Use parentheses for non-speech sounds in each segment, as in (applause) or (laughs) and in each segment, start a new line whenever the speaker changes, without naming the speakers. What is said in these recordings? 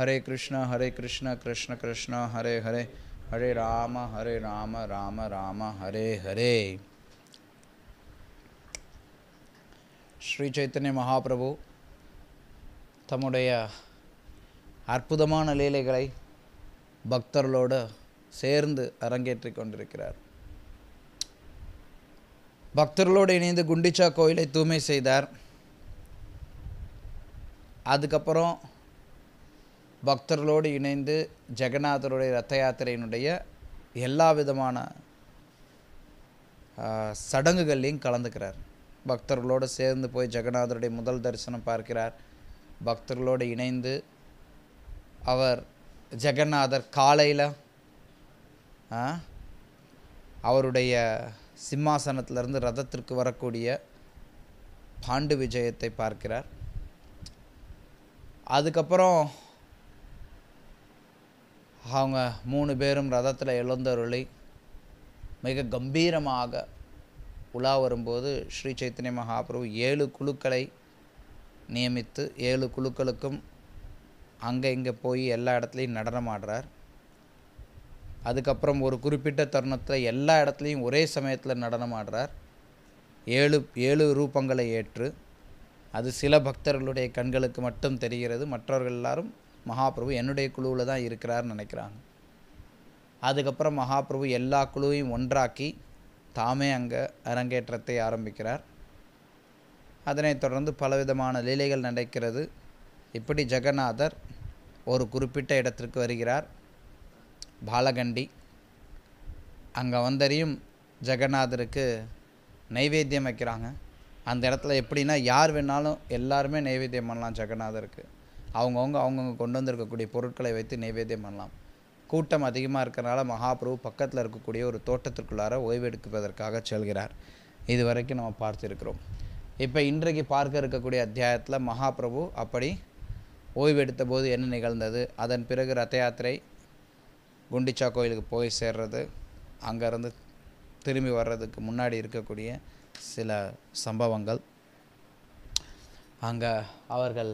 ஹரே கிருஷ்ணா ஹரே கிருஷ்ணா கிருஷ்ண கிருஷ்ணா ஹரே ஹரே ஹரே ராம ஹரே ராம ராம ராம ஹரே ஹரே ஸ்ரீ சைத்தன்ய மகாபிரபு தம்முடைய அற்புதமான லீலைகளை பக்தர்களோடு சேர்ந்து அரங்கேற்றி கொண்டிருக்கிறார் பக்தர்களோடு இணைந்து குண்டிச்சா கோயிலை தூய்மை செய்தார் அதுக்கப்புறம் பக்தர்களோடு இணைந்து ஜெகநாதருடைய ரத்த யாத்திரையினுடைய எல்லா விதமான சடங்குகள்லையும் கலந்துக்கிறார் பக்தர்களோடு சேர்ந்து போய் ஜெகநாதருடைய முதல் தரிசனம் பார்க்கிறார் பக்தர்களோடு இணைந்து அவர் ஜெகநாதர் காலையில் அவருடைய சிம்மாசனத்திலிருந்து ரதத்திற்கு வரக்கூடிய பாண்டு விஜயத்தை பார்க்கிறார் அதுக்கப்புறம் அவங்க மூணு பேரும் ரதத்தில் எழுந்தருளி மிக கம்பீரமாக உலா வரும்போது ஸ்ரீ சைத்தன்ய மகாபிரபு ஏழு குழுக்களை நியமித்து ஏழு குழுக்களுக்கும் அங்கே இங்கே போய் எல்லா இடத்துலையும் நடனமாடுறார் அதுக்கப்புறம் ஒரு குறிப்பிட்ட தருணத்தில் எல்லா இடத்துலையும் ஒரே சமயத்தில் நடனமாடுறார் ஏழு ஏழு ரூபங்களை ஏற்று அது சில பக்தர்களுடைய கண்களுக்கு மட்டும் தெரிகிறது மற்றவர்கள் எல்லாரும் மகாபிரபு என்னுடைய குழுவில் தான் இருக்கிறார்னு நினைக்கிறாங்க அதுக்கப்புறம் மகாபிரபு எல்லா குழுவையும் ஒன்றாக்கி தாமே அங்கே அரங்கேற்றத்தை ஆரம்பிக்கிறார் அதனைத் தொடர்ந்து பலவிதமான லீலைகள் நடக்கிறது இப்படி ஜெகநாதர் ஒரு குறிப்பிட்ட இடத்திற்கு வருகிறார் பாலகண்டி அங்கே வந்தறியும் ஜெகநாதருக்கு நைவேத்தியம் வைக்கிறாங்க அந்த இடத்துல எப்படின்னா யார் வேணாலும் எல்லாருமே நைவேத்தியம் பண்ணலாம் ஜெகநாதருக்கு அவங்கவுங்க அவங்கவுங்க கொண்டு வந்திருக்கக்கூடிய பொருட்களை வைத்து நைவேத்தியம் பண்ணலாம் கூட்டம் அதிகமாக இருக்கிறனால மகாபிரபு பக்கத்தில் இருக்கக்கூடிய ஒரு தோட்டத்திற்குள்ளார ஓய்வெடுப்பதற்காக செல்கிறார் இது வரைக்கும் நம்ம பார்த்துருக்கிறோம் இப்போ இன்றைக்கு பார்க்க இருக்கக்கூடிய அத்தியாயத்தில் மகாபிரபு அப்படி ஓய்வெடுத்த போது என்ன நிகழ்ந்தது அதன் பிறகு ரத யாத்திரை குண்டிச்சா கோயிலுக்கு போய் சேர்றது அங்கேருந்து திரும்பி வர்றதுக்கு முன்னாடி இருக்கக்கூடிய சில சம்பவங்கள் அங்கே அவர்கள்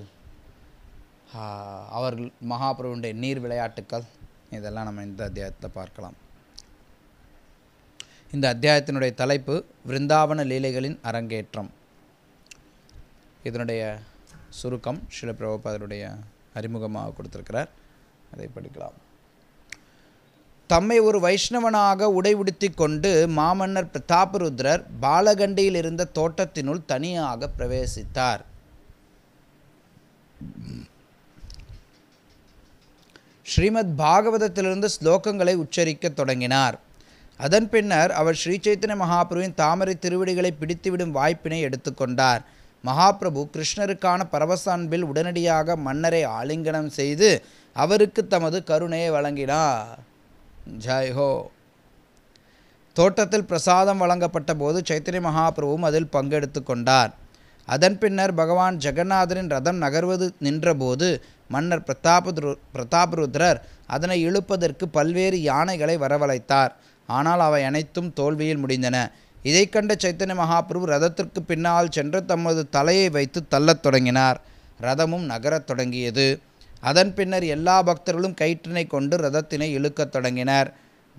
அவர்கள் மகாபிரபுடைய நீர் விளையாட்டுக்கள் இதெல்லாம் நம்ம இந்த அத்தியாயத்தை பார்க்கலாம் இந்த அத்தியாயத்தினுடைய தலைப்பு விருந்தாவன லீலைகளின் அரங்கேற்றம் இதனுடைய சுருக்கம் சில பிரபுபாதருடைய அறிமுகமாக கொடுத்துருக்கிறார் அதை படிக்கலாம் தம்மை ஒரு வைஷ்ணவனாக உடைவுடுத்தி கொண்டு மாமன்னர் பிரதாபருத்ரர் பாலகண்டியில் இருந்த தோட்டத்தினுள் தனியாக பிரவேசித்தார் ஸ்ரீமத் பாகவதத்திலிருந்து ஸ்லோகங்களை உச்சரிக்கத் தொடங்கினார் அதன் பின்னர் அவர் ஸ்ரீ சைத்தன்ய மகாபிரபுவின் தாமரை திருவிடிகளை பிடித்துவிடும் வாய்ப்பினை எடுத்துக்கொண்டார் மகாபிரபு கிருஷ்ணருக்கான பரவச அன்பில் உடனடியாக மன்னரை ஆலிங்கனம் செய்து அவருக்கு தமது கருணையை வழங்கினார் ஜெய்ஹோ தோட்டத்தில் பிரசாதம் வழங்கப்பட்ட போது சைத்தன்ய மகாபிரபுவும் அதில் பங்கெடுத்து கொண்டார் அதன் பின்னர் பகவான் ஜெகநாதரின் ரதம் நகர்வது நின்றபோது மன்னர் பிரதாபரு பிரதாபருத்ரர் அதனை இழுப்பதற்கு பல்வேறு யானைகளை வரவழைத்தார் ஆனால் அவை அனைத்தும் தோல்வியில் முடிந்தன இதை கண்ட சைத்தன்ய மகாபிரபு ரதத்திற்கு பின்னால் சென்று தமது தலையை வைத்து தள்ளத் தொடங்கினார் ரதமும் நகரத் தொடங்கியது அதன் பின்னர் எல்லா பக்தர்களும் கயிற்றினை கொண்டு ரதத்தினை இழுக்கத் தொடங்கினர்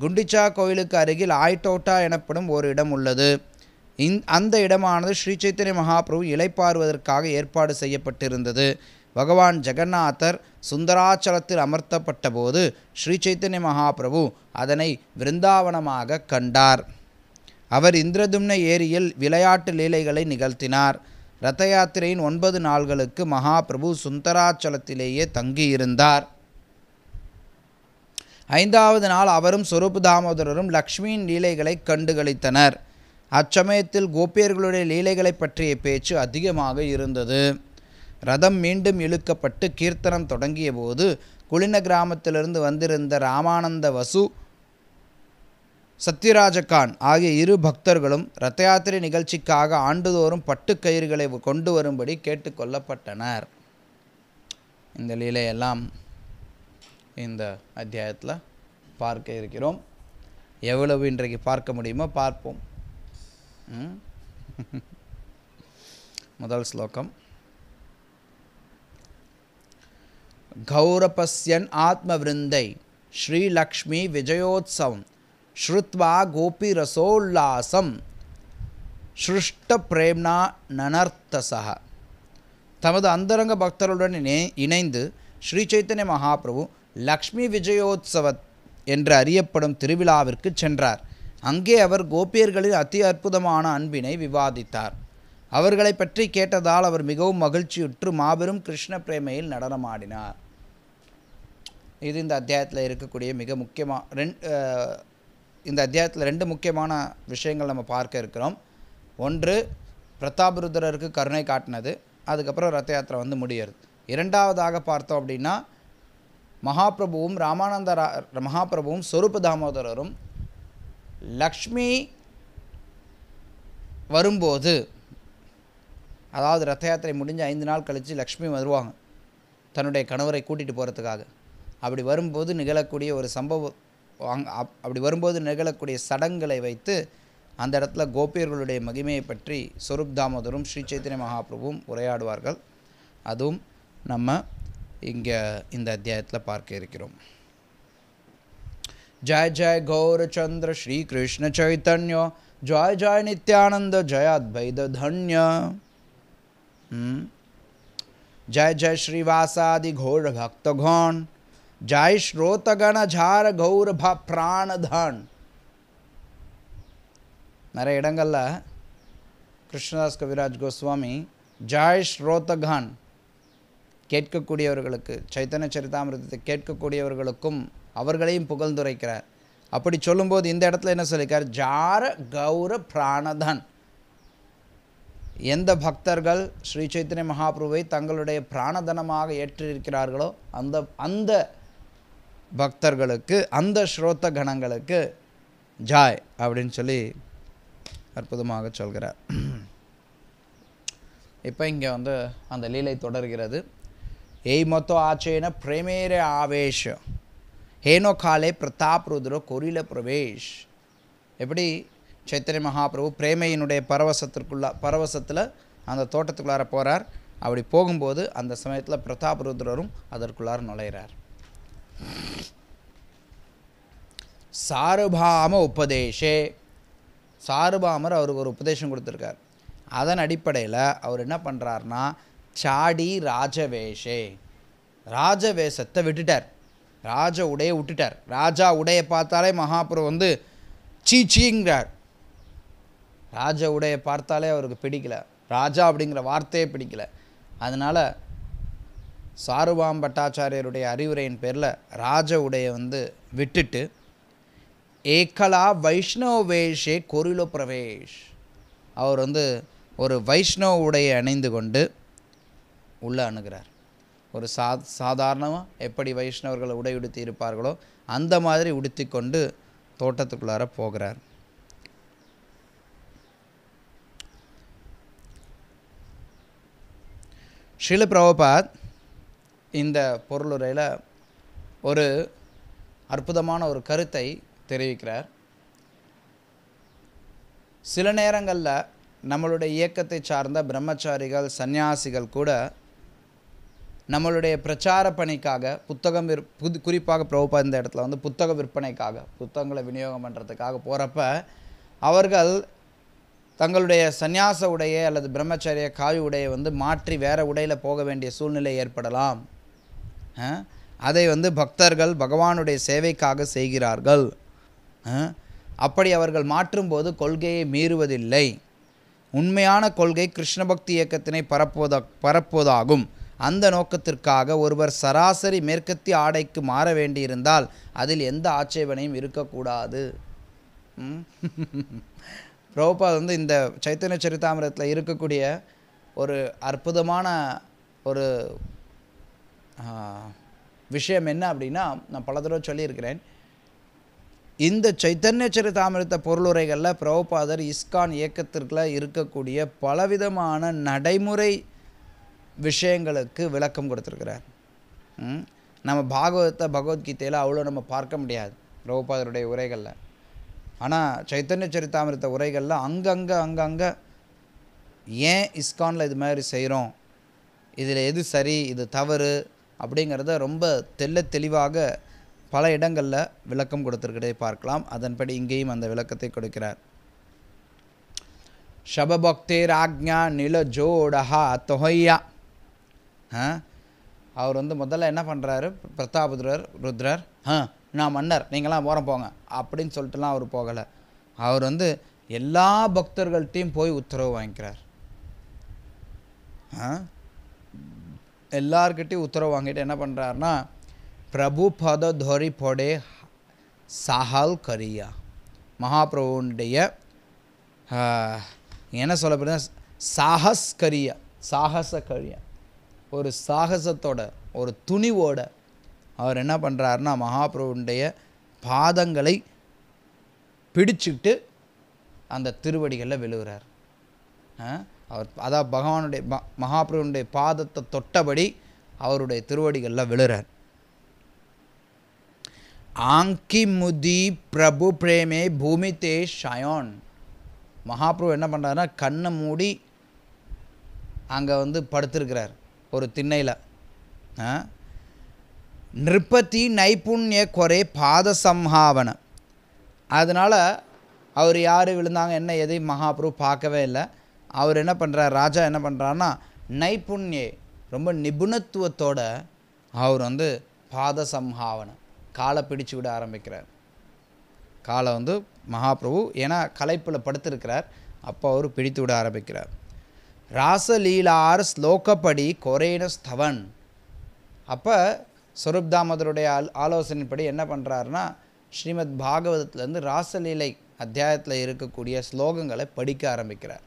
குண்டிச்சா கோயிலுக்கு அருகில் ஆய்டோட்டா எனப்படும் ஒரு இடம் உள்ளது இந் அந்த இடமானது ஸ்ரீ சைத்தன்ய மகாபிரபு இலைப்பாறுவதற்காக ஏற்பாடு செய்யப்பட்டிருந்தது பகவான் ஜெகநாதர் சுந்தராச்சலத்தில் அமர்த்தப்பட்ட போது ஸ்ரீ சைத்தன்ய மகாபிரபு அதனை விருந்தாவனமாக கண்டார் அவர் இந்திரதும்ன ஏரியில் விளையாட்டு லீலைகளை நிகழ்த்தினார் ரத யாத்திரையின் ஒன்பது நாள்களுக்கு மகாபிரபு சுந்தராச்சலத்திலேயே தங்கியிருந்தார் ஐந்தாவது நாள் அவரும் சொரூப் தாமோதரரும் லக்ஷ்மியின் லீலைகளை கண்டுகளித்தனர் அச்சமயத்தில் கோபியர்களுடைய லீலைகளை பற்றிய பேச்சு அதிகமாக இருந்தது ரதம் மீண்டும் இழுக்கப்பட்டு கீர்த்தனம் தொடங்கிய போது குளின கிராமத்திலிருந்து வந்திருந்த ராமானந்த வசு சத்யராஜகான் ஆகிய இரு பக்தர்களும் ரத்த யாத்திரை நிகழ்ச்சிக்காக ஆண்டுதோறும் பட்டுக்கயிறுகளை கொண்டு வரும்படி கேட்டுக்கொள்ளப்பட்டனர் இந்த லீலையெல்லாம் இந்த அத்தியாயத்தில் பார்க்க இருக்கிறோம் எவ்வளவு இன்றைக்கு பார்க்க முடியுமோ பார்ப்போம் (laughs) முதல் ஸ்லோகம் கௌரபஸ்யன் ஆத்மவிருந்தை ஸ்ரீலக்ஷ்மி விஜயோத்சவம் ஸ்ருத்வா கோபிரசோல்லாசம் பிரேம்னா நனர்த்தசா தமது அந்தரங்க பக்தருடன் இணைந்து ஸ்ரீ சைத்தன்ய மகாபிரபு லக்ஷ்மி விஜயோத்சவ என்று அறியப்படும் திருவிழாவிற்கு சென்றார் அங்கே அவர் கோபியர்களின் அதி அற்புதமான அன்பினை விவாதித்தார் அவர்களை பற்றி கேட்டதால் அவர் மிகவும் மகிழ்ச்சியுற்று மாபெரும் கிருஷ்ண பிரேமையில் நடனமாடினார் இது இந்த அத்தியாயத்தில் இருக்கக்கூடிய மிக முக்கியமாக ரெண்டு இந்த அத்தியாயத்தில் ரெண்டு முக்கியமான விஷயங்கள் நம்ம பார்க்க இருக்கிறோம் ஒன்று பிரதாபருத்ரருக்கு கருணை காட்டினது அதுக்கப்புறம் ரத்த யாத்திரை வந்து முடியறது இரண்டாவதாக பார்த்தோம் அப்படின்னா மகாபிரபுவும் ராமானந்த மகாபிரபுவும் சொரூப தாமோதரரும் லக்ஷ்மி வரும்போது அதாவது ரத்த யாத்திரை முடிஞ்சு ஐந்து நாள் கழித்து லக்ஷ்மி வருவாங்க தன்னுடைய கணவரை கூட்டிகிட்டு போகிறதுக்காக அப்படி வரும்போது நிகழக்கூடிய ஒரு சம்பவம் அப்படி வரும்போது நிகழக்கூடிய சடங்குகளை வைத்து அந்த இடத்துல கோபியர்களுடைய மகிமையை பற்றி சொரூப் தாமோதரும் ஸ்ரீ சைத்தன்ய மகாபிரபுவும் உரையாடுவார்கள் அதுவும் நம்ம இங்கே இந்த அத்தியாயத்தில் பார்க்க இருக்கிறோம் ஜெய ஜெய கௌரச்சந்திர ஸ்ரீ கிருஷ்ண சைத்தன்யோ ஜாய் ஜாய் நித்யானந்த ஜயாத் அத்வைத தன்ய ஜெய ஜெய ஸ்ரீவாசாதி கோழ பக்தகோன் ஜாய் ஸ்ரோதகண ஜார கௌரபா பிராணதான் நிறைய இடங்களில் கிருஷ்ணதாஸ் கவிராஜ் கோஸ்வாமி ஜாய் ஸ்ரோதகான் கேட்கக்கூடியவர்களுக்கு சைத்தன்ய சரிதாமிரதத்தை கேட்கக்கூடியவர்களுக்கும் அவர்களையும் புகழ்ந்துரைக்கிறார் அப்படி சொல்லும்போது இந்த இடத்துல என்ன சொல்லியிருக்கார் ஜார கௌர பிராணதான் எந்த பக்தர்கள் ஸ்ரீ சைத்தன்ய மகாபிரபுவை தங்களுடைய பிராணதனமாக ஏற்றிருக்கிறார்களோ அந்த அந்த பக்தர்களுக்கு அந்த ஸ்ரோத்த கணங்களுக்கு ஜாய் அப்படின்னு சொல்லி அற்புதமாக சொல்கிறார் இப்போ இங்கே வந்து அந்த லீலை தொடர்கிறது ஏய் மொத்தம் ஆச்சேன பிரேமேர ஆவேஷம் ஹேனோ காலே பிரதாப் ருத்ரோ கொரில பிரவேஷ் எப்படி சைத்தன்ய மகாபிரபு பிரேமையினுடைய பரவசத்திற்குள்ள பரவசத்தில் அந்த தோட்டத்துக்குள்ளார போகிறார் அப்படி போகும்போது அந்த சமயத்தில் பிரதாப் ருத்ரரும் அதற்குள்ளார நுழைகிறார் சாருபாம உபதேஷே சாருபாமர் அவருக்கு ஒரு உபதேசம் கொடுத்துருக்கார் அதன் அடிப்படையில் அவர் என்ன பண்ணுறாருனா சாடி ராஜவேஷே ராஜவேஷத்தை விட்டுட்டார் ராஜ உடையை விட்டுட்டார் ராஜா உடையை பார்த்தாலே மகாபுரு வந்து சீச்சிங்கிறார் ராஜ உடையை பார்த்தாலே அவருக்கு பிடிக்கல ராஜா அப்படிங்கிற வார்த்தையே பிடிக்கல அதனால் சாருவாம் பட்டாச்சாரியருடைய அறிவுரையின் பேரில் ராஜ உடையை வந்து விட்டுட்டு ஏக்கலா வைஷ்ணவ வேஷே கொரிலோ பிரவேஷ் அவர் வந்து ஒரு வைஷ்ணவ உடையை அணிந்து கொண்டு உள்ளே அணுகிறார் ஒரு சா சாதாரணமாக எப்படி வைஷ்ணவர்கள் உடை உடுத்தி இருப்பார்களோ அந்த மாதிரி உடுத்தி கொண்டு தோட்டத்துக்குள்ளார போகிறார் ஷீல பிரபாத் இந்த பொருளுரையில் ஒரு அற்புதமான ஒரு கருத்தை தெரிவிக்கிறார் சில நேரங்களில் நம்மளுடைய இயக்கத்தை சார்ந்த பிரம்மச்சாரிகள் சந்நியாசிகள் கூட நம்மளுடைய பிரச்சார பணிக்காக புத்தகம் விற் புது குறிப்பாக பிரபுபா இந்த இடத்துல வந்து புத்தக விற்பனைக்காக புத்தகங்களை விநியோகம் பண்ணுறதுக்காக போகிறப்ப அவர்கள் தங்களுடைய சந்நியாச உடையை அல்லது பிரம்மச்சாரிய காவி உடையை வந்து மாற்றி வேறு உடையில் போக வேண்டிய சூழ்நிலை ஏற்படலாம் அதை வந்து பக்தர்கள் பகவானுடைய சேவைக்காக செய்கிறார்கள் அப்படி அவர்கள் மாற்றும்போது கொள்கையை மீறுவதில்லை உண்மையான கொள்கை கிருஷ்ண பக்தி இயக்கத்தினை பரப்புவத பரப்புவதாகும் அந்த நோக்கத்திற்காக ஒருவர் சராசரி மேற்கத்திய ஆடைக்கு மாற வேண்டியிருந்தால் அதில் எந்த ஆட்சேபனையும் இருக்கக்கூடாது (laughs) பிரபுபாத் வந்து இந்த சைத்தன்ய சரிதாமிரத்தில் இருக்கக்கூடிய ஒரு அற்புதமான ஒரு விஷயம் என்ன அப்படின்னா நான் பல தடவை சொல்லியிருக்கிறேன் இந்த சைத்தன்ய சரிதாமிருத்த பொருளுரைகளில் பிரபுபாதர் இஸ்கான் இயக்கத்திற்குல இருக்கக்கூடிய பலவிதமான நடைமுறை விஷயங்களுக்கு விளக்கம் கொடுத்துருக்கிறார் நம்ம பாகவதத்தை பகவத்கீதையில் அவ்வளோ நம்ம பார்க்க முடியாது பிரபுபாதருடைய உரைகளில் ஆனால் சைத்தன்ய சரித்தாமிருத்த உரைகளில் அங்கங்கே அங்கங்கே ஏன் இஸ்கானில் இது மாதிரி செய்கிறோம் இதில் எது சரி இது தவறு அப்படிங்கிறத ரொம்ப தெல்ல தெளிவாக பல இடங்களில் விளக்கம் கொடுத்துருக்கிட்டே பார்க்கலாம் அதன்படி இங்கேயும் அந்த விளக்கத்தை கொடுக்கிறார் ஷபபக்தேராக்ஞா நில ஜோடஹா தொகையா அவர் வந்து முதல்ல என்ன பண்ணுறாரு பிரதாபுத்ரர் ருத்ரர் ஆ நான் மன்னர் நீங்களாம் போகிற போங்க அப்படின்னு சொல்லிட்டுலாம் அவர் போகலை அவர் வந்து எல்லா பக்தர்கள்ட்டையும் போய் உத்தரவு வாங்கிக்கிறார் எல்லார்கிட்டையும் உத்தரவு வாங்கிட்டு என்ன பண்ணுறாருன்னா பிரபு பத தோரி பொடே சாஹால் கரியா மகாபிரபுடைய என்ன சொல்ல போகிறதா சாகஸ் கரியா சாகச கரியா ஒரு சாகசத்தோட ஒரு துணிவோட அவர் என்ன பண்ணுறாருனா மகாபிரபுடைய பாதங்களை பிடிச்சிட்டு அந்த திருவடிகளில் விழுகிறார் அவர் அதான் பகவானுடைய ம மகாபிரபுடைய பாதத்தை தொட்டபடி அவருடைய திருவடிகளில் விழுறார் ஆங்கி முதி பிரபு பிரேமே பூமி தே ஷயோன் மகாபிரபு என்ன பண்ணுறாருனா கண்ணை மூடி அங்கே வந்து படுத்திருக்கிறார் ஒரு திண்ணையில் நிருப்பத்தி நைப்புண்ணிய குறை பாத சம்ஹாவன அதனால் அவர் யார் விழுந்தாங்க என்ன எதையும் மகாபிரபு பார்க்கவே இல்லை அவர் என்ன பண்ணுறார் ராஜா என்ன பண்ணுறாருன்னா நைப்புண்யே ரொம்ப நிபுணத்துவத்தோட அவர் வந்து பாத சம்ஹாவனை காலை பிடிச்சு விட ஆரம்பிக்கிறார் காலை வந்து மகாபிரபு ஏன்னா கலைப்பில் படுத்திருக்கிறார் அப்போ அவர் பிடித்து விட ஆரம்பிக்கிறார் ராசலீலார் ஸ்லோகப்படி கொரேன ஸ்தவன் அப்போ சொரூப் தாமதருடைய ஆல் ஆலோசனைப்படி என்ன பண்ணுறாருனா ஸ்ரீமத் பாகவதத்துலேருந்து ராசலீலை அத்தியாயத்தில் இருக்கக்கூடிய ஸ்லோகங்களை படிக்க ஆரம்பிக்கிறார்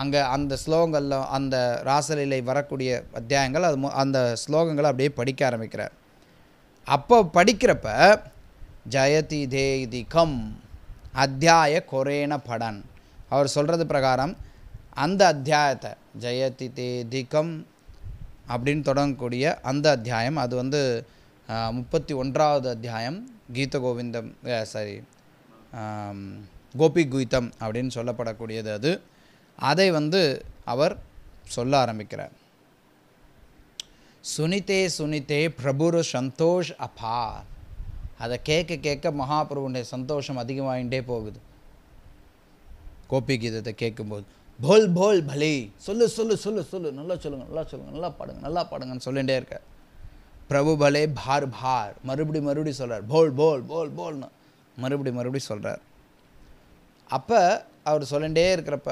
அங்கே அந்த ஸ்லோகங்களில் அந்த ராசலிலை வரக்கூடிய அத்தியாயங்கள் அது அந்த ஸ்லோகங்களை அப்படியே படிக்க ஆரம்பிக்கிறார் அப்போ படிக்கிறப்ப ஜயதி தேதி கம் அத்தியாய கொரேன படன் அவர் சொல்கிறது பிரகாரம் அந்த அத்தியாயத்தை ஜெயதி தேதிகம் அப்படின்னு தொடங்கக்கூடிய அந்த அத்தியாயம் அது வந்து முப்பத்தி ஒன்றாவது அத்தியாயம் கீத கோவிந்தம் சாரி கோபி குய்தம் அப்படின்னு சொல்லப்படக்கூடியது அது அதை வந்து அவர் சொல்ல ஆரம்பிக்கிறார் சுனிதே சுனிதே பிரபுரு சந்தோஷ் அபார் அதை கேட்க கேட்க மகாபிரபுடைய சந்தோஷம் அதிகமாகிட்டே போகுது கோபி கீதத்தை கேட்கும்போது போல் போல் பலி சொல்லு சொல்லு சொல்லு சொல்லு நல்லா சொல்லுங்கள் நல்லா சொல்லுங்கள் நல்லா பாடுங்க நல்லா பாடுங்கன்னு சொல்லிகிட்டே இருக்கார் பிரபு பலே பார் பார் மறுபடி மறுபடி சொல்கிறார் போல் போல் போல் போல்னு மறுபடி மறுபடி சொல்கிறார் அப்போ அவர் சொல்லிகிட்டே இருக்கிறப்ப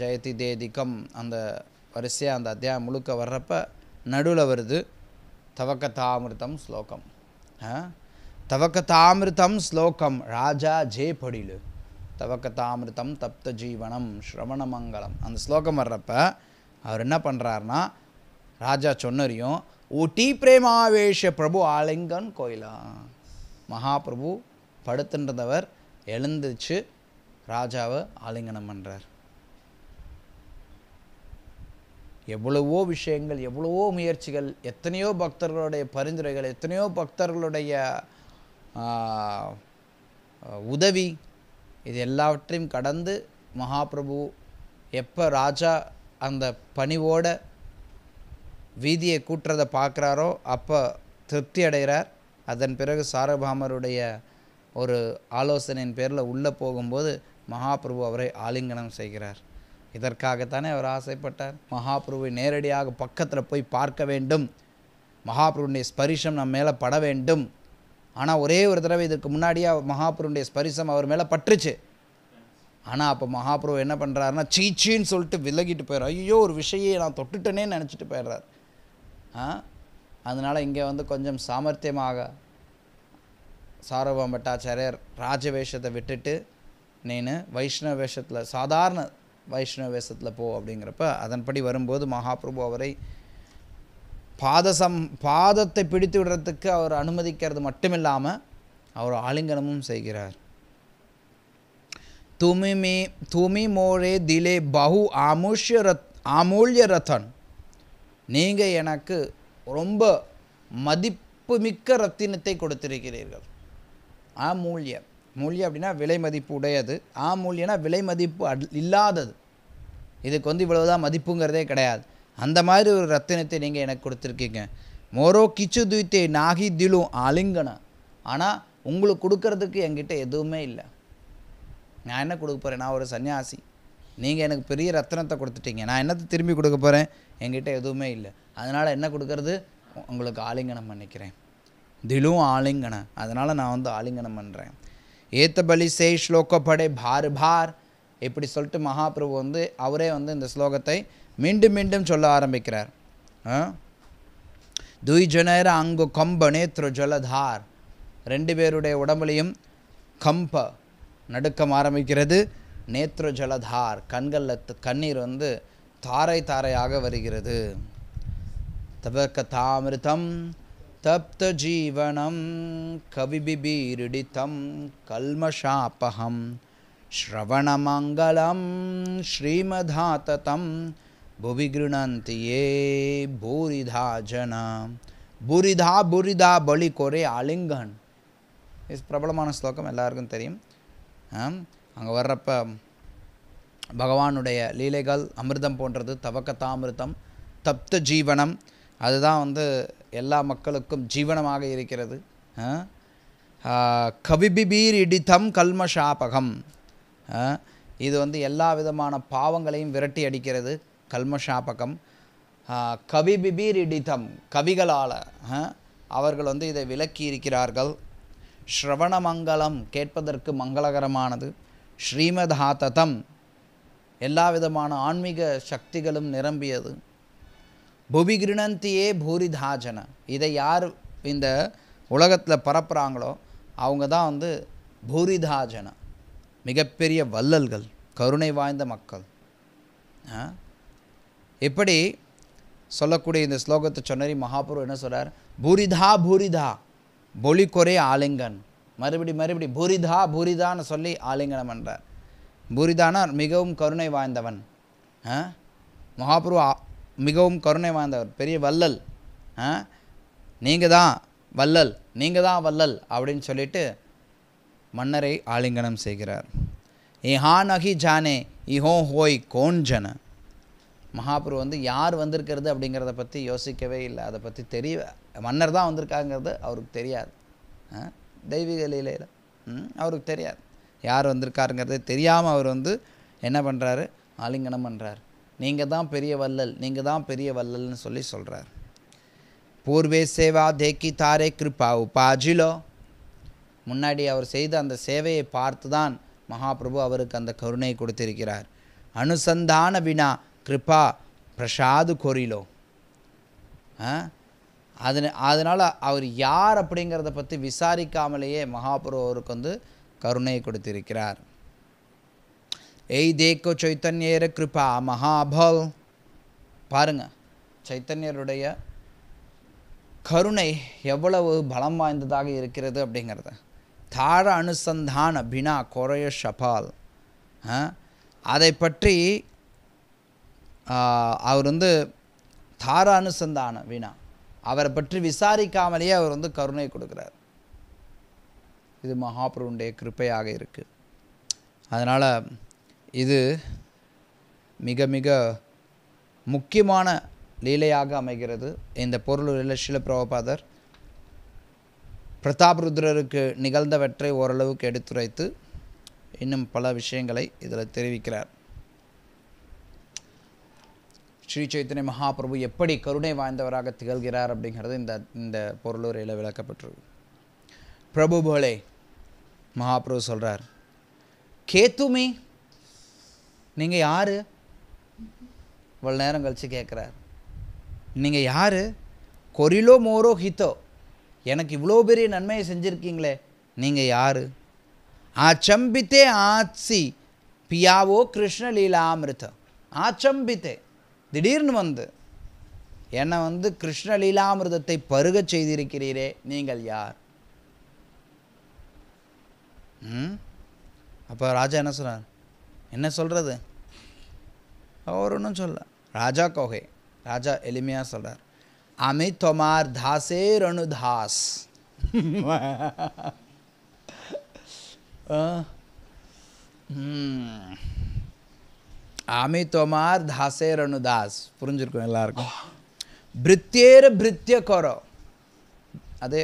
ஜெயதி தேதிக்கம் அந்த வரிசையாக அந்த அத்தியாயம் முழுக்க வர்றப்ப நடுவில் வருது தவக்க தாமிரதம் ஸ்லோகம் தவக்க தாமிரதம் ஸ்லோகம் ராஜா ஜே படிலு தாமிரதம் தப்த ஜீவனம் ஸ்ரவணமங்கலம் அந்த ஸ்லோகம் வர்றப்ப அவர் என்ன பண்ணுறாருனா ராஜா சொன்னறியும் ஊட்டி பிரேமாவேஷ பிரபு ஆலிங்கன் கோயிலா மகாபிரபு படுத்துன்றவர் எழுந்துச்சு ராஜாவை ஆலிங்கனம் பண்ணுறார் எவ்வளவோ விஷயங்கள் எவ்வளவோ முயற்சிகள் எத்தனையோ பக்தர்களுடைய பரிந்துரைகள் எத்தனையோ பக்தர்களுடைய உதவி இது எல்லாவற்றையும் கடந்து மகாபிரபு எப்போ ராஜா அந்த பணிவோட வீதியை கூட்டுறதை பார்க்குறாரோ அப்போ திருப்தி அடைகிறார் அதன் பிறகு சாரபாமருடைய ஒரு ஆலோசனையின் பேரில் உள்ளே போகும்போது மகாபிரபு அவரை ஆலிங்கனம் செய்கிறார் இதற்காகத்தானே அவர் ஆசைப்பட்டார் மகாபிரபுவை நேரடியாக பக்கத்தில் போய் பார்க்க வேண்டும் மகாபிரபுடைய ஸ்பரிசம் நம் மேலே பட வேண்டும் ஆனால் ஒரே ஒரு தடவை இதுக்கு முன்னாடியே மகாபிரபுடைய ஸ்பரிசம் அவர் மேலே பட்டுருச்சு ஆனால் அப்போ மகாபிரபு என்ன பண்ணுறாருன்னா சீச்சின்னு சொல்லிட்டு விலகிட்டு போயிடுறார் ஐயோ ஒரு விஷயே நான் தொட்டுட்டேனே நினச்சிட்டு போயிடுறார் ஆ அதனால் இங்கே வந்து கொஞ்சம் சாமர்த்தியமாக பட்டாச்சாரியர் ராஜவேஷத்தை விட்டுட்டு நேனு வைஷ்ணவ வேஷத்தில் சாதாரண வைஷ்ணவ வேஷத்தில் போ அப்படிங்கிறப்ப அதன்படி வரும்போது மகாபிரபு அவரை பாதசம் பாதத்தை பிடித்து விடுறதுக்கு அவர் அனுமதிக்கிறது மட்டுமில்லாமல் அவர் ஆலிங்கனமும் செய்கிறார் துமி மே துமி மோழே திலே பகு ஆமுஷ்ய ரத் ஆமூல்ய ரத்தன் நீங்கள் எனக்கு ரொம்ப மதிப்புமிக்க ரத்தினத்தை கொடுத்திருக்கிறீர்கள் ஆமூல்யம் மூலி அப்படின்னா விலை மதிப்பு உடையது ஆ மூலிகைனா விலை மதிப்பு இல்லாதது இதுக்கு வந்து இவ்வளோதான் மதிப்புங்கிறதே கிடையாது அந்த மாதிரி ஒரு ரத்தினத்தை நீங்கள் எனக்கு கொடுத்துருக்கீங்க மோரோ கிச்சு துய்த்தே நாகி திலும் அலிங்கன ஆனால் உங்களுக்கு கொடுக்கறதுக்கு என்கிட்ட எதுவுமே இல்லை நான் என்ன கொடுக்க போகிறேன் நான் ஒரு சன்னியாசி நீங்கள் எனக்கு பெரிய ரத்தனத்தை கொடுத்துட்டீங்க நான் என்னத்தை திரும்பி கொடுக்க போகிறேன் என்கிட்ட எதுவுமே இல்லை அதனால் என்ன கொடுக்கறது உங்களுக்கு ஆலிங்கனம் பண்ணிக்கிறேன் திலும் ஆலிங்கனம் அதனால் நான் வந்து ஆலிங்கனம் பண்ணுறேன் ஏத்தபலி சே செய் ஸ்லோகப்படை பார் பார் இப்படி சொல்லிட்டு மகாபிரபு வந்து அவரே வந்து இந்த ஸ்லோகத்தை மீண்டும் மீண்டும் சொல்ல ஆரம்பிக்கிறார் துய் ஜுனேர அங்கு கம்ப நேத்ரு ஜலதார் ரெண்டு பேருடைய உடம்புலையும் கம்ப நடுக்கம் ஆரம்பிக்கிறது நேத்ரு ஜலதார் கண்களில் கண்ணீர் வந்து தாரை தாரையாக வருகிறது தபக்க தாமிருதம் தப்த ஜீவனம் कल्मषापहं கல்மஷாபகம் श्रीमधाततं ஸ்ரீமதாததம் புவி கிருணந்தியே பூரிதா ஜனம் புரிதா புரிதா பலி கொரே அலிங்கன் இஸ் பிரபலமான ஸ்லோகம் எல்லாருக்கும் தெரியும் அங்கே வர்றப்ப பகவானுடைய லீலைகள் அமிர்தம் போன்றது தவக்கதாமிருத்தம் தப்த ஜீவனம் அதுதான் வந்து எல்லா மக்களுக்கும் ஜீவனமாக இருக்கிறது கவிபிபீர் இடித்தம் கல்மஷாபகம் இது வந்து எல்லா விதமான பாவங்களையும் விரட்டி அடிக்கிறது கல்மஷாபகம் கவிபிபீர் இடித்தம் கவிகளால் அவர்கள் வந்து இதை விளக்கி இருக்கிறார்கள் ஸ்ரவணமங்கலம் கேட்பதற்கு மங்களகரமானது ஸ்ரீமதாத்ததம் எல்லா விதமான ஆன்மீக சக்திகளும் நிரம்பியது புவி கிருணந்தியே பூரிதா ஜன இதை யார் இந்த உலகத்தில் பரப்புகிறாங்களோ அவங்க தான் வந்து பூரிதா ஜன மிகப்பெரிய வல்லல்கள் கருணை வாய்ந்த மக்கள் எப்படி சொல்லக்கூடிய இந்த ஸ்லோகத்தை சொன்னரி மகாபுரு என்ன சொல்கிறார் பூரிதா பூரிதா பொலி குறை ஆலிங்கன் மறுபடி மறுபடி பூரிதா பூரிதான்னு சொல்லி ஆலிங்கனம் பண்ணுறார் பூரிதானா மிகவும் கருணை வாய்ந்தவன் மகாபுரு மிகவும் கருணை வாய்ந்தவர் பெரிய வல்லல் நீங்கள் தான் வல்லல் நீங்கள் தான் வல்லல் அப்படின்னு சொல்லிட்டு மன்னரை ஆலிங்கனம் செய்கிறார் ஏ ஹா நகி ஜானே இஹோ ஹோய் கோன் ஜன மகாபுரு வந்து யார் வந்திருக்கிறது அப்படிங்கிறத பற்றி யோசிக்கவே இல்லை அதை பற்றி தெரிய மன்னர் தான் வந்திருக்காங்கிறது அவருக்கு தெரியாது தெய்வீக லீலையில் அவருக்கு தெரியாது யார் வந்திருக்காருங்கிறது தெரியாமல் அவர் வந்து என்ன பண்ணுறாரு ஆலிங்கனம் பண்ணுறார் நீங்கள் தான் பெரிய வல்லல் நீங்கள் தான் பெரிய வல்லல்னு சொல்லி சொல்கிறார் பூர்வே சேவா தேக்கி தாரே கிருப்பா உபாஜிலோ முன்னாடி அவர் செய்த அந்த சேவையை பார்த்து தான் மகாபிரபு அவருக்கு அந்த கருணை கொடுத்திருக்கிறார் அனுசந்தான வினா கிருப்பா பிரசாது கொரிலோ அதன அதனால் அவர் யார் அப்படிங்கிறத பற்றி விசாரிக்காமலேயே மகாபிரபு அவருக்கு வந்து கருணை கொடுத்திருக்கிறார் ஏய் தேக்கோ சைத்தன்யர கிருபா மகாபல் பாருங்க சைத்தன்யருடைய கருணை எவ்வளவு பலம் வாய்ந்ததாக இருக்கிறது அப்படிங்கிறத தாழ அனுசந்தான பினா குறைய ஷபால் அதை பற்றி அவர் வந்து தார அனுசந்தான வீணா அவரை பற்றி விசாரிக்காமலேயே அவர் வந்து கருணை கொடுக்குறார் இது மகாபிரபுடைய கிருப்பையாக இருக்குது அதனால் இது மிக மிக முக்கியமான லீலையாக அமைகிறது இந்த பொருள் ஷில பிரபாதர் ருத்ரருக்கு நிகழ்ந்தவற்றை ஓரளவுக்கு எடுத்துரைத்து இன்னும் பல விஷயங்களை இதில் தெரிவிக்கிறார் ஸ்ரீ சைத்தன்ய மகாபிரபு எப்படி கருணை வாய்ந்தவராக திகழ்கிறார் அப்படிங்கிறது இந்த இந்த பொருளுரையில் விளக்கப்பட்டிருக்கு பிரபு போலே மகாபிரபு சொல்கிறார் கேத்துமே நீங்கள் யார் இவ்வளோ நேரம் கழித்து கேட்குறாரு நீங்கள் யார் கொரிலோ மோரோ ஹித்தோ எனக்கு இவ்வளோ பெரிய நன்மையை செஞ்சுருக்கீங்களே நீங்கள் யார் ஆச்சம்பித்தே ஆச்சி பியாவோ கிருஷ்ணலீலாமிருதம் ஆச்சம்பித்தே திடீர்னு வந்து என்னை வந்து கிருஷ்ணலீலாமிருதத்தை பருக செய்திருக்கிறீரே நீங்கள் யார் அப்போ ராஜா என்ன சொன்னார் என்ன சொல்கிறது அவர் ஒன்றும் சொல்ல ராஜா கோகை ராஜா எளிமையாக சொல்கிறார் அமி தொமார் தாசே ரணுதாஸ் அமி தொமார் தாசே ரணுதாஸ் புரிஞ்சிருக்கும் எல்லாருக்கும் பிரித்தியேர பிரித்திய கொரோ அதே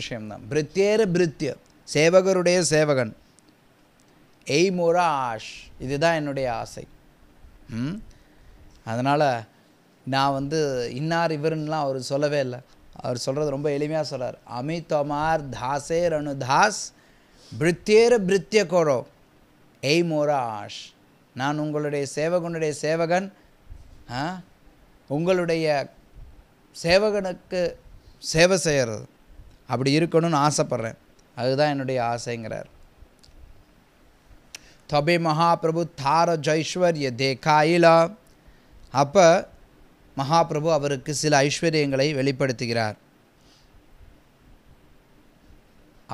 விஷயம்தான் பிரித்தியேர பிரித்திய சேவகருடைய சேவகன் எய் முராஷ் இதுதான் என்னுடைய ஆசை ம் அதனால் நான் வந்து இன்னார் இவருன்னெலாம் அவர் சொல்லவே இல்லை அவர் சொல்கிறது ரொம்ப எளிமையாக சொல்கிறார் அமிதமார் தாசே ரனு தாஸ் பிரித்தியேர பிரித்திய கோரோ எய் முராஷ் நான் உங்களுடைய சேவகனுடைய சேவகன் உங்களுடைய சேவகனுக்கு சேவை செய்கிறது அப்படி இருக்கணும்னு ஆசைப்பட்றேன் அதுதான் என்னுடைய ஆசைங்கிறார் தபே மகாபிரபு தார ஜைஸ்வர்ய தேகாயிலா அப்போ மகாபிரபு அவருக்கு சில ஐஸ்வர்யங்களை வெளிப்படுத்துகிறார்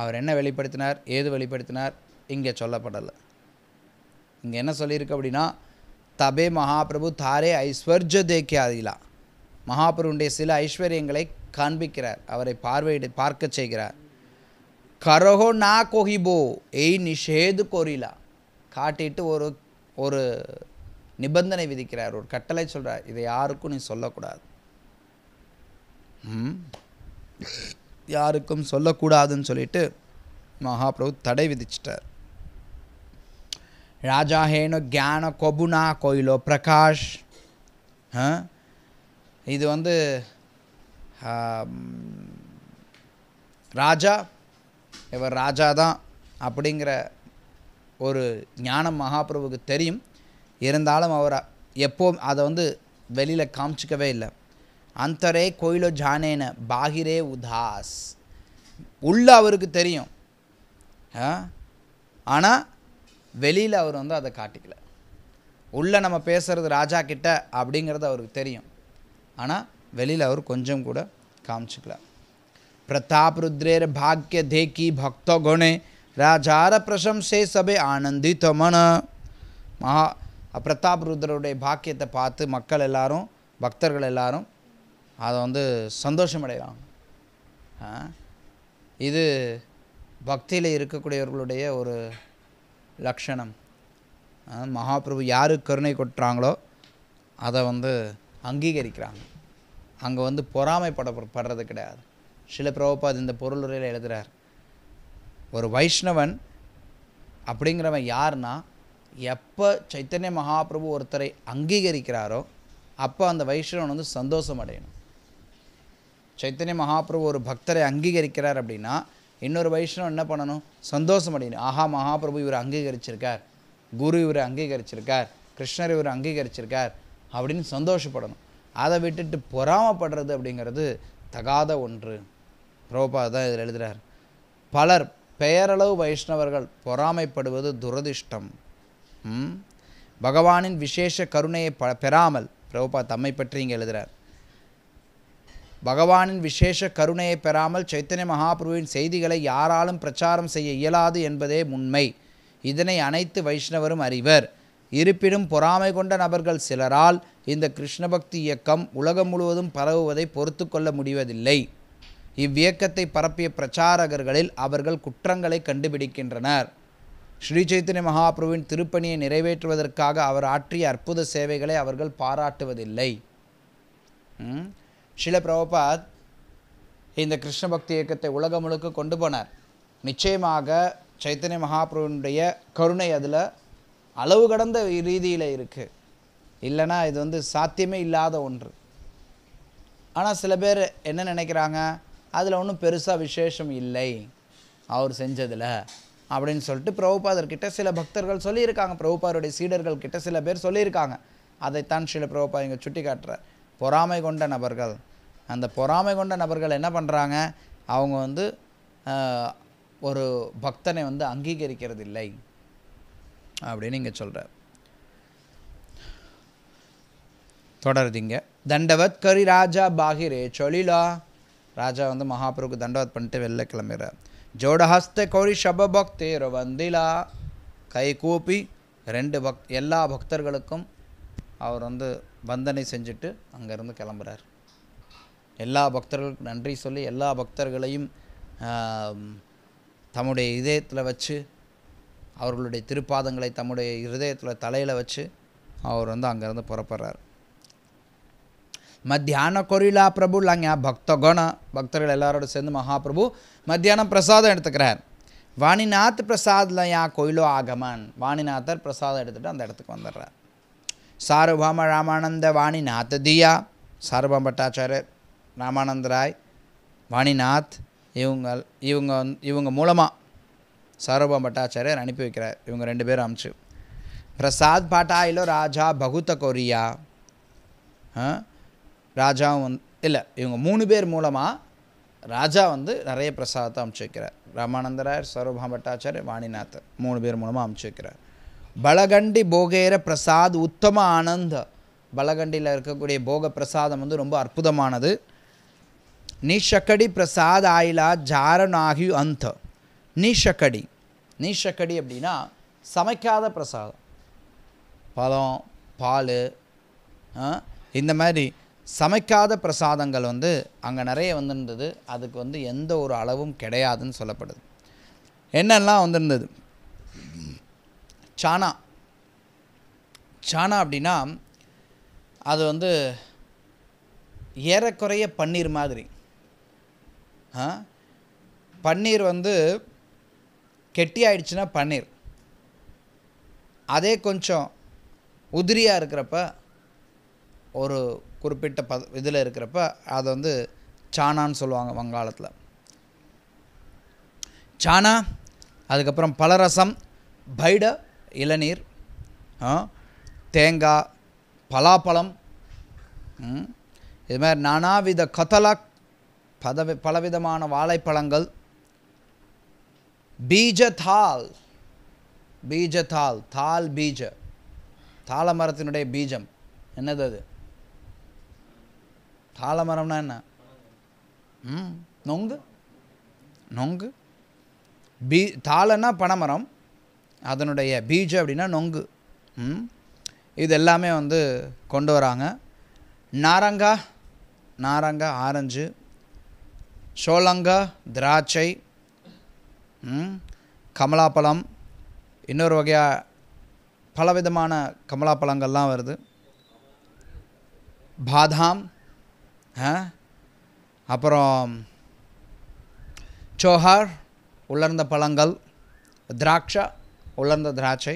அவர் என்ன வெளிப்படுத்தினார் ஏது வெளிப்படுத்தினார் இங்கே சொல்லப்படலை இங்கே என்ன சொல்லியிருக்கு அப்படின்னா தபே மகாபிரபு தாரே ஐஸ்வர்ஜ தேக்கியாதிலா மகாபிரபுடைய சில ஐஸ்வர்யங்களை காண்பிக்கிறார் அவரை பார்வையிட பார்க்க செய்கிறார் கரஹோ நா கொஹிபோ எய் நிஷேது கோரிலா காட்டிட்டு ஒரு ஒரு நிபந்தனை விதிக்கிறார் ஒரு கட்டளை சொல்கிறார் இதை யாருக்கும் நீ சொல்லக்கூடாது யாருக்கும் சொல்லக்கூடாதுன்னு சொல்லிட்டு மகாபிரபு தடை விதிச்சிட்டார் ராஜா ஹேனோ கியான கொபுனா கோயிலோ பிரகாஷ் இது வந்து ராஜா இவர் ராஜா தான் அப்படிங்கிற ஒரு ஞானம் மகாபிரபுக்கு தெரியும் இருந்தாலும் அவர் எப்போ அதை வந்து வெளியில் காமிச்சிக்கவே இல்லை அந்தரே கோயிலோ ஜானேன பாகிரே உதாஸ் உள்ள அவருக்கு தெரியும் ஆனால் வெளியில் அவர் வந்து அதை காட்டிக்கல உள்ளே நம்ம பேசுகிறது ராஜா கிட்ட அப்படிங்கிறது அவருக்கு தெரியும் ஆனால் வெளியில் அவர் கொஞ்சம் கூட காமிச்சிக்கல பிரதாப் ருத்ரேர் பாக்கிய தேக்கி குணே ராஜார பிரசம்சே சபை ஆனந்தித்த மன மகா பிரதாப் ருத்ரருடைய பாக்கியத்தை பார்த்து மக்கள் எல்லாரும் பக்தர்கள் எல்லாரும் அதை வந்து சந்தோஷமடைகிறாங்க இது பக்தியில் இருக்கக்கூடியவர்களுடைய ஒரு லக்ஷணம் மகாபிரபு யார் கருணை கொட்டுறாங்களோ அதை வந்து அங்கீகரிக்கிறாங்க அங்கே வந்து பொறாமைப்பட படுறது கிடையாது சில பிரபுபாத் இந்த பொருளுரையில் எழுதுகிறார் ஒரு வைஷ்ணவன் அப்படிங்கிறவன் யார்னா எப்போ சைத்தன்ய மகாபிரபு ஒருத்தரை அங்கீகரிக்கிறாரோ அப்போ அந்த வைஷ்ணவன் வந்து சந்தோஷம் அடையணும் சைத்தன்ய மகாபிரபு ஒரு பக்தரை அங்கீகரிக்கிறார் அப்படின்னா இன்னொரு வைஷ்ணவன் என்ன பண்ணணும் சந்தோஷம் அடையணும் ஆஹா மகாபிரபு இவர் அங்கீகரிச்சிருக்கார் குரு இவர் அங்கீகரிச்சிருக்கார் கிருஷ்ணர் இவர் அங்கீகரிச்சிருக்கார் அப்படின்னு சந்தோஷப்படணும் அதை விட்டுட்டு பொறாமப்படுறது அப்படிங்கிறது தகாத ஒன்று ரோபா தான் இதில் எழுதுகிறார் பலர் பெயரளவு வைஷ்ணவர்கள் பொறாமைப்படுவது துரதிஷ்டம் பகவானின் விசேஷ கருணையை ப பெறாமல் பிரபுபா தம்மை பற்றி இங்கே எழுதுகிறார் பகவானின் விசேஷ கருணையை பெறாமல் சைத்தன்ய மகாபிரபுவின் செய்திகளை யாராலும் பிரச்சாரம் செய்ய இயலாது என்பதே உண்மை இதனை அனைத்து வைஷ்ணவரும் அறிவர் இருப்பினும் பொறாமை கொண்ட நபர்கள் சிலரால் இந்த கிருஷ்ணபக்தி இயக்கம் உலகம் முழுவதும் பரவுவதை பொறுத்து கொள்ள முடிவதில்லை இவ்வியக்கத்தை பரப்பிய பிரச்சாரகர்களில் அவர்கள் குற்றங்களை கண்டுபிடிக்கின்றனர் ஸ்ரீ சைத்தன்ய மகாபிரபுவின் திருப்பணியை நிறைவேற்றுவதற்காக அவர் ஆற்றிய அற்புத சேவைகளை அவர்கள் பாராட்டுவதில்லை ஷில பிரபபாத் இந்த கிருஷ்ண பக்தி இயக்கத்தை உலகம் முழுக்க கொண்டு போனார் நிச்சயமாக சைத்தன்ய மகாபிரபுனுடைய கருணை அதில் அளவு கடந்த ரீதியில் இருக்குது இல்லைன்னா இது வந்து சாத்தியமே இல்லாத ஒன்று ஆனால் சில பேர் என்ன நினைக்கிறாங்க அதில் ஒன்றும் பெருசாக விசேஷம் இல்லை அவர் செஞ்சதில் அப்படின்னு சொல்லிட்டு பிரபுபாதர்கிட்ட சில பக்தர்கள் சொல்லியிருக்காங்க பிரபுபாருடைய சீடர்கள் கிட்ட சில பேர் சொல்லியிருக்காங்க அதைத்தான் சில பிரபுபா இங்கே சுட்டி காட்டுற பொறாமை கொண்ட நபர்கள் அந்த பொறாமை கொண்ட நபர்கள் என்ன பண்ணுறாங்க அவங்க வந்து ஒரு பக்தனை வந்து அங்கீகரிக்கிறது இல்லை அப்படின்னு இங்கே சொல்கிறார் தொடருதிங்க தண்டவத் கரி ராஜா பாகிரே சொலிலா ராஜா வந்து மகாபிரபுக்கு தண்டவாத் பண்ணிட்டு வெளில கிளம்புறார் ஜோடஹஸ்த கௌரி ஷப பக்தேரோ வந்திலா கை கூப்பி ரெண்டு பக் எல்லா பக்தர்களுக்கும் அவர் வந்து வந்தனை செஞ்சுட்டு அங்கேருந்து கிளம்புறார் எல்லா பக்தர்களுக்கும் நன்றி சொல்லி எல்லா பக்தர்களையும் தம்முடைய இதயத்தில் வச்சு அவர்களுடைய திருப்பாதங்களை தம்முடைய இருதயத்தில் தலையில் வச்சு அவர் வந்து அங்கேருந்து புறப்படுறார் பிரபு ಕೊರಿಲಾ பக்த ಲಂಗ್ಯ பக்தர்கள் எல்லாரோட சேர்ந்து மகாபிரபு மத்தியானம் பிரசாதம் எடுத்துக்கிறார் வாணிநாத் பிரசாதில் யா கோயிலோ ஆகமன் வாணிநாத்தர் பிரசாதம் எடுத்துகிட்டு அந்த இடத்துக்கு வந்துடுறார் சார்வபாம ராமானந்த வாணிநாத் தியா சார்வபாம் பட்டாச்சாரியர் ராமானந்தராய் வாணிநாத் இவங்க இவங்க இவங்க மூலமாக சார்வபாம் பட்டாச்சாரியர் அனுப்பி வைக்கிறார் இவங்க ரெண்டு பேரும் அமிச்சு பிரசாத் பாட்டாயிலோ ராஜா பகுத்த கொரியா ராஜாவும் வந்து இல்லை இவங்க மூணு பேர் மூலமாக ராஜா வந்து நிறைய பிரசாதத்தை அமுச்சு வைக்கிறார் ராமானந்தராயர் சரோபா பட்டாச்சாரியர் வாணிநாதர் மூணு பேர் மூலமாக அமுச்சு வைக்கிறார் பலகண்டி போகேர பிரசாத் உத்தம ஆனந்த பலகண்டியில் இருக்கக்கூடிய போக பிரசாதம் வந்து ரொம்ப அற்புதமானது நீஷக்கடி பிரசாத் ஆயிலா ஜாரனாகி அந்த நீஷக்கடி நீஷக்கடி அப்படின்னா சமைக்காத பிரசாதம் பழம் பால் இந்த மாதிரி சமைக்காத பிரசாதங்கள் வந்து அங்கே நிறைய வந்திருந்தது அதுக்கு வந்து எந்த ஒரு அளவும் கிடையாதுன்னு சொல்லப்படுது என்னெல்லாம் வந்திருந்தது சானா சானா அப்படின்னா அது வந்து ஏறக்குறைய பன்னீர் மாதிரி பன்னீர் வந்து கெட்டி ஆயிடுச்சுன்னா பன்னீர் அதே கொஞ்சம் உதிரியாக இருக்கிறப்ப ஒரு குறிப்பிட்ட ப இதில் இருக்கிறப்ப அதை வந்து சானான்னு சொல்லுவாங்க வங்காளத்தில் சானா அதுக்கப்புறம் பலரசம் பைட இளநீர் தேங்காய் பலாப்பழம் இது மாதிரி நானாவித கதலக் பதவி பலவிதமான வாழைப்பழங்கள் பீஜதால் பீஜதால் தால் பீஜ தாளமரத்தினுடைய பீஜம் என்னது அது தாழ என்ன ம் நொங்கு நொங்கு பீ தாழன்னா பனைமரம் அதனுடைய பீஜ் அப்படின்னா நொங்கு ம் இது எல்லாமே வந்து கொண்டு வராங்க நாரங்கா நாரங்கா ஆரஞ்சு சோளங்கா திராட்சை கமலாப்பழம் இன்னொரு வகையாக பலவிதமான கமலாப்பழங்கள்லாம் வருது பாதாம் அப்புறம் சோஹார் உலர்ந்த பழங்கள் திராட்சை உலர்ந்த திராட்சை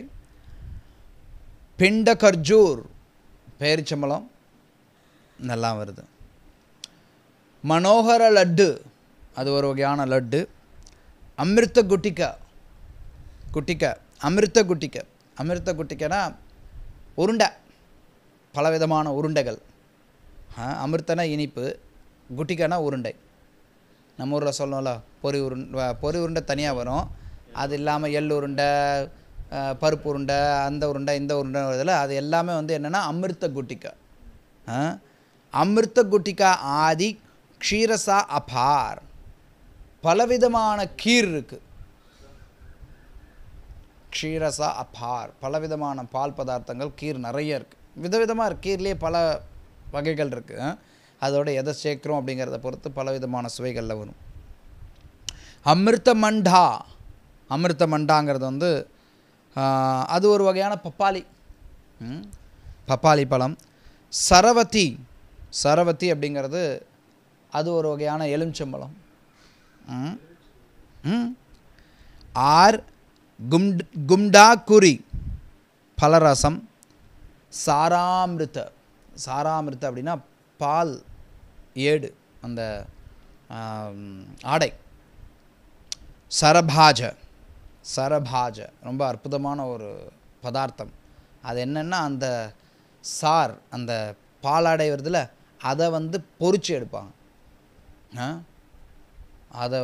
பிண்டகர்ஜூர் பேரிச்சம்பளம் நல்லா வருது மனோகர லட்டு அது ஒரு வகையான லட்டு அமிர்த குட்டிக்கா குட்டிக்கா அமிர்த குட்டிக்கை அமிர்த குட்டிக்கனா உருண்டை பலவிதமான உருண்டைகள் அமிர்தனா இனிப்பு குட்டிக்கானா உருண்டை நம்ம ஊரில் சொல்லணும்ல பொறி உருண்டை பொறி உருண்டை தனியாக வரும் அது இல்லாமல் எள் உருண்டை பருப்பு உருண்டை அந்த உருண்டை இந்த உருண்டை அது எல்லாமே வந்து என்னென்னா அமிர்த குட்டிக்கா அமிர்த குட்டிக்கா ஆதி க்ஷீரசா அபார் பலவிதமான கீர் இருக்குது க்ஷீரசா அபார் பலவிதமான பால் பதார்த்தங்கள் கீர் நிறைய இருக்குது விதவிதமாக இருக்குது கீர்லேயே பல வகைகள் இருக்குது அதோடு எதை சேர்க்குறோம் அப்படிங்கிறத பொறுத்து பலவிதமான சுவைகளில் வரும் அமிர்தமண்டா அமிர்தமண்டாங்கிறது வந்து அது ஒரு வகையான பப்பாளி பப்பாளி பழம் சரவதி சரவதி அப்படிங்கிறது அது ஒரு வகையான எலுமிச்சம்பழம் ஆர் கும்ட் கும்டா குறி பலரசம் சாராமிருத்த சாராமிர்த்து அப்படின்னா பால் ஏடு அந்த ஆடை சரபாஜ சரபாஜ ரொம்ப அற்புதமான ஒரு பதார்த்தம் அது என்னென்னா அந்த சார் அந்த பாலாடை வருதுல அதை வந்து பொறிச்சு எடுப்பாங்க அதை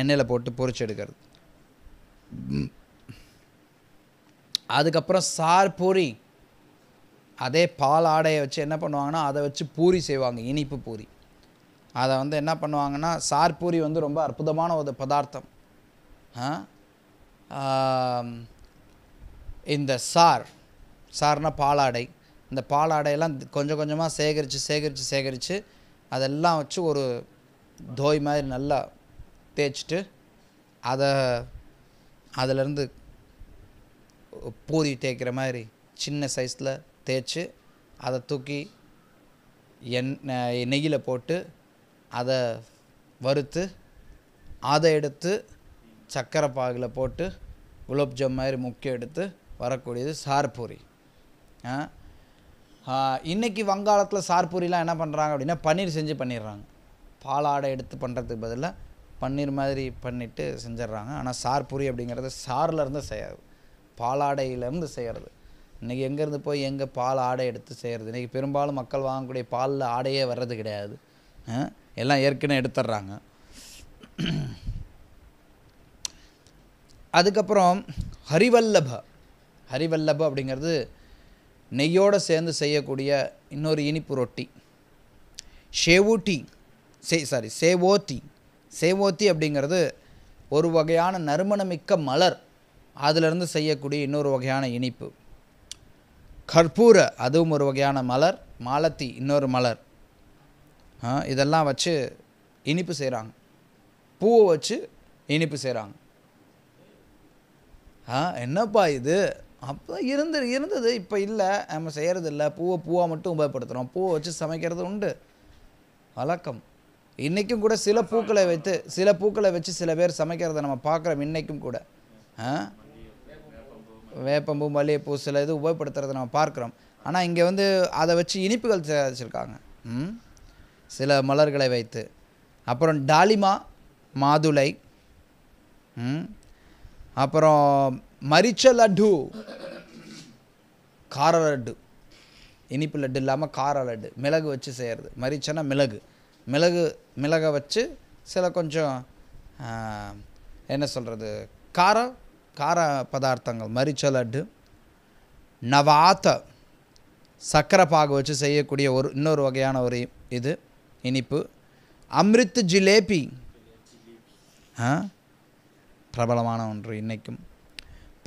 எண்ணெயில் போட்டு பொறிச்சு எடுக்கிறது அதுக்கப்புறம் சார் பொறி அதே பால் ஆடையை வச்சு என்ன பண்ணுவாங்கன்னா அதை வச்சு பூரி செய்வாங்க இனிப்பு பூரி அதை வந்து என்ன பண்ணுவாங்கன்னா சார் பூரி வந்து ரொம்ப அற்புதமான ஒரு பதார்த்தம் இந்த சார் சார்னா பாலாடை இந்த பாலாடையெல்லாம் கொஞ்சம் கொஞ்சமாக சேகரித்து சேகரித்து சேகரித்து அதெல்லாம் வச்சு ஒரு தோய் மாதிரி நல்லா தேய்ச்சிட்டு அதை அதிலேருந்து பூரி தேய்க்கிற மாதிரி சின்ன சைஸில் தேய்ச்சி அதை தூக்கி எண் நெய்யில் போட்டு அதை வறுத்து அதை எடுத்து சக்கரை பாகில் போட்டு குலோப்ஜம் மாதிரி முக்கியம் எடுத்து வரக்கூடியது சார்பூரி இன்றைக்கி வங்காளத்தில் சார்பூரிலாம் என்ன பண்ணுறாங்க அப்படின்னா பன்னீர் செஞ்சு பண்ணிடுறாங்க பாலாடை எடுத்து பண்ணுறதுக்கு பதிலாக பன்னீர் மாதிரி பண்ணிவிட்டு செஞ்சிட்றாங்க ஆனால் சார்பூரி அப்படிங்கிறது சாரில் இருந்து செய்யாது பாலாடையிலேருந்து செய்கிறது இன்றைக்கி எங்கேருந்து போய் எங்கே பால் ஆடை எடுத்து செய்கிறது இன்றைக்கி பெரும்பாலும் மக்கள் வாங்கக்கூடிய பாலில் ஆடையே வர்றது கிடையாது எல்லாம் ஏற்கனவே எடுத்துட்றாங்க அதுக்கப்புறம் ஹரிவல்லப ஹரிவல்லப அப்படிங்கிறது நெய்யோடு சேர்ந்து செய்யக்கூடிய இன்னொரு இனிப்பு ரொட்டி ஷேவூட்டி சே சாரி சேவோத்தி சேவோத்தி அப்படிங்கிறது ஒரு வகையான நறுமணமிக்க மலர் அதிலிருந்து செய்யக்கூடிய இன்னொரு வகையான இனிப்பு கற்பூர அதுவும் ஒரு வகையான மலர் மாலத்தி இன்னொரு மலர் இதெல்லாம் வச்சு இனிப்பு செய்கிறாங்க பூவை வச்சு இனிப்பு செய்கிறாங்க ஆ என்னப்பா இது அப்போ இருந்து இருந்தது இப்போ இல்லை நம்ம செய்கிறது இல்லை பூவை பூவாக மட்டும் உபயோகப்படுத்துகிறோம் பூவை வச்சு சமைக்கிறது உண்டு வழக்கம் இன்றைக்கும் கூட சில பூக்களை வைத்து சில பூக்களை வச்சு சில பேர் சமைக்கிறத நம்ம பார்க்குறோம் இன்றைக்கும் கூட ஆ வேப்பம்பு மல்லிகைப்பூ சில இது உபயோகப்படுத்துறதை நம்ம பார்க்குறோம் ஆனால் இங்கே வந்து அதை வச்சு இனிப்புகள் தயாரிச்சிருக்காங்க சில மலர்களை வைத்து அப்புறம் டாலிமா மாதுளை அப்புறம் மரிச்ச லட்டு கார லட்டு இனிப்பு லட்டு இல்லாமல் கார லட்டு மிளகு வச்சு செய்கிறது மரிச்சனா மிளகு மிளகு மிளகை வச்சு சில கொஞ்சம் என்ன சொல்கிறது காரம் கார பதார்த்தங்கள் மரிச்ச லட்டு நவாத்த சக்கரை பாகு வச்சு செய்யக்கூடிய ஒரு இன்னொரு வகையான ஒரு இது இனிப்பு அம்ரித் ஜிலேபி பிரபலமான ஒன்று இன்றைக்கும்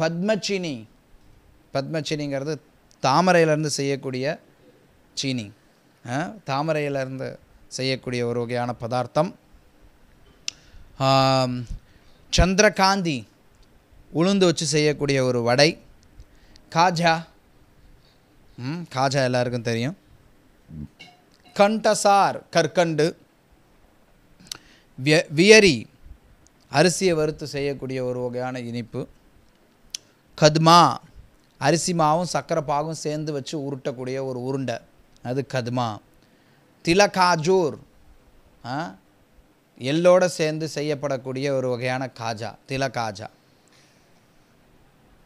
பத்மச்சீனி பத்மச்சினிங்கிறது தாமரையிலேருந்து செய்யக்கூடிய சீனி தாமரையிலேருந்து செய்யக்கூடிய ஒரு வகையான பதார்த்தம் சந்திரகாந்தி உளுந்து வச்சு செய்யக்கூடிய ஒரு வடை காஜா ம் காஜா எல்லாருக்கும் தெரியும் கண்டசார் கற்கண்டு வியரி அரிசியை வறுத்து செய்யக்கூடிய ஒரு வகையான இனிப்பு கத்மா அரிசி மாவும் சர்க்கரை பாகும் சேர்ந்து வச்சு உருட்டக்கூடிய ஒரு உருண்டை அது கத்மா திலகாஜூர் எல்லோட சேர்ந்து செய்யப்படக்கூடிய ஒரு வகையான காஜா திலகாஜா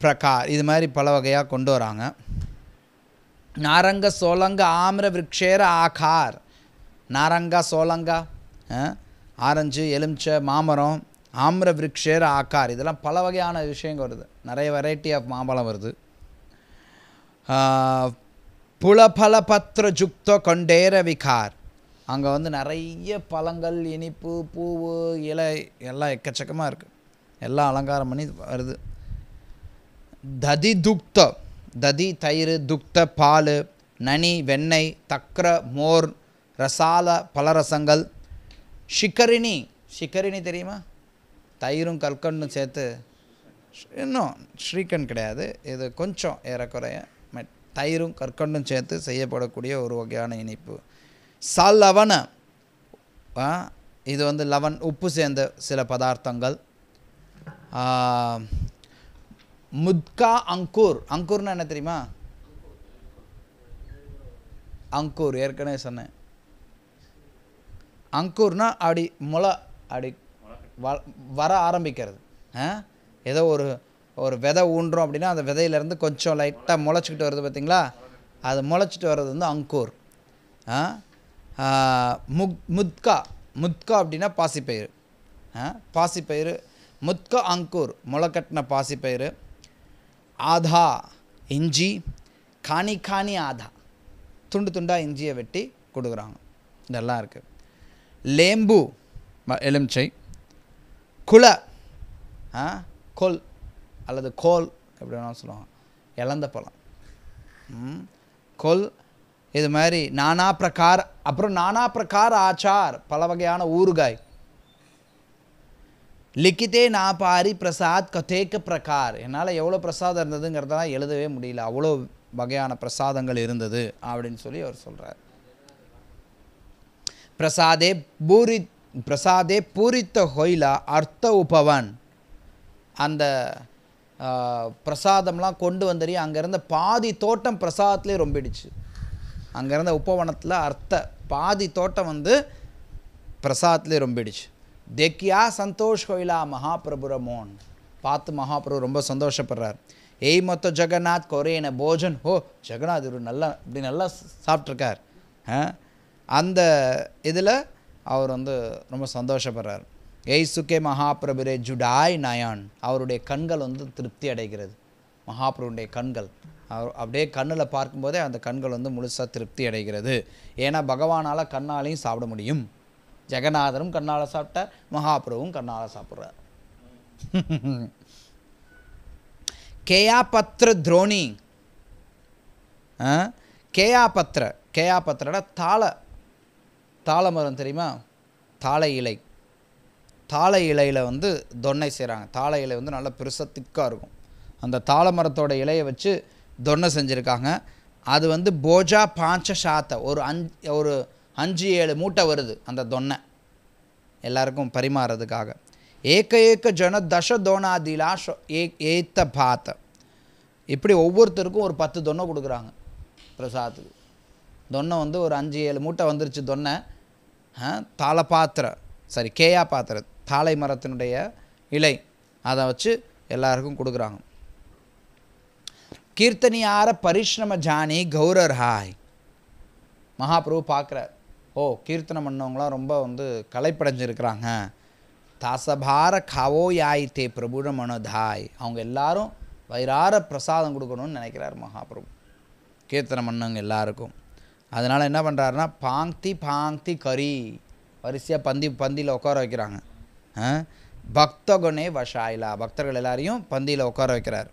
பிரகார் இது மாதிரி பல வகையாக கொண்டு வராங்க நாரங்க சோளங்க ஆமிர விரக்ஷேர ஆகார் நாரங்கா சோளங்கா ஆரஞ்சு எலுமிச்சை மாமரம் ஆமிர விரக்ஷேர ஆக்கார் இதெல்லாம் பல வகையான விஷயங்கள் வருது நிறைய வெரைட்டி ஆஃப் மாம்பழம் வருது புலபல பத்திர ஜுக்தோ கொண்டேர விகார் அங்கே வந்து நிறைய பழங்கள் இனிப்பு பூவு இலை எல்லாம் எக்கச்சக்கமாக இருக்குது எல்லாம் அலங்காரம் பண்ணி வருது ததி துக்த ததி தயிர் துக்த பால் நனி வெண்ணெய் தக்கர மோர் ரசால பலரசங்கள் ஷிக்கரிணி ஷிக்கரிணி தெரியுமா தயிரும் கல்கண்டும் சேர்த்து இன்னும் ஸ்ரீகன் கிடையாது இது கொஞ்சம் ஏறக்குறைய தயிரும் கற்கண்டும் சேர்த்து செய்யப்படக்கூடிய ஒரு வகையான இனிப்பு சால் லவன இது வந்து லவன் உப்பு சேர்ந்த சில பதார்த்தங்கள் முத்கா அங்கூர் அங்கூர்னா என்ன தெரியுமா அங்கூர் ஏற்கனவே சொன்னேன் அங்கூர்னா அப்படி முளை அப்படி வர ஆரம்பிக்கிறது ஏதோ ஒரு ஒரு விதை ஊன்றோம் அப்படின்னா அந்த விதையிலேருந்து கொஞ்சம் லைட்டாக முளைச்சிக்கிட்டு வருது பார்த்திங்களா அது முளைச்சிட்டு வர்றது வந்து அங்கூர் முக் முத்கா முத்கா அப்படின்னா பாசிப்பயிறு பாசிப்பயிறு முத்கா அங்கூர் முளைக்கட்டின பாசிப்பயிறு ஆதா இஞ்சி காணி காணி ஆதா துண்டு துண்டாக இஞ்சியை வெட்டி கொடுக்குறாங்க இதெல்லாம் இருக்குது லேம்பு எலுமிச்சை குல கொல் அல்லது கோல் எப்படி வேணாலும் சொல்லுவாங்க இழந்த பழம் கொல் இது மாதிரி நானா பிரகார் அப்புறம் நானா பிரகார் ஆச்சார் பல வகையான ஊறுகாய் லிக்கிதே நான் பாரி பிரசாத் கதேக்க பிரகார் என்னால் எவ்வளோ பிரசாதம் இருந்ததுங்கிறதெல்லாம் எழுதவே முடியல அவ்வளோ வகையான பிரசாதங்கள் இருந்தது அப்படின்னு சொல்லி அவர் சொல்கிறார் பிரசாதே பூரி பிரசாதே பூரித்த ஹொயிலா அர்த்த உபவன் அந்த பிரசாதம்லாம் கொண்டு வந்தறி அங்கேருந்த பாதி தோட்டம் பிரசாதத்துலேயே ரொம்பிடுச்சு அங்கேருந்த உபவனத்தில் அர்த்த பாதி தோட்டம் வந்து பிரசாதத்துலேயே ரொம்பிடுச்சு தெக்கியா சந்தோஷ் கோயிலா மகாபிரபுர மோன் பார்த்து மகாபிரபு ரொம்ப சந்தோஷப்படுறார் ஏய் மொத்த ஜெகநாத் கொரேன போஜன் ஹோ ஜெகநாத் இவர் நல்லா இப்படி நல்லா சாப்பிட்ருக்கார் அந்த இதில் அவர் வந்து ரொம்ப சந்தோஷப்படுறார் ஏய் சுகே மகாபிரபுரே ஜுடாய் நயான் அவருடைய கண்கள் வந்து திருப்தி அடைகிறது மகாபிரபுடைய கண்கள் அவர் அப்படியே கண்ணில் பார்க்கும்போதே அந்த கண்கள் வந்து முழுசாக திருப்தி அடைகிறது ஏன்னா பகவானால் கண்ணாலையும் சாப்பிட முடியும் ஜெகநாதரும் கண்ணால் சாப்பிட்டார் மகாபிரபுவும் கண்ணால் சாப்பிட்றார் கேயாபத்ர துரோணி கேயாபத்ர கேயாபத்ரட தாள தாள மரம் தெரியுமா தாழை இலை தாழை இலையில் வந்து தொன்னை செய்கிறாங்க தாழை இலை வந்து நல்லா பெருசாக திக்காக இருக்கும் அந்த மரத்தோட இலையை வச்சு தொன்னை செஞ்சுருக்காங்க அது வந்து போஜா பாஞ்ச சாத்தை ஒரு அஞ்சு ஒரு அஞ்சு ஏழு மூட்டை வருது அந்த தொன்னை எல்லாருக்கும் பரிமாறதுக்காக ஏக்க ஏக்க ஜன தச தோனாதிலா ஏ ஏத்த பாத்த இப்படி ஒவ்வொருத்தருக்கும் ஒரு பத்து தொன்னை கொடுக்குறாங்க பிரசாத்துக்கு தொன்னை வந்து ஒரு அஞ்சு ஏழு மூட்டை வந்துருச்சு தொன்னை பாத்திரம் சாரி கேயா பாத்திர தாழை மரத்தினுடைய இலை அதை வச்சு எல்லாருக்கும் கொடுக்குறாங்க கீர்த்தனியார பரிஷ்ரம ஜானி கௌரர் ஹாய் மகாபிரபு பார்க்குறார் ஓ கீர்த்தனம் பண்ணவங்களாம் ரொம்ப வந்து கலைப்படைஞ்சிருக்கிறாங்க தசபார காவோ யாய் தே பிரபுட மனோதாய் அவங்க எல்லாரும் வயிறார பிரசாதம் கொடுக்கணும்னு நினைக்கிறார் மகாபிரபு கீர்த்தனம் பண்ணவங்க எல்லாருக்கும் அதனால் என்ன பண்ணுறாருன்னா பாங்தி பாங்தி கரி வரிசையாக பந்தி பந்தியில் உட்கார வைக்கிறாங்க பக்தகுனே வஷாயிலா பக்தர்கள் எல்லாரையும் பந்தியில் உட்கார வைக்கிறார்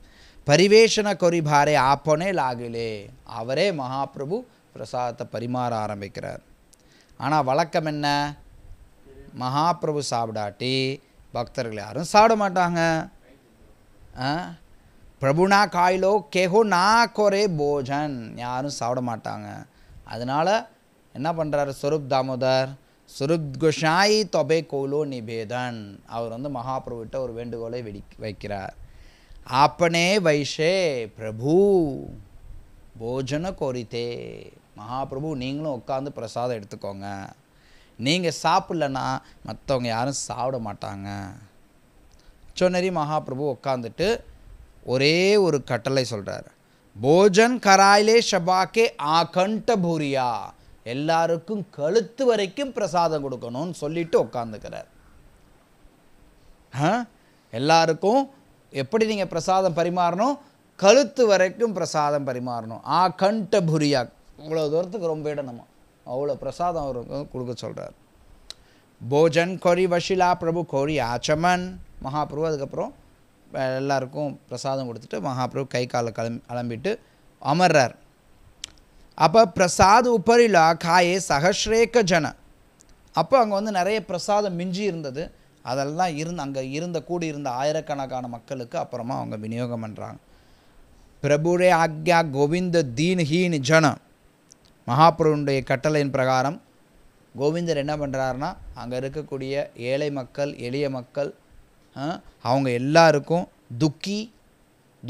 பரிவேஷன கொரிபாரே ஆப்போனே லாகிலே அவரே மகாபிரபு பிரசாதத்தை பரிமாற ஆரம்பிக்கிறார் ஆனால் வழக்கம் என்ன மகாபிரபு சாப்பிடாட்டி பக்தர்கள் யாரும் சாப்பிட மாட்டாங்க பிரபுனா காயிலோ கேஹோ நா கொரே போஜன் யாரும் சாப்பிட மாட்டாங்க அதனால் என்ன பண்ணுறாரு சுரூப் தாமோதர் சுருப் குஷாய் தொபே கோலோ நிபேதன் அவர் வந்து மகாபிரபுட்ட ஒரு வேண்டுகோளை வெடி வைக்கிறார் ஆப்பனே வைஷே பிரபு போஜன கோரித்தே மகாபிரபு நீங்களும் உட்காந்து பிரசாதம் எடுத்துக்கோங்க நீங்கள் சாப்பிட்லன்னா மற்றவங்க யாரும் சாப்பிட மாட்டாங்க சொன்னரி மகாபிரபு உட்காந்துட்டு ஒரே ஒரு கட்டளை சொல்கிறார் போஜன் கராயிலே ஷபாக்கே ஆ கண்டபூரியா எல்லாருக்கும் கழுத்து வரைக்கும் பிரசாதம் கொடுக்கணும்னு சொல்லிட்டு உட்காந்துக்கிறார் எல்லாருக்கும் எப்படி நீங்கள் பிரசாதம் பரிமாறணும் கழுத்து வரைக்கும் பிரசாதம் பரிமாறணும் ஆ கண்டபுரியா இவ்வளோ தூரத்துக்கு ரொம்ப இடணுமா அவ்வளோ பிரசாதம் அவர் கொடுக்க சொல்கிறார் போஜன் கோரி வஷிலா பிரபு கோரி ஆச்சமன் மகாபிரபு அதுக்கப்புறம் எல்லாருக்கும் பிரசாதம் கொடுத்துட்டு மகாபிரபு கை காலை கிளம்பி கிளம்பிட்டு அமர்றார் அப்போ பிரசாத் உப்பரிலா காயே சகஸ்ரேக்க ஜன அப்போ அங்கே வந்து நிறைய பிரசாதம் மிஞ்சி இருந்தது அதெல்லாம் இருந்து அங்கே இருந்த கூடி இருந்த ஆயிரக்கணக்கான மக்களுக்கு அப்புறமா அவங்க விநியோகம் பண்ணுறாங்க பிரபுரே ஆக்யா கோவிந்த தீன் ஹீன் ஜனம் மகாபிரபுனுடைய கட்டளையின் பிரகாரம் கோவிந்தர் என்ன பண்ணுறாருனா அங்கே இருக்கக்கூடிய ஏழை மக்கள் எளிய மக்கள் அவங்க எல்லாருக்கும் துக்கி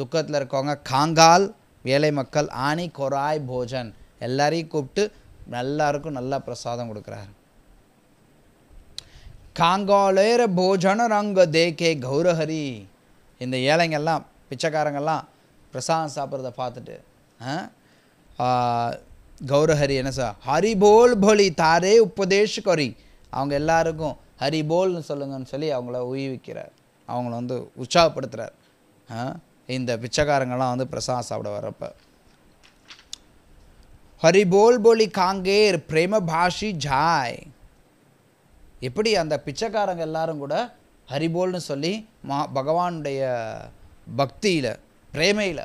துக்கத்தில் இருக்கவங்க காங்கால் ஏழை மக்கள் ஆணி கொராய் போஜன் எல்லாரையும் கூப்பிட்டு நல்லாருக்கும் நல்லா பிரசாதம் கொடுக்குறாரு காங்காலேர போஜன ரங்க தேகே கௌரஹரி இந்த ஏழைங்கெல்லாம் பிச்சைக்காரங்கெல்லாம் பிரசாதம் சாப்பிட்றத பார்த்துட்டு கௌரஹரி என்ன சார் ஹரிபோல் போலி தாரே உபதேஷ் கொரி அவங்க எல்லாருக்கும் ஹரிபோல்னு சொல்லுங்கன்னு சொல்லி அவங்கள உயிர்விக்கிறார் அவங்கள வந்து உற்சாகப்படுத்துகிறார் இந்த பிச்சைக்காரங்கெல்லாம் வந்து பிரசாதம் சாப்பிட வரப்போ ஹரிபோல் போலி காங்கேர் பிரேம பாஷி ஜாய் எப்படி அந்த பிச்சைக்காரங்க எல்லாரும் கூட ஹரிபோல்னு சொல்லி மா பகவானுடைய பக்தியில் பிரேமையில்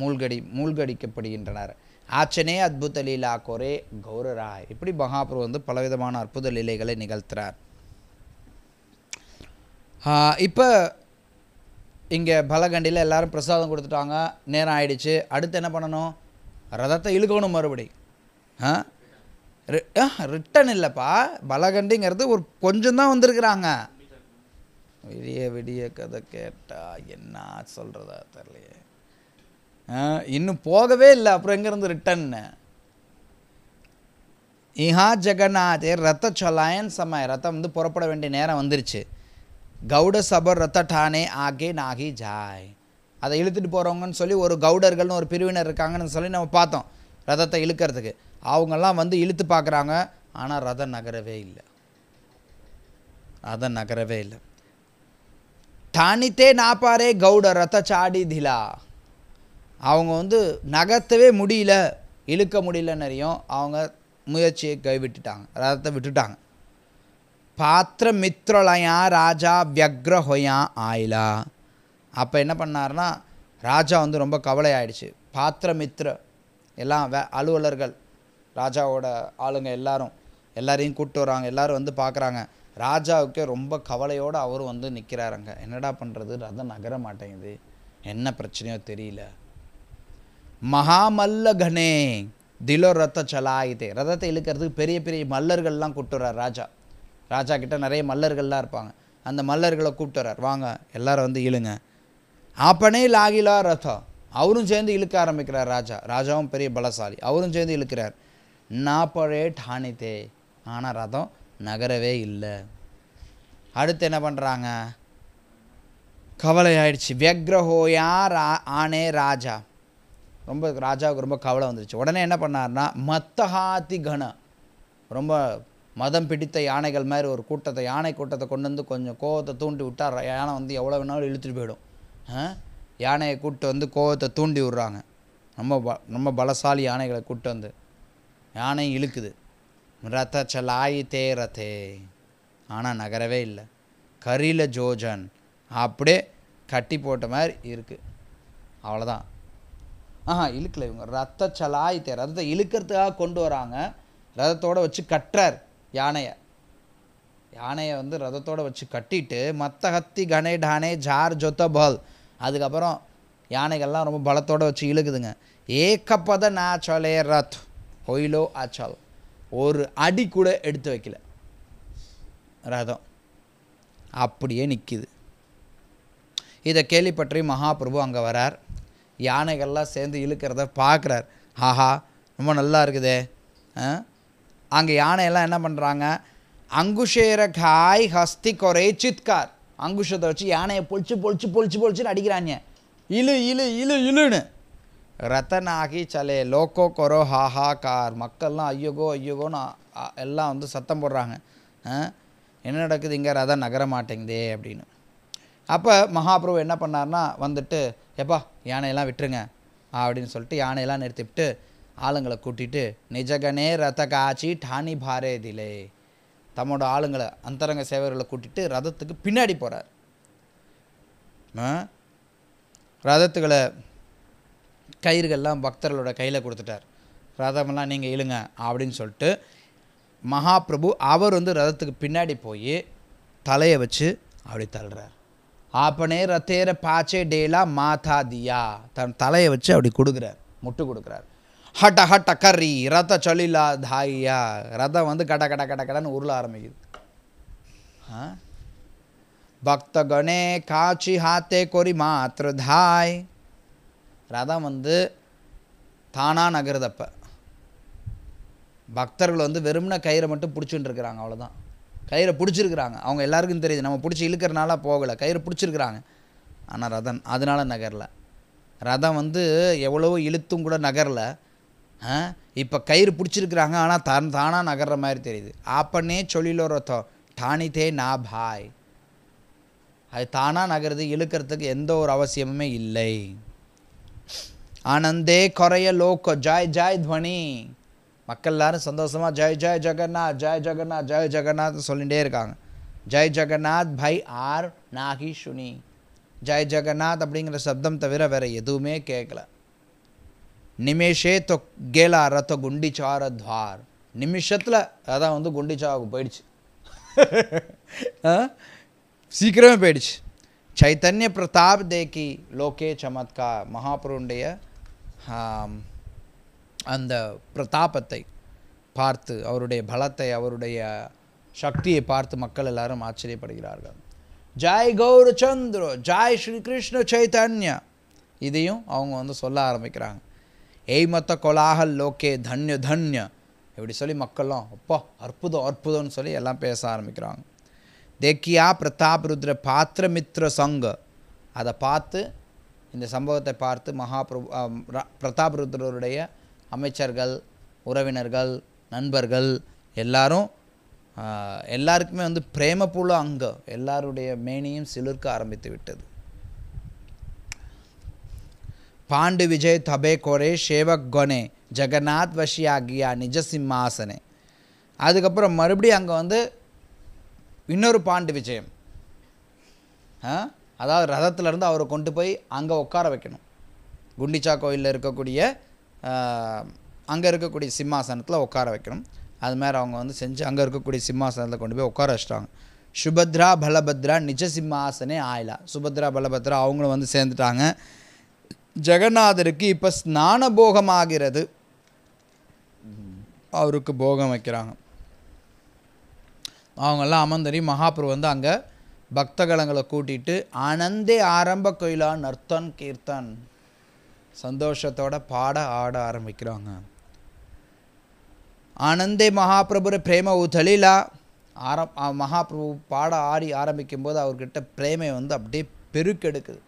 மூழ்கடி மூழ்கடிக்கப்படுகின்றனர் ஆச்சனே அத்புத லீலா கோரே கௌரராய் இப்படி மகாபுரு வந்து பலவிதமான அற்புத லீலைகளை நிகழ்த்துறார் இப்போ இங்கே பலகண்டியில் எல்லோரும் பிரசாதம் கொடுத்துட்டாங்க நேரம் ஆயிடுச்சு அடுத்து என்ன பண்ணணும் ரதத்தை இழுக்கணும் மறுபடி ஆ ரிட்டன் இல்லைப்பா பலகண்டிங்கிறது ஒரு கொஞ்சம் தான் வந்திருக்கிறாங்க விடிய விடிய கதை கேட்டால் என்ன சொல்கிறதா தெரியலையே இன்னும் போகவே இல்லை அப்புறம் எங்கேருந்து ரிட்டன்னு இஹா ஜெகநாதே ரத்த சொலாயன் சமய ரத்தம் வந்து புறப்பட வேண்டிய நேரம் வந்துருச்சு கவுட சபர் ரத்த டானே ஆகே நாகி ஜாய் அதை இழுத்துட்டு போகிறவங்கன்னு சொல்லி ஒரு கவுடர்கள்னு ஒரு பிரிவினர் இருக்காங்கன்னு சொல்லி நம்ம பார்த்தோம் ரதத்தை இழுக்கிறதுக்கு அவங்கெல்லாம் வந்து இழுத்து பார்க்குறாங்க ஆனால் ரதம் நகரவே இல்லை ரதம் நகரவே இல்லை டானித்தே நாப்பாரே கவுட ரத்த சாடி திலா அவங்க வந்து நகர்த்தவே முடியல இழுக்க முடியலன்னறியும் அவங்க முயற்சியை கைவிட்டுட்டாங்க ரதத்தை விட்டுட்டாங்க பாத்திர மித்ரலயா ராஜா வியக்ரஹொயா ஆயிலா அப்போ என்ன பண்ணார்னா ராஜா வந்து ரொம்ப கவலை ஆயிடுச்சு பாத்திர மித்ர எல்லாம் வே அலுவலர்கள் ராஜாவோட ஆளுங்க எல்லாரும் எல்லாரையும் கூப்பிட்டு வராங்க எல்லோரும் வந்து பார்க்குறாங்க ராஜாவுக்கே ரொம்ப கவலையோடு அவரும் வந்து நிற்கிறாருங்க என்னடா பண்ணுறது ரதம் நகர மாட்டேங்குது என்ன பிரச்சனையோ தெரியல மகாமல்லகனே திலோ ரத்த சலாயிதே ரதத்தை இழுக்கிறதுக்கு பெரிய பெரிய மல்லர்கள்லாம் கூப்பிட்டுறார் ராஜா ராஜா கிட்ட நிறைய மல்லர்கள்லாம் இருப்பாங்க அந்த மல்லர்களை கூப்பிட்டுறார் வாங்க எல்லாரும் வந்து இழுங்க அப்பனே லாகிலா ரதம் அவரும் சேர்ந்து இழுக்க ஆரம்பிக்கிறார் ராஜா ராஜாவும் பெரிய பலசாலி அவரும் சேர்ந்து இழுக்கிறார் நாப்பழே டானித்தே ஆனால் ரதம் நகரவே இல்லை அடுத்து என்ன பண்ணுறாங்க கவலை ஆயிடுச்சு வியக்ரஹோயா ரா ஆனே ராஜா ரொம்ப ராஜாவுக்கு ரொம்ப கவலை வந்துருச்சு உடனே என்ன பண்ணார்னா மத்தஹாதி கண ரொம்ப மதம் பிடித்த யானைகள் மாதிரி ஒரு கூட்டத்தை யானை கூட்டத்தை கொண்டு வந்து கொஞ்சம் கோவத்தை தூண்டி விட்டால் யானை வந்து எவ்வளோ வேணாலும் இழுத்துட்டு போயிடும் யானையை கூப்பிட்டு வந்து கோவத்தை தூண்டி விடுறாங்க ரொம்ப ப பலசாலி யானைகளை கூப்பிட்டு வந்து யானை இழுக்குது ரத சலாயி தே ரதே ஆனால் நகரவே இல்லை கரில ஜோஜன் அப்படியே கட்டி போட்ட மாதிரி இருக்குது அவ்வளோதான் ஆஹா இழுக்கலை இவங்க ரத்த சலாயித்தே ரதத்தை இழுக்கிறதுக்காக கொண்டு வராங்க ரதத்தோடு வச்சு கட்டுறார் யானையை யானையை வந்து ரதத்தோடு வச்சு கட்டிட்டு மற்ற ஹத்தி கனே டானே ஜார் ஜொத்த பால் அதுக்கப்புறம் யானைகள்லாம் ரொம்ப பலத்தோடு வச்சு இழுக்குதுங்க ஏக்கப்பத நாச்சலே ரத் ஒயிலோ ஆச்சால் ஒரு அடி கூட எடுத்து வைக்கல ரதம் அப்படியே நிற்கிது இதை கேள்விப்பற்றி மகாபிரபு அங்கே வரார் யானைகள்லாம் சேர்ந்து இழுக்கிறத பார்க்குறார் ஆஹா ரொம்ப நல்லா இருக்குதே அங்கே யானையெல்லாம் என்ன பண்ணுறாங்க அங்குஷேர காய் ஹஸ்தி கொரை சித்கார் அங்குஷத்தை வச்சு யானையை பொழிச்சு பொழிச்சு பொழிச்சு பொழிச்சுன்னு அடிக்கிறாங்க இழு இழு இழு இழுன்னு ரத்தனாகி சலே லோக்கோ கொரோ ஹாஹா கார் மக்கள்லாம் ஐயோகோ ஐயோகோன்னு எல்லாம் வந்து சத்தம் போடுறாங்க என்ன நடக்குது இங்கே ரதம் நகர மாட்டேங்குதே அப்படின்னு அப்போ மகாபிரபு என்ன பண்ணார்னா வந்துட்டு எப்பா யானையெல்லாம் விட்டுருங்க அப்படின்னு சொல்லிட்டு யானையெல்லாம் நிறுத்திவிட்டு ஆளுங்களை கூட்டிட்டு நிஜகனே ரத காட்சி டானி பாரேதிலே தம்மோட ஆளுங்களை அந்தரங்க சேவர்களை கூட்டிட்டு ரதத்துக்கு பின்னாடி போகிறார் ரதத்துகளை கயிறுகள்லாம் பக்தர்களோட கையில் கொடுத்துட்டார் ரதமெல்லாம் நீங்கள் இழுங்க அப்படின்னு சொல்லிட்டு மகாபிரபு அவர் வந்து ரதத்துக்கு பின்னாடி போய் தலையை வச்சு அப்படி தள்ளுறார் ஆப்பனே ரத்தேர பாச்சே டேலா மாதா தியா தன் தலையை வச்சு அப்படி கொடுக்குறார் முட்டு கொடுக்குறார் ஹட்ட ஹட்ட கரி ரத சொல்லிலா தாயா ரதம் வந்து கட கட கட கடன்னு உருள ஆரம்பிக்குது பக்த கணே காட்சி ஹாத்தே கொரி மாத்ரு தாய் ரதம் வந்து தானாக நகருதப்ப பக்தர்கள் வந்து வெறும்ன கயிறை மட்டும் பிடிச்சுட்டு இருக்கிறாங்க அவ்வளோதான் கயிறை பிடிச்சிருக்கிறாங்க அவங்க எல்லாருக்கும் தெரியுது நம்ம பிடிச்சி இழுக்கிறனால போகலை கயிறு பிடிச்சிருக்கிறாங்க ஆனால் ரதம் அதனால் நகரலை ரதம் வந்து எவ்வளவோ இழுத்தும் கூட நகரலை இப்போ கயிறு பிடிச்சிருக்கிறாங்க ஆனால் தான் தானாக நகர்ற மாதிரி தெரியுது ஆப்பனே சொல்லிலோ ரத்தம் டானிதே நா பாய் அது தானாக நகருது இழுக்கிறதுக்கு எந்த ஒரு அவசியமுமே இல்லை ஆனந்தே குறைய லோக்கோ ஜாய் ஜாய் துவனி மக்கள்லாம் சந்தோஷமா ஜாய் ஜாய் జగన్నాத் ஜாய் ஜகன்னாத் ஜாய் ஜகநாதர் சாலிண்டே இருக்காங்க ஜாய் ஜகநாதா بھائی ஆர் நாகி சுனி ஜாய் ஜகநாத அப்படிங்கற சப்தம் தவிர வேற எதுமே கேட்கல நிமேஷேத் கெலா ரத गुண்டிசார ద్వார் நிமிஷத்துல அத வந்து गुண்டிச்சாகு படுச்சு ஆ சீக்கிரமே படுச்சு சயத்ன્ય பிரதாப் தேகி லோகே ચમட்கா மஹாபுருண்டேயா ஆ அந்த பிரதாபத்தை பார்த்து அவருடைய பலத்தை அவருடைய சக்தியை பார்த்து மக்கள் எல்லாரும் ஆச்சரியப்படுகிறார்கள் ஜாய் கௌர சந்திர ஜாய் ஸ்ரீ கிருஷ்ண சைதன்யா இதையும் அவங்க வந்து சொல்ல ஆரம்பிக்கிறாங்க எய் மொத்த கொலாகல் லோகே தன்ய தன்ய இப்படி சொல்லி மக்கள்லாம் அப்பா அற்புதம் அற்புதம்னு சொல்லி எல்லாம் பேச ஆரம்பிக்கிறாங்க தேக்கியா பிரதாப் ருத்ர பாத்திரமித்ர சங்க அதை பார்த்து இந்த சம்பவத்தை பார்த்து மகாபிரபு பிரதாப் ருத்ரருடைய அமைச்சர்கள் உறவினர்கள் நண்பர்கள் எல்லாரும் எல்லாருக்குமே வந்து பிரேமப்புல அங்கம் எல்லாருடைய மேனியும் சிலிர்க்க ஆரம்பித்து விட்டது பாண்டு விஜய் தபே கோரே சேவக் கொனே ஜெகநாத் வஷி ஆகியா நிஜ சிம்மாசனே அதுக்கப்புறம் மறுபடியும் அங்கே வந்து இன்னொரு பாண்டு விஜயம் அதாவது ரதத்துலேருந்து அவரை கொண்டு போய் அங்கே உட்கார வைக்கணும் குண்டிச்சா கோயிலில் இருக்கக்கூடிய அங்கே இருக்கக்கூடிய சிம்மாசனத்தில் உட்கார வைக்கணும் அது மாதிரி அவங்க வந்து செஞ்சு அங்கே இருக்கக்கூடிய சிம்மாசனத்தில் கொண்டு போய் உட்கார வச்சிட்டாங்க சுபத்ரா பலபத்ரா நிஜ சிம்மாசனே ஆயிலா சுபத்ரா பலபத்ரா அவங்களும் வந்து சேர்ந்துட்டாங்க ஜெகநாதருக்கு இப்போ ஸ்நான போகம் ஆகிறது அவருக்கு போகம் வைக்கிறாங்க அவங்கெல்லாம் அமர்ந்தறி மகாபுரு வந்து அங்கே பக்தகலங்களை கூட்டிகிட்டு ஆனந்தே ஆரம்ப கோயிலான் நர்த்தன் கீர்த்தன் சந்தோஷத்தோட பாட ஆட ஆரம்பிக்கிறாங்க ஆனந்தே மகாபிரபுர பிரேம உதலிலா ஆரம் மகாபிரபு பாட ஆடி ஆரம்பிக்கும்போது அவர்கிட்ட பிரேமை வந்து அப்படியே பெருக்கெடுக்குது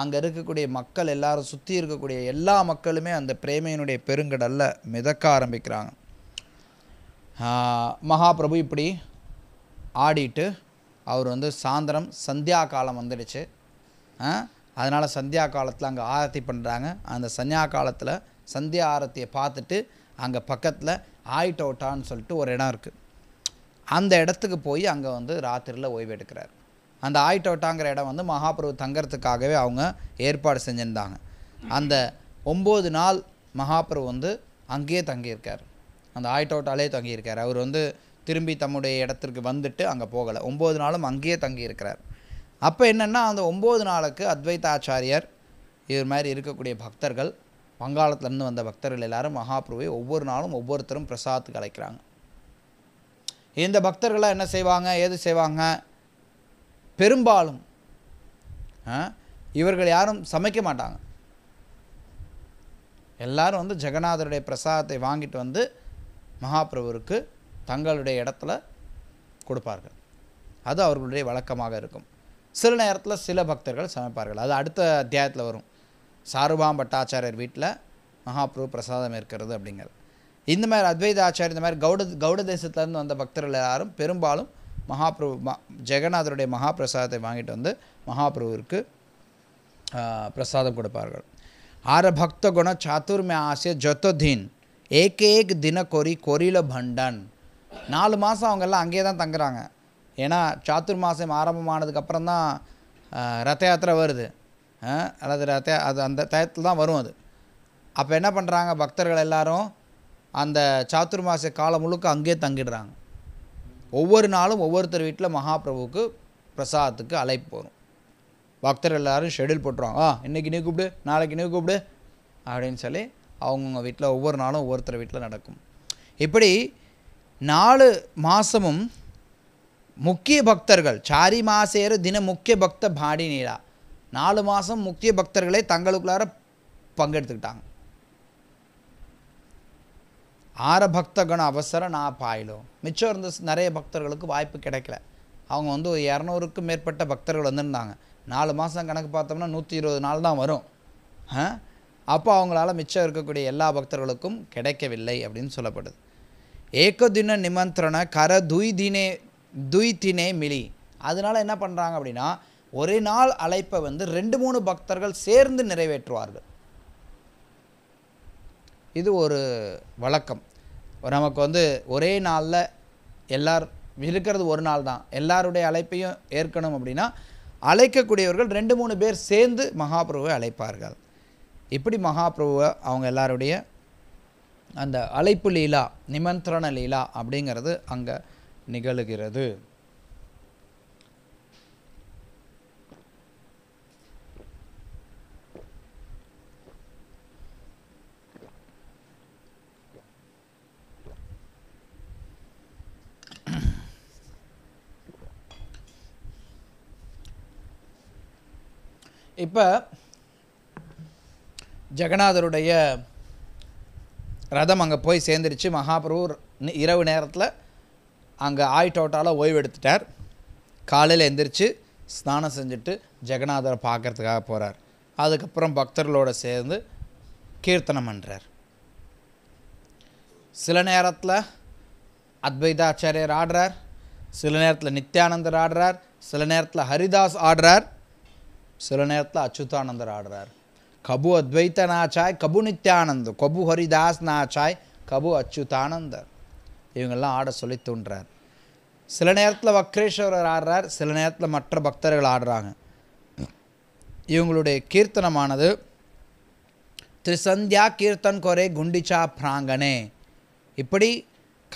அங்கே இருக்கக்கூடிய மக்கள் எல்லாரும் சுற்றி இருக்கக்கூடிய எல்லா மக்களுமே அந்த பிரேமையினுடைய பெருங்கடலில் மிதக்க ஆரம்பிக்கிறாங்க மகாபிரபு இப்படி ஆடிட்டு அவர் வந்து சாயந்தரம் சந்தியா காலம் வந்துடுச்சு அதனால் சந்தியா காலத்தில் அங்கே ஆரத்தி பண்ணுறாங்க அந்த சந்தியா காலத்தில் சந்தியா ஆரத்தியை பார்த்துட்டு அங்கே பக்கத்தில் ஆயிட்டோட்டான்னு சொல்லிட்டு ஒரு இடம் இருக்குது அந்த இடத்துக்கு போய் அங்கே வந்து ராத்திரியில் ஓய்வு எடுக்கிறார் அந்த ஆயிட்டோட்டாங்கிற இடம் வந்து மகாபிரபு தங்கிறதுக்காகவே அவங்க ஏற்பாடு செஞ்சுருந்தாங்க அந்த ஒம்பது நாள் மகாபிரபு வந்து அங்கேயே தங்கியிருக்கார் அந்த ஆயிட்டோட்டாலே தங்கியிருக்கார் அவர் வந்து திரும்பி தம்முடைய இடத்திற்கு வந்துட்டு அங்கே போகலை ஒம்பது நாளும் அங்கேயே தங்கியிருக்கிறார் அப்போ என்னென்னா அந்த ஒம்பது நாளுக்கு அத்வைதாச்சாரியர் இவர் மாதிரி இருக்கக்கூடிய பக்தர்கள் வங்காளத்துலேருந்து வந்த பக்தர்கள் எல்லாரும் மகாபிரபுவை ஒவ்வொரு நாளும் ஒவ்வொருத்தரும் பிரசாத்துக்கு அழைக்கிறாங்க இந்த பக்தர்களாக என்ன செய்வாங்க ஏது செய்வாங்க பெரும்பாலும் இவர்கள் யாரும் சமைக்க மாட்டாங்க எல்லாரும் வந்து ஜெகநாதருடைய பிரசாதத்தை வாங்கிட்டு வந்து மகாபிரபுவிற்கு தங்களுடைய இடத்துல கொடுப்பார்கள் அது அவர்களுடைய வழக்கமாக இருக்கும் சில நேரத்தில் சில பக்தர்கள் சமைப்பார்கள் அது அடுத்த அத்தியாயத்தில் வரும் சாருபாம் பட்டாச்சாரியர் வீட்டில் மகாபிரபு பிரசாதம் இருக்கிறது அப்படிங்கிறது இந்த மாதிரி அத்வைத ஆச்சாரியர் இந்த மாதிரி கௌட கௌட தேசத்துலேருந்து வந்த பக்தர்கள் எல்லாரும் பெரும்பாலும் மகாபிரபு ஜெகநாதருடைய மகாபிரசாதத்தை வாங்கிட்டு வந்து மகாபிரபுவிற்கு பிரசாதம் கொடுப்பார்கள் ஆர பக்த குண சாத்துர்மே ஆசிய ஜொத்ததீன் ஏகேக் தின கொரி கொரில பண்டன் நாலு மாதம் அவங்கெல்லாம் அங்கேயே தான் தங்குறாங்க ஏன்னா சாத்துர் மாதம் ஆரம்பமானதுக்கப்புறம் தான் ரத்த யாத்திரை வருது அல்லது ரத்த அது அந்த டயத்தில் தான் வரும் அது அப்போ என்ன பண்ணுறாங்க பக்தர்கள் எல்லாரும் அந்த சாத்துர் மாத காலம் முழுக்க அங்கேயே தங்கிடுறாங்க ஒவ்வொரு நாளும் ஒவ்வொருத்தர் வீட்டில் மகாபிரபுவுக்கு பிரசாதத்துக்கு அழைப்பு வரும் பக்தர் எல்லோரும் ஷெடியூல் போட்டுருவாங்க ஆ இன்றைக்கி நீ கூப்பிடு நாளைக்கு நீ கூப்பிடு அப்படின்னு சொல்லி அவங்கவுங்க வீட்டில் ஒவ்வொரு நாளும் ஒவ்வொருத்தர் வீட்டில் நடக்கும் இப்படி நாலு மாதமும் முக்கிய பக்தர்கள் சாரி மாசேறு தின முக்கிய பக்த பாடி நீலா நாலு மாதம் முக்கிய பக்தர்களே தங்களுக்குள்ளார பங்கெடுத்துக்கிட்டாங்க ஆற குண அவசரம் நான் பாயிலும் மிச்சம் இருந்த நிறைய பக்தர்களுக்கு வாய்ப்பு கிடைக்கல அவங்க வந்து ஒரு இரநூறுக்கும் மேற்பட்ட பக்தர்கள் வந்திருந்தாங்க நாலு மாதம் கணக்கு பார்த்தோம்னா நூற்றி இருபது நாள் தான் வரும் அப்போ அவங்களால மிச்சம் இருக்கக்கூடிய எல்லா பக்தர்களுக்கும் கிடைக்கவில்லை அப்படின்னு சொல்லப்படுது ஏகதின நிமந்திரண கர துய் தினே துய்தினே மிலி அதனால் என்ன பண்ணுறாங்க அப்படின்னா ஒரே நாள் அழைப்பை வந்து ரெண்டு மூணு பக்தர்கள் சேர்ந்து நிறைவேற்றுவார்கள் இது ஒரு வழக்கம் நமக்கு வந்து ஒரே நாளில் எல்லார் இருக்கிறது ஒரு நாள் தான் எல்லாருடைய அழைப்பையும் ஏற்கணும் அப்படின்னா அழைக்கக்கூடியவர்கள் ரெண்டு மூணு பேர் சேர்ந்து மகாபிரபுவை அழைப்பார்கள் இப்படி மகாபிரபுவை அவங்க எல்லாருடைய அந்த அழைப்பு லீலா நிமந்திரண லீலா அப்படிங்கிறது அங்கே நிகழுகிறது இப்போ ஜெகநாதருடைய ரதம் அங்கே போய் சேர்ந்துருச்சு மகாபிரபு இரவு நேரத்தில் அங்கே ஆயிட்டோட்டால் ஓய்வு எடுத்துட்டார் காலையில் எந்திரிச்சு ஸ்நானம் செஞ்சுட்டு ஜெகநாதரை பார்க்குறதுக்காக போகிறார் அதுக்கப்புறம் பக்தர்களோடு சேர்ந்து கீர்த்தனம் பண்ணுறார் சில நேரத்தில் அத்வைதாச்சாரியர் ஆடுறார் சில நேரத்தில் நித்யானந்தர் ஆடுறார் சில நேரத்தில் ஹரிதாஸ் ஆடுறார் சில நேரத்தில் அச்சுதானந்தர் ஆடுறார் கபு அத்வைத்த நாச்சாய் கபு நித்யானந்தர் கபு ஹரிதாஸ் நாச்சாய் கபு அச்சுதானந்தர் இவங்கெல்லாம் ஆட சொல்லி தூண்டுறார் சில நேரத்தில் வக்ரேஸ்வரர் ஆடுறார் சில நேரத்தில் மற்ற பக்தர்கள் ஆடுறாங்க இவங்களுடைய கீர்த்தனமானது திரிசந்தியா கீர்த்தன் கொரே குண்டிச்சா பிராங்கனே இப்படி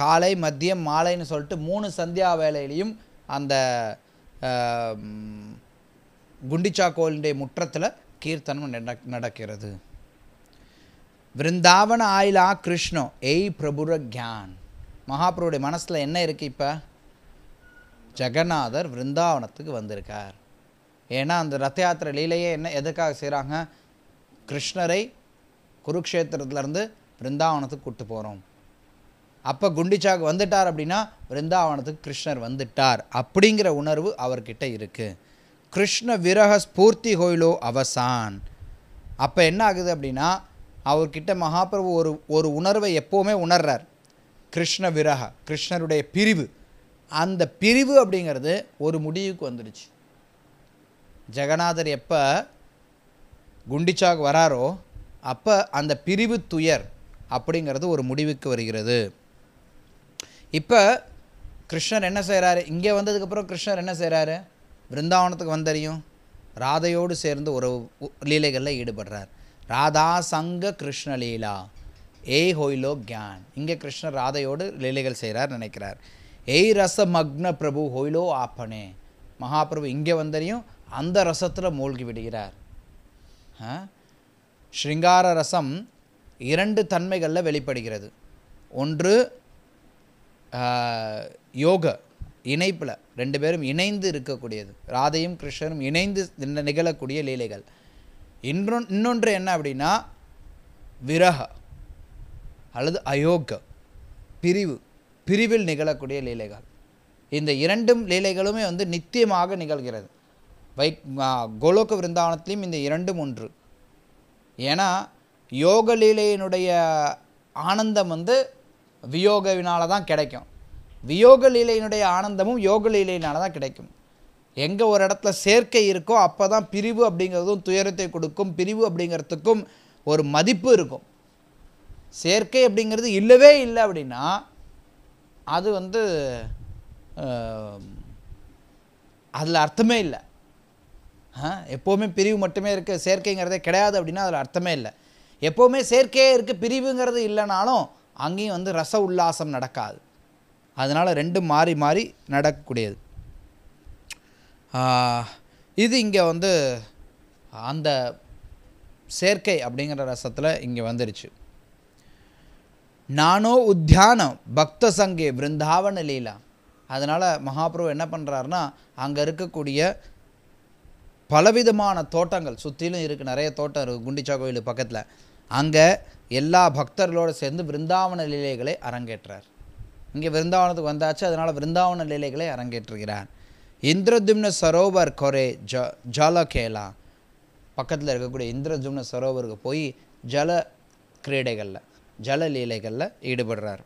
காலை மதியம் மாலைன்னு சொல்லிட்டு மூணு சந்தியா வேலையிலையும் அந்த குண்டிச்சா கோவிலுடைய முற்றத்தில் கீர்த்தனம் நடக்கிறது விருந்தாவன ஆயிலா கிருஷ்ணோ எய் பிரபுர கியான் மகாபிரபுடைய மனசில் என்ன இருக்குது இப்போ ஜெகநாதர் விருந்தாவனத்துக்கு வந்திருக்கார் ஏன்னா அந்த ரத்த யாத்திரை லீலையே என்ன எதுக்காக செய்கிறாங்க கிருஷ்ணரை குருக்ஷேத்திரத்துலேருந்து விருந்தாவனத்துக்கு கூப்பிட்டு போகிறோம் அப்போ குண்டிச்சாவுக்கு வந்துட்டார் அப்படின்னா விருந்தாவனத்துக்கு கிருஷ்ணர் வந்துட்டார் அப்படிங்கிற உணர்வு அவர்கிட்ட இருக்குது கிருஷ்ண விரக ஸ்பூர்த்தி கோயிலோ அவசான் அப்போ என்ன ஆகுது அப்படின்னா அவர்கிட்ட மகாபிரபு ஒரு ஒரு உணர்வை எப்போவுமே உணர்றார் கிருஷ்ண விரக கிருஷ்ணருடைய பிரிவு அந்த பிரிவு அப்படிங்கிறது ஒரு முடிவுக்கு வந்துடுச்சு ஜெகநாதர் எப்போ குண்டிச்சாக்கு வராரோ அப்போ அந்த பிரிவு துயர் அப்படிங்கிறது ஒரு முடிவுக்கு வருகிறது இப்போ கிருஷ்ணர் என்ன செய்கிறாரு இங்கே வந்ததுக்கப்புறம் கிருஷ்ணர் என்ன செய்கிறாரு பிருந்தாவனத்துக்கு வந்தறியும் ராதையோடு சேர்ந்து ஒரு லீலைகளில் ஈடுபடுறார் ராதா சங்க கிருஷ்ணலீலா ஏய் ஹொய்லோ கியான் இங்கே கிருஷ்ணர் ராதையோடு லீலைகள் செய்கிறார் நினைக்கிறார் ஏய் ரச மக்ன பிரபு ஹொய்லோ ஆப்பனே மகாபிரபு இங்கே வந்தனையும் அந்த ரசத்தில் மூழ்கி விடுகிறார் ஸ்ருங்கார ரசம் இரண்டு தன்மைகளில் வெளிப்படுகிறது ஒன்று யோக இணைப்பில் ரெண்டு பேரும் இணைந்து இருக்கக்கூடியது ராதையும் கிருஷ்ணனும் இணைந்து நிகழக்கூடிய லீலைகள் இன்னொன்று இன்னொன்று என்ன அப்படின்னா விரக அல்லது அயோக்க பிரிவு பிரிவில் நிகழக்கூடிய லீலைகள் இந்த இரண்டும் லீலைகளுமே வந்து நித்தியமாக நிகழ்கிறது வை கோலோக விருந்தாவனத்திலையும் இந்த இரண்டும் ஒன்று ஏன்னா யோக லீலையினுடைய ஆனந்தம் வந்து வியோகவினால தான் கிடைக்கும் வியோக லீலையினுடைய ஆனந்தமும் யோக லீலையினால தான் கிடைக்கும் எங்கே ஒரு இடத்துல சேர்க்கை இருக்கோ அப்போ தான் பிரிவு அப்படிங்கிறதும் துயரத்தை கொடுக்கும் பிரிவு அப்படிங்கிறதுக்கும் ஒரு மதிப்பு இருக்கும் சேர்க்கை அப்படிங்கிறது இல்லவே இல்லை அப்படின்னா அது வந்து அதில் அர்த்தமே இல்லை எப்போவுமே பிரிவு மட்டுமே இருக்குது சேர்க்கைங்கிறதே கிடையாது அப்படின்னா அதில் அர்த்தமே இல்லை எப்போவுமே சேர்க்கையே இருக்குது பிரிவுங்கிறது இல்லைனாலும் அங்கேயும் வந்து ரச உல்லாசம் நடக்காது அதனால் ரெண்டும் மாறி மாறி நடக்கக்கூடியது இது இங்கே வந்து அந்த சேர்க்கை அப்படிங்கிற ரசத்தில் இங்கே வந்துருச்சு நானோ உத்தியானம் பக்த சங்கே பிருந்தாவன லீலா அதனால் மகாபிரபு என்ன பண்ணுறாருனா அங்கே இருக்கக்கூடிய பலவிதமான தோட்டங்கள் சுற்றிலும் இருக்குது நிறைய தோட்டம் இருக்குது குண்டிச்சா கோயில் பக்கத்தில் அங்கே எல்லா பக்தர்களோடு சேர்ந்து பிருந்தாவன லீலைகளை அரங்கேற்றார் இங்கே பிருந்தாவனத்துக்கு வந்தாச்சு அதனால் பிருந்தாவன லீலைகளை அரங்கேற்றுகிறார் இந்திரதும்ன சரோவர் கொரே ஜ ஜலகேலா பக்கத்தில் இருக்கக்கூடிய இந்திரதும்ன சரோவருக்கு போய் ஜல கிரீடைகளில் ஜலலீலைகளில் ஈடுபடுறார்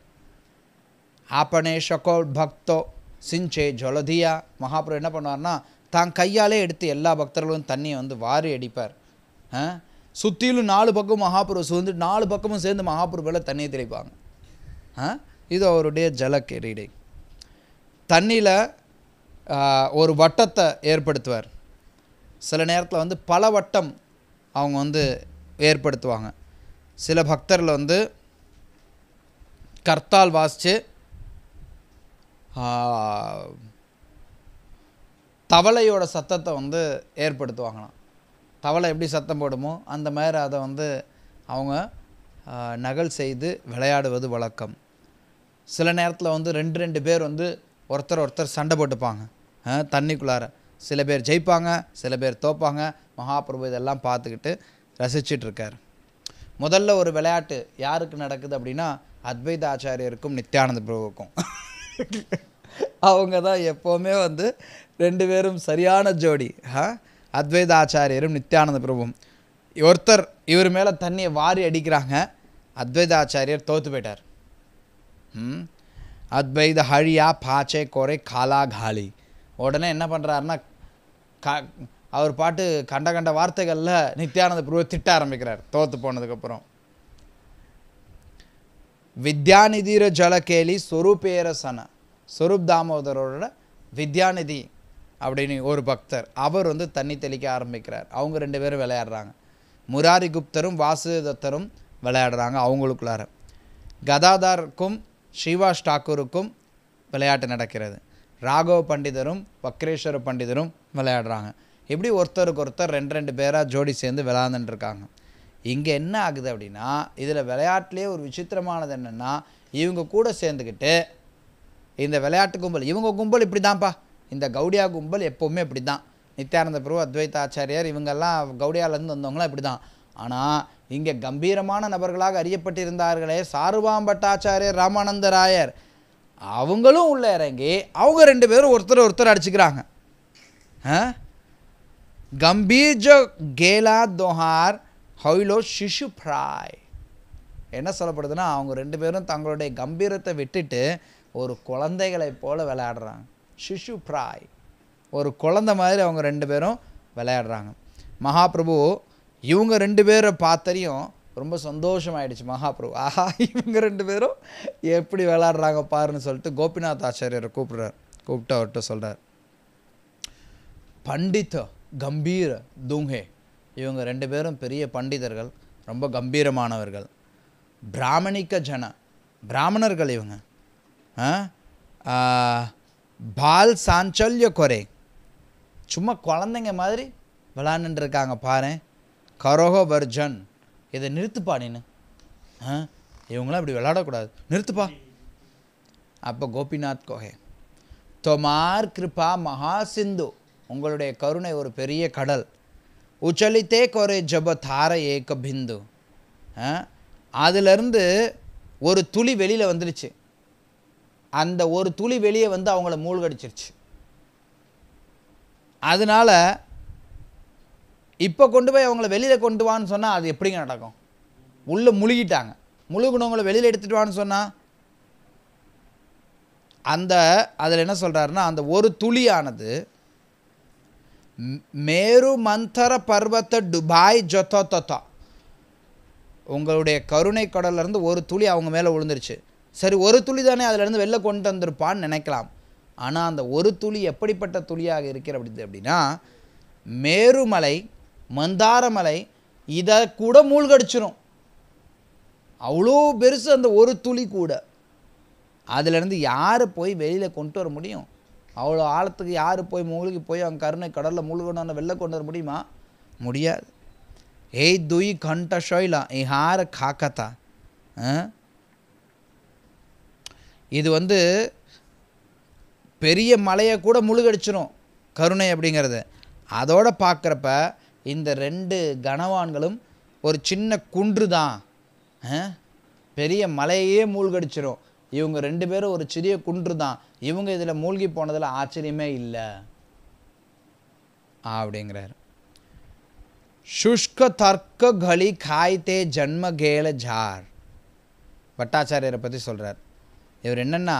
ஆப்பனே ஷகோ பக்தோ சிஞ்சே ஜொலதியா மகாபுரம் என்ன பண்ணுவார்னா தான் கையாலே எடுத்து எல்லா பக்தர்களும் தண்ணியை வந்து வாரி அடிப்பார் சுற்றிலும் நாலு பக்கம் மகாபுரம் சூழ்ந்து நாலு பக்கமும் சேர்ந்து மகாபுரம் மேலே தண்ணியை தெளிப்பாங்க இது அவருடைய ஜலக் ரீடிங் தண்ணியில் ஒரு வட்டத்தை ஏற்படுத்துவார் சில நேரத்தில் வந்து பல வட்டம் அவங்க வந்து ஏற்படுத்துவாங்க சில பக்தர்கள் வந்து கர்த்தால் வாசித்து தவளையோட சத்தத்தை வந்து ஏற்படுத்துவாங்களாம் தவளை எப்படி சத்தம் போடுமோ அந்த மாதிரி அதை வந்து அவங்க நகல் செய்து விளையாடுவது வழக்கம் சில நேரத்தில் வந்து ரெண்டு ரெண்டு பேர் வந்து ஒருத்தர் ஒருத்தர் சண்டை போட்டுப்பாங்க தண்ணிக்குள்ளார சில பேர் ஜெயிப்பாங்க சில பேர் தோப்பாங்க மகாபிரபு இதெல்லாம் பார்த்துக்கிட்டு ரசிச்சிட்ருக்கார் முதல்ல ஒரு விளையாட்டு யாருக்கு நடக்குது அப்படின்னா அத்வைத ஆச்சாரியருக்கும் நித்யானந்த பிரபுவுக்கும் அவங்க தான் எப்போவுமே வந்து ரெண்டு பேரும் சரியான ஜோடி அத்வைத ஆச்சாரியரும் நித்யானந்த பிரபுவும் ஒருத்தர் இவர் மேலே தண்ணியை வாரி அடிக்கிறாங்க அத்வைத ஆச்சாரியர் தோற்று போயிட்டார் அத்வைத ஹழியா பாச்சை கோரை காலா காலி உடனே என்ன பண்ணுறாருன்னா க அவர் பாட்டு கண்ட கண்ட வார்த்தைகளில் நித்யானந்த பிரபு திட்ட ஆரம்பிக்கிறார் தோற்று போனதுக்கப்புறம் ವಿದ್ಯಾನಿಧಿರ ஜலகேலி சொரூபேரசன சொரூப் தாமோதரோட வித்யாநிதி அப்படின்னு ஒரு பக்தர் அவர் வந்து தண்ணி தெளிக்க ஆரம்பிக்கிறார் அவங்க ரெண்டு பேரும் விளையாடுறாங்க முராரி குப்தரும் வாசுதத்தரும் விளையாடுறாங்க அவங்களுக்குள்ளார கதாதாருக்கும் ஸ்ரீவாஸ் டாக்கூருக்கும் விளையாட்டு நடக்கிறது ராகவ பண்டிதரும் வக்ரேஸ்வர பண்டிதரும் விளையாடுறாங்க இப்படி ஒருத்தருக்கு ஒருத்தர் ரெண்டு ரெண்டு பேராக ஜோடி சேர்ந்து விளையாண்டுருக்காங்க இங்கே என்ன ஆகுது அப்படின்னா இதில் விளையாட்டுலேயே ஒரு விசித்திரமானது என்னென்னா இவங்க கூட சேர்ந்துக்கிட்டு இந்த விளையாட்டு கும்பல் இவங்க கும்பல் இப்படி தான்ப்பா இந்த கவுடியா கும்பல் எப்போவுமே இப்படி தான் நித்யானந்த பிரபு அத்வைத ஆச்சாரியார் இவங்கெல்லாம் கவுடியாலேருந்து வந்தவங்களாம் இப்படி தான் ஆனால் இங்கே கம்பீரமான நபர்களாக அறியப்பட்டிருந்தார்களே ராமானந்த ராமானந்தராயர் அவங்களும் உள்ளே இறங்கி அவங்க ரெண்டு பேரும் ஒருத்தர் ஒருத்தர் அடிச்சுக்கிறாங்க கம்பீர் ஜோ கேலா தோஹார் ஹைலோ சிஷு பிராய் என்ன சொல்லப்படுதுன்னா அவங்க ரெண்டு பேரும் தங்களுடைய கம்பீரத்தை விட்டுட்டு ஒரு குழந்தைகளை போல் விளையாடுறாங்க சிஷு பிராய் ஒரு குழந்த மாதிரி அவங்க ரெண்டு பேரும் விளையாடுறாங்க மகாபிரபு இவங்க ரெண்டு பேரை பார்த்தறியும் ரொம்ப சந்தோஷமாயிடுச்சு மகாபிரபு ஆஹா இவங்க ரெண்டு பேரும் எப்படி விளையாடுறாங்க பாருன்னு சொல்லிட்டு கோபிநாத் ஆச்சாரியரை கூப்பிடுறார் கூப்பிட்டு அவர்கிட்ட சொல்கிறார் பண்டித கம்பீர துங்கே இவங்க ரெண்டு பேரும் பெரிய பண்டிதர்கள் ரொம்ப கம்பீரமானவர்கள் பிராமணிக்க ஜன பிராமணர்கள் இவங்க பால் சாஞ்சல்ய குறை சும்மா குழந்தைங்க மாதிரி விளாண்டுருக்காங்க பாரு கரோக வர்ஜன் இதை நிறுத்துப்பா நீனு இவங்களாம் இப்படி விளாடக்கூடாது நிறுத்துப்பா அப்போ கோபிநாத் கோஹே தொமார் கிருபா மகா சிந்து உங்களுடைய கருணை ஒரு பெரிய கடல் உச்சலித்தே கொரு ஜப தார ஏக்க பிந்து அதிலிருந்து ஒரு துளி வெளியில் வந்துடுச்சு அந்த ஒரு துளி வெளியே வந்து அவங்கள மூழ்கடிச்சிருச்சு அதனால் இப்போ கொண்டு போய் அவங்கள வெளியில் கொண்டு வான்னு சொன்னால் அது எப்படிங்க நடக்கும் உள்ளே முழுகிட்டாங்க முழுகுனவங்கள வெளியில் எடுத்துகிட்டு வான்னு சொன்னால் அந்த அதில் என்ன சொல்கிறாருன்னா அந்த ஒரு துளியானது மேரு மந்தர பர்வத்தை டுபாய் ஜொத்தொத்த உங்களுடைய கருணை கடல்லேருந்து ஒரு துளி அவங்க மேலே விழுந்துருச்சு சரி ஒரு துளி தானே அதிலேருந்து வெளில கொண்டு வந்திருப்பான்னு நினைக்கலாம் ஆனால் அந்த ஒரு துளி எப்படிப்பட்ட துளியாக இருக்கிற அப்படி அப்படின்னா மேருமலை மந்தாரமலை இதை கூட மூழ்கடிச்சிரும் அவ்வளோ பெருசு அந்த ஒரு துளி கூட அதிலேருந்து யார் போய் வெளியில் கொண்டு வர முடியும் அவ்வளோ ஆழத்துக்கு யார் போய் மூழ்கி போய் அவங்க கருணை கடலில் மூழ்கணும்னு வெளில கொண்டு வர முடியுமா முடியாது ஏய் துய் கண்ட ஷோயிலா ஏ ஹார காக்கத்தா இது வந்து பெரிய மலையை கூட முழுகடிச்சிடும் கருணை அப்படிங்கிறது அதோடு பார்க்குறப்ப இந்த ரெண்டு கனவான்களும் ஒரு சின்ன குன்று தான் பெரிய மலையே மூழ்கடிச்சிடும் இவங்க ரெண்டு பேரும் ஒரு சிறிய குன்று தான் இவங்க இதில் மூழ்கி போனதில் ஆச்சரியமே இல்லை அப்படிங்கிறார் சுஷ்க தர்க்க கலி காய்த்தே ஜன்ம கேல ஜார் பட்டாச்சாரியரை பற்றி சொல்கிறார் இவர் என்னென்னா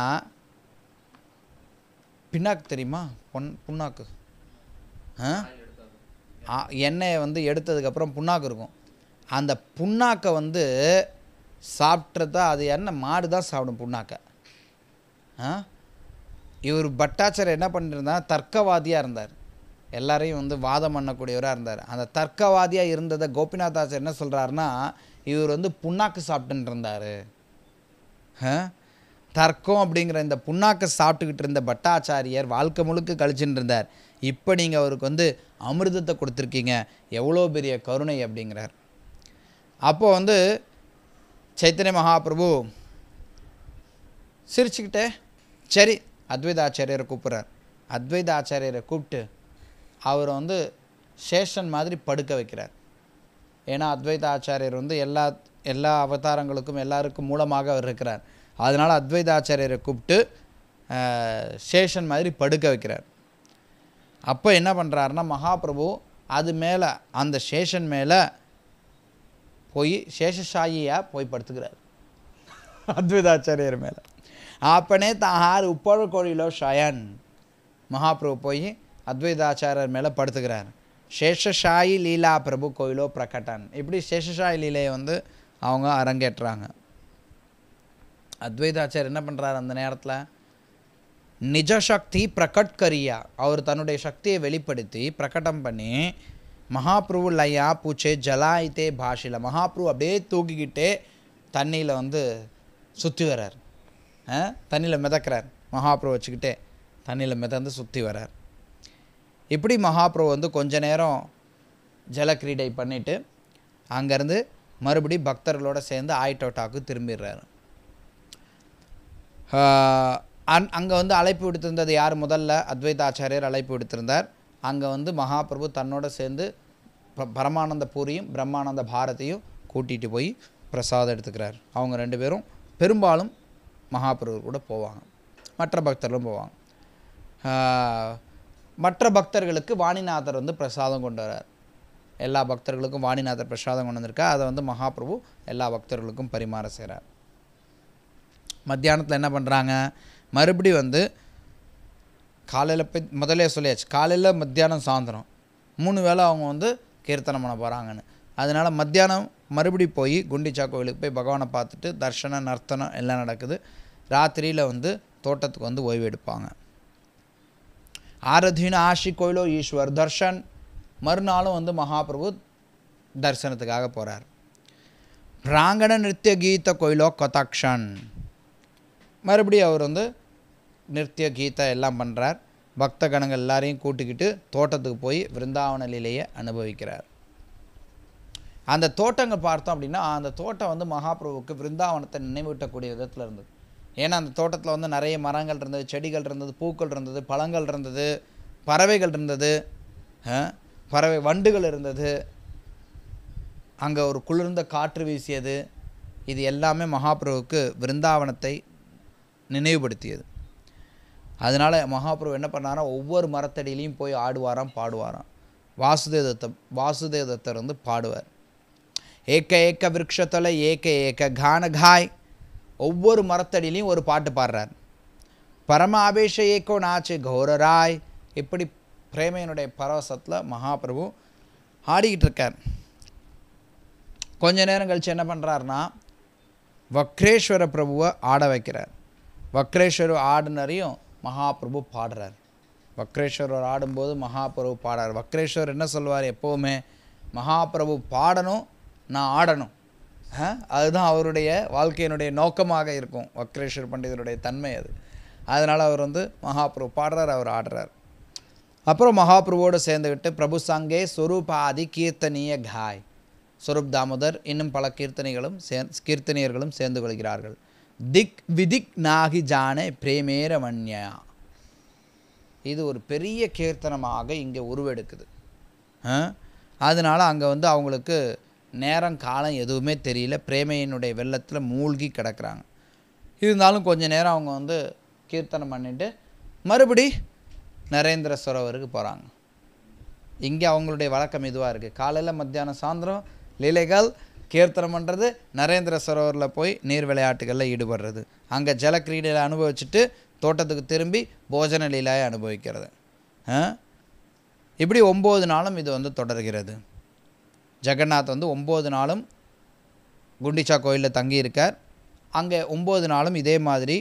பின்னாக்கு தெரியுமா பொன் புண்ணாக்கு எண்ணெயை வந்து எடுத்ததுக்கப்புறம் புண்ணாக்கு இருக்கும் அந்த புண்ணாக்கை வந்து சாப்பிட்றதா அது என்ன மாடு தான் சாப்பிடும் புண்ணாக்க ஆ இவர் பட்டாச்சாரர் என்ன பண்ணிருந்தா தர்க்கவாதியாக இருந்தார் எல்லாரையும் வந்து வாதம் பண்ணக்கூடியவராக இருந்தார் அந்த தர்க்கவாதியாக இருந்ததை கோபிநாதாச்சார் என்ன சொல்கிறாருன்னா இவர் வந்து புண்ணாக்கு சாப்பிட்டுன்னு இருந்தார் தர்க்கம் அப்படிங்கிற இந்த புண்ணாக்கை சாப்பிட்டுக்கிட்டு இருந்த பட்டாச்சாரியர் வாழ்க்கை முழுக்க கழிச்சுட்டு இருந்தார் இப்போ நீங்கள் அவருக்கு வந்து அமிர்தத்தை கொடுத்துருக்கீங்க எவ்வளோ பெரிய கருணை அப்படிங்கிறார் அப்போது வந்து சைத்தன்ய மகாபிரபு சிரிச்சுக்கிட்டே சரி அத்வைதாச்சாரியரை கூப்பிட்றார் அத்வைதாச்சாரியரை கூப்பிட்டு அவர் வந்து சேஷன் மாதிரி படுக்க வைக்கிறார் ஏன்னா அத்வைத ஆச்சாரியர் வந்து எல்லா எல்லா அவதாரங்களுக்கும் எல்லாருக்கும் மூலமாக அவர் இருக்கிறார் அதனால் அத்வைதாச்சாரியரை கூப்பிட்டு சேஷன் மாதிரி படுக்க வைக்கிறார் அப்போ என்ன பண்ணுறாருன்னா மகாபிரபு அது மேலே அந்த சேஷன் மேலே போய் சேஷசாயியாக போய் படுத்துக்கிறார் அத்வைதாச்சாரியர் மேலே அப்பனே தாஹார் உப்பழ கோழிலோ ஷயன் மகாபிரபு போய் அத்வைதாச்சாரியர் மேலே படுத்துக்கிறார் சேஷசாயி லீலா பிரபு கோயிலோ பிரகட்டன் இப்படி சேஷசாயி லீலையை வந்து அவங்க அரங்கேற்றுறாங்க அத்வைதாச்சார் என்ன பண்ணுறார் அந்த நேரத்தில் நிஜ சக்தி அவர் தன்னுடைய சக்தியை வெளிப்படுத்தி பிரகடம் பண்ணி மகாப்ரூவு லையா பூச்சே ஜலாயித்தே பாஷையில் மகாப்ரூ அப்படியே தூக்கிக்கிட்டே தண்ணியில் வந்து சுற்றி வர்றார் தண்ணியில் மிதக்கிறார் மகாப்ரூ வச்சுக்கிட்டே தண்ணியில் மிதந்து சுற்றி வர்றார் இப்படி மகாப்ரூ வந்து கொஞ்ச நேரம் ஜலக்கிரீடை பண்ணிவிட்டு அங்கேருந்து மறுபடி பக்தர்களோடு சேர்ந்து ஆயிட்டோட்டாவுக்கு திரும்பிடுறாரு அந் அங்கே வந்து அழைப்பு விடுத்திருந்தது யார் முதல்ல அத்வைதாச்சாரியர் அழைப்பு விடுத்திருந்தார் அங்கே வந்து மகாபிரபு தன்னோட சேர்ந்து பரமானந்த பூரியும் பிரம்மானந்த பாரதியும் கூட்டிகிட்டு போய் பிரசாதம் எடுத்துக்கிறார் அவங்க ரெண்டு பேரும் பெரும்பாலும் மகாபிரபு கூட போவாங்க மற்ற பக்தர்களும் போவாங்க மற்ற பக்தர்களுக்கு வாணிநாதர் வந்து பிரசாதம் கொண்டு வரார் எல்லா பக்தர்களுக்கும் வாணிநாதர் பிரசாதம் கொண்டு வந்திருக்கா அதை வந்து மகாபிரபு எல்லா பக்தர்களுக்கும் பரிமாற செய்கிறார் மத்தியானத்தில் என்ன பண்ணுறாங்க மறுபடி வந்து காலையில் போய் முதலே சொல்லியாச்சு காலையில் மத்தியானம் சாயந்தரம் மூணு வேளை அவங்க வந்து கீர்த்தனம் பண்ண போகிறாங்கன்னு அதனால் மத்தியானம் மறுபடி போய் குண்டிச்சா கோவிலுக்கு போய் பகவானை பார்த்துட்டு தர்ஷனம் நர்த்தனம் எல்லாம் நடக்குது ராத்திரியில் வந்து தோட்டத்துக்கு வந்து ஓய்வு எடுப்பாங்க ஆரதின ஆஷி கோயிலோ ஈஸ்வர் தர்ஷன் மறுநாளும் வந்து மகாபிரபு தரிசனத்துக்காக போகிறார் பிராங்கண நிறுத்திய கீத கோயிலோ கொதாக்ஷன் மறுபடியும் அவர் வந்து நிறுத்திய கீதா எல்லாம் பண்ணுறார் பக்த கணங்கள் எல்லாரையும் கூட்டிக்கிட்டு தோட்டத்துக்கு போய் விருந்தாவன அனுபவிக்கிறார் அந்த தோட்டங்கள் பார்த்தோம் அப்படின்னா அந்த தோட்டம் வந்து மகாபிரபுக்கு விருந்தாவனத்தை நினைவூட்டக்கூடிய விதத்தில் இருந்தது ஏன்னா அந்த தோட்டத்தில் வந்து நிறைய மரங்கள் இருந்தது செடிகள் இருந்தது பூக்கள் இருந்தது பழங்கள் இருந்தது பறவைகள் இருந்தது பறவை வண்டுகள் இருந்தது அங்கே ஒரு குளிர்ந்த காற்று வீசியது இது எல்லாமே மகாபிரபுவுக்கு விருந்தாவனத்தை நினைவுபடுத்தியது அதனால் மகாபிரபு என்ன பண்ணாரா ஒவ்வொரு மரத்தடியிலையும் போய் ஆடுவாராம் பாடுவாராம் வாசுதேவதத்தை வாசுதேவதத்தர் வந்து பாடுவார் ஏக்க ஏக்க விரக்ஷத்தில் ஏக்க ஏக்க கான காய் ஒவ்வொரு மரத்தடியிலையும் ஒரு பாட்டு பாடுறார் பரம ஆபேஷ ஏக்கோ நாச்சு கௌரராய் இப்படி பிரேமையனுடைய பரவசத்தில் மகாபிரபு ஆடிக்கிட்டு இருக்கார் கொஞ்ச நேரம் கழித்து என்ன பண்ணுறாருனா வக்ரேஸ்வர பிரபுவை ஆட வைக்கிறார் வக்ரேஸ்வர ஆடினரையும் மகாபிரபு பாடுறார் வக்ரேஸ்வரர் ஆடும்போது மகாபிரபு பாடுறார் வக்ரேஸ்வரர் என்ன சொல்வார் எப்போவுமே மகாபிரபு பாடணும் நான் ஆடணும் அதுதான் அவருடைய வாழ்க்கையினுடைய நோக்கமாக இருக்கும் வக்ரேஸ்வர் பண்டிதருடைய தன்மை அது அதனால் அவர் வந்து மகாபிரபு பாடுறார் அவர் ஆடுறார் அப்புறம் மகாபிரபுவோடு சேர்ந்துக்கிட்டு பிரபு சங்கே ஸ்வரூபாதி கீர்த்தனிய காய் ஸ்வரூப் தாமோதர் இன்னும் பல கீர்த்தனைகளும் சே கீர்த்தனியர்களும் சேர்ந்து கொள்கிறார்கள் திக் விதிக் நாகி ஜானே பிரேமேரவண்யா இது ஒரு பெரிய கீர்த்தனமாக இங்கே உருவெடுக்குது அதனால் அங்கே வந்து அவங்களுக்கு நேரம் காலம் எதுவுமே தெரியல பிரேமையினுடைய வெள்ளத்தில் மூழ்கி கிடக்கிறாங்க இருந்தாலும் கொஞ்சம் நேரம் அவங்க வந்து கீர்த்தனம் பண்ணிவிட்டு மறுபடி நரேந்திர சரோவருக்கு போகிறாங்க இங்கே அவங்களுடைய வழக்கம் இதுவாக இருக்குது காலையில் மத்தியானம் சாயந்தரம் லீலைகள் கீர்த்தனம் பண்ணுறது நரேந்திர சரோவரில் போய் நீர் விளையாட்டுகளில் ஈடுபடுறது அங்கே ஜலக்கிரீடையில் அனுபவிச்சுட்டு தோட்டத்துக்கு திரும்பி போஜன லீலாயை அனுபவிக்கிறது இப்படி ஒம்பது நாளும் இது வந்து தொடர்கிறது ஜெகநாத் வந்து ஒம்பது நாளும் குண்டிச்சா கோயிலில் தங்கியிருக்கார் அங்கே ஒம்பது நாளும் இதே மாதிரி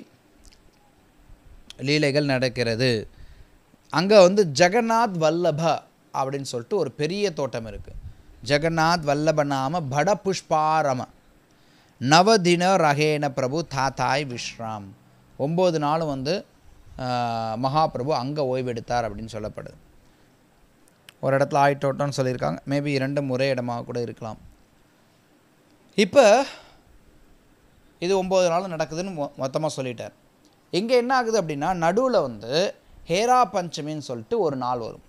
லீலைகள் நடக்கிறது அங்கே வந்து ஜெகநாத் வல்லபா அப்படின்னு சொல்லிட்டு ஒரு பெரிய தோட்டம் இருக்குது ஜெகநாத் வல்லபநாம பட புஷ்பாரம நவதின ரகேன பிரபு தாத்தாய் விஸ்ராம் ஒம்பது நாளும் வந்து மகாபிரபு அங்கே ஓய்வெடுத்தார் அப்படின்னு சொல்லப்படுது ஒரு இடத்துல ஆயிட்டோட்டோன்னு சொல்லியிருக்காங்க மேபி இரண்டு முறை இடமாக கூட இருக்கலாம் இப்போ இது ஒம்பது நாள் நடக்குதுன்னு மொ மொத்தமாக சொல்லிட்டார் இங்கே என்ன ஆகுது அப்படின்னா நடுவில் வந்து ஹேரா பஞ்சமின்னு சொல்லிட்டு ஒரு நாள் வரும்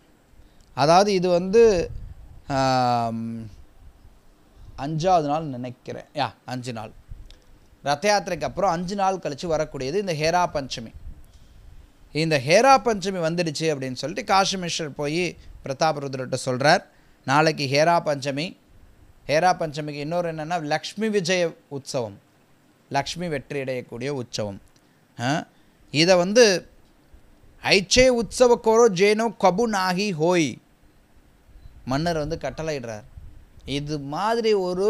அதாவது இது வந்து அஞ்சாவது நாள் நினைக்கிறேன் யா அஞ்சு நாள் ரத யாத்திரைக்கு அப்புறம் அஞ்சு நாள் கழித்து வரக்கூடியது இந்த ஹேரா பஞ்சமி இந்த ஹேரா பஞ்சமி வந்துடுச்சு அப்படின்னு சொல்லிட்டு காஷிமேஸ்வர் போய் பிரதாப் ருத்ரட்ட சொல்கிறார் நாளைக்கு ஹேரா பஞ்சமி ஹேரா பஞ்சமிக்கு இன்னொரு என்னென்னா லக்ஷ்மி விஜய உற்சவம் லக்ஷ்மி வெற்றி அடையக்கூடிய உற்சவம் இதை வந்து ஐச்சே உற்சவக்கோரோ ஜேனோ கபு நாகி ஹோய் மன்னர் வந்து கட்டளையிடுறார் இது மாதிரி ஒரு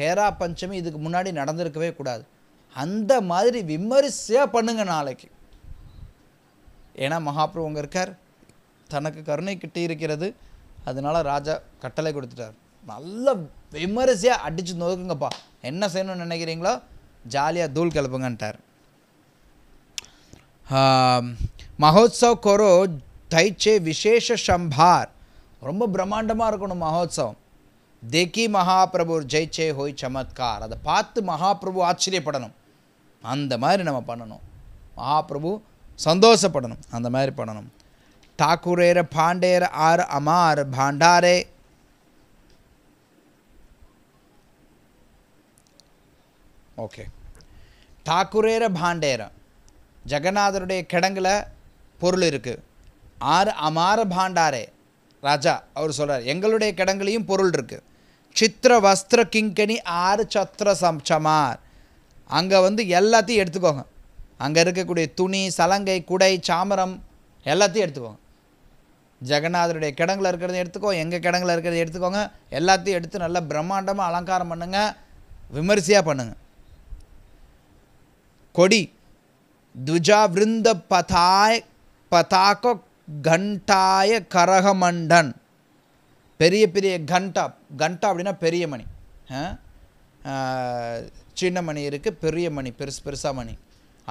ஹேரா பஞ்சமி இதுக்கு முன்னாடி நடந்திருக்கவே கூடாது அந்த மாதிரி விமரிசையாக பண்ணுங்க நாளைக்கு ஏன்னா மகாபிரபு அங்கே இருக்கார் தனக்கு கருணை கிட்டி இருக்கிறது அதனால் ராஜா கட்டளை கொடுத்துட்டார் நல்ல விமரிசையாக அடித்து நோக்குங்கப்பா என்ன செய்யணும்னு நினைக்கிறீங்களோ ஜாலியாக தூள் கிளப்புங்கன்ட்டார் மகோத்சவ் கொரோ தைச்சே விசேஷ சம்பார் ரொம்ப பிரம்மாண்டமாக இருக்கணும் மகோத்சவம் தேக்கி மகாபிரபு ஜெய்ச்சே ஹோய் சமத்கார் அதை பார்த்து மகாபிரபு ஆச்சரியப்படணும் அந்த மாதிரி நம்ம பண்ணணும் மகாபிரபு சந்தோஷப்படணும் அந்த மாதிரி பண்ணணும் தாக்குரேர பாண்டேர ஆர் அமார் பாண்டாரே ஓகே தாக்குரேர பாண்டேர ஜெகநாதருடைய கிடங்கில் பொருள் இருக்குது ஆர் அமார பாண்டாரே ராஜா அவர் சொல்கிறார் எங்களுடைய கிடங்குலையும் பொருள் இருக்குது சித்திர வஸ்திர கிங்கனி ஆறு சத்திர சம்சமார் அங்கே வந்து எல்லாத்தையும் எடுத்துக்கோங்க அங்கே இருக்கக்கூடிய துணி சலங்கை குடை சாமரம் எல்லாத்தையும் எடுத்துக்கோங்க ஜெகநாதருடைய கிடங்கில் இருக்கிறத எடுத்துக்கோ எங்கள் கிடங்கில் இருக்கிறத எடுத்துக்கோங்க எல்லாத்தையும் எடுத்து நல்லா பிரம்மாண்டமாக அலங்காரம் பண்ணுங்கள் விமரிசையாக பண்ணுங்கள் கொடி துஜா விருந்த பதாய் பதாக்கோ கண்டாய கரகமண்டன் பெரிய பெரிய கண்டா கண்டா அப்படின்னா பெரிய மணி சின்ன மணி இருக்குது பெரிய மணி பெருசு பெருசாக மணி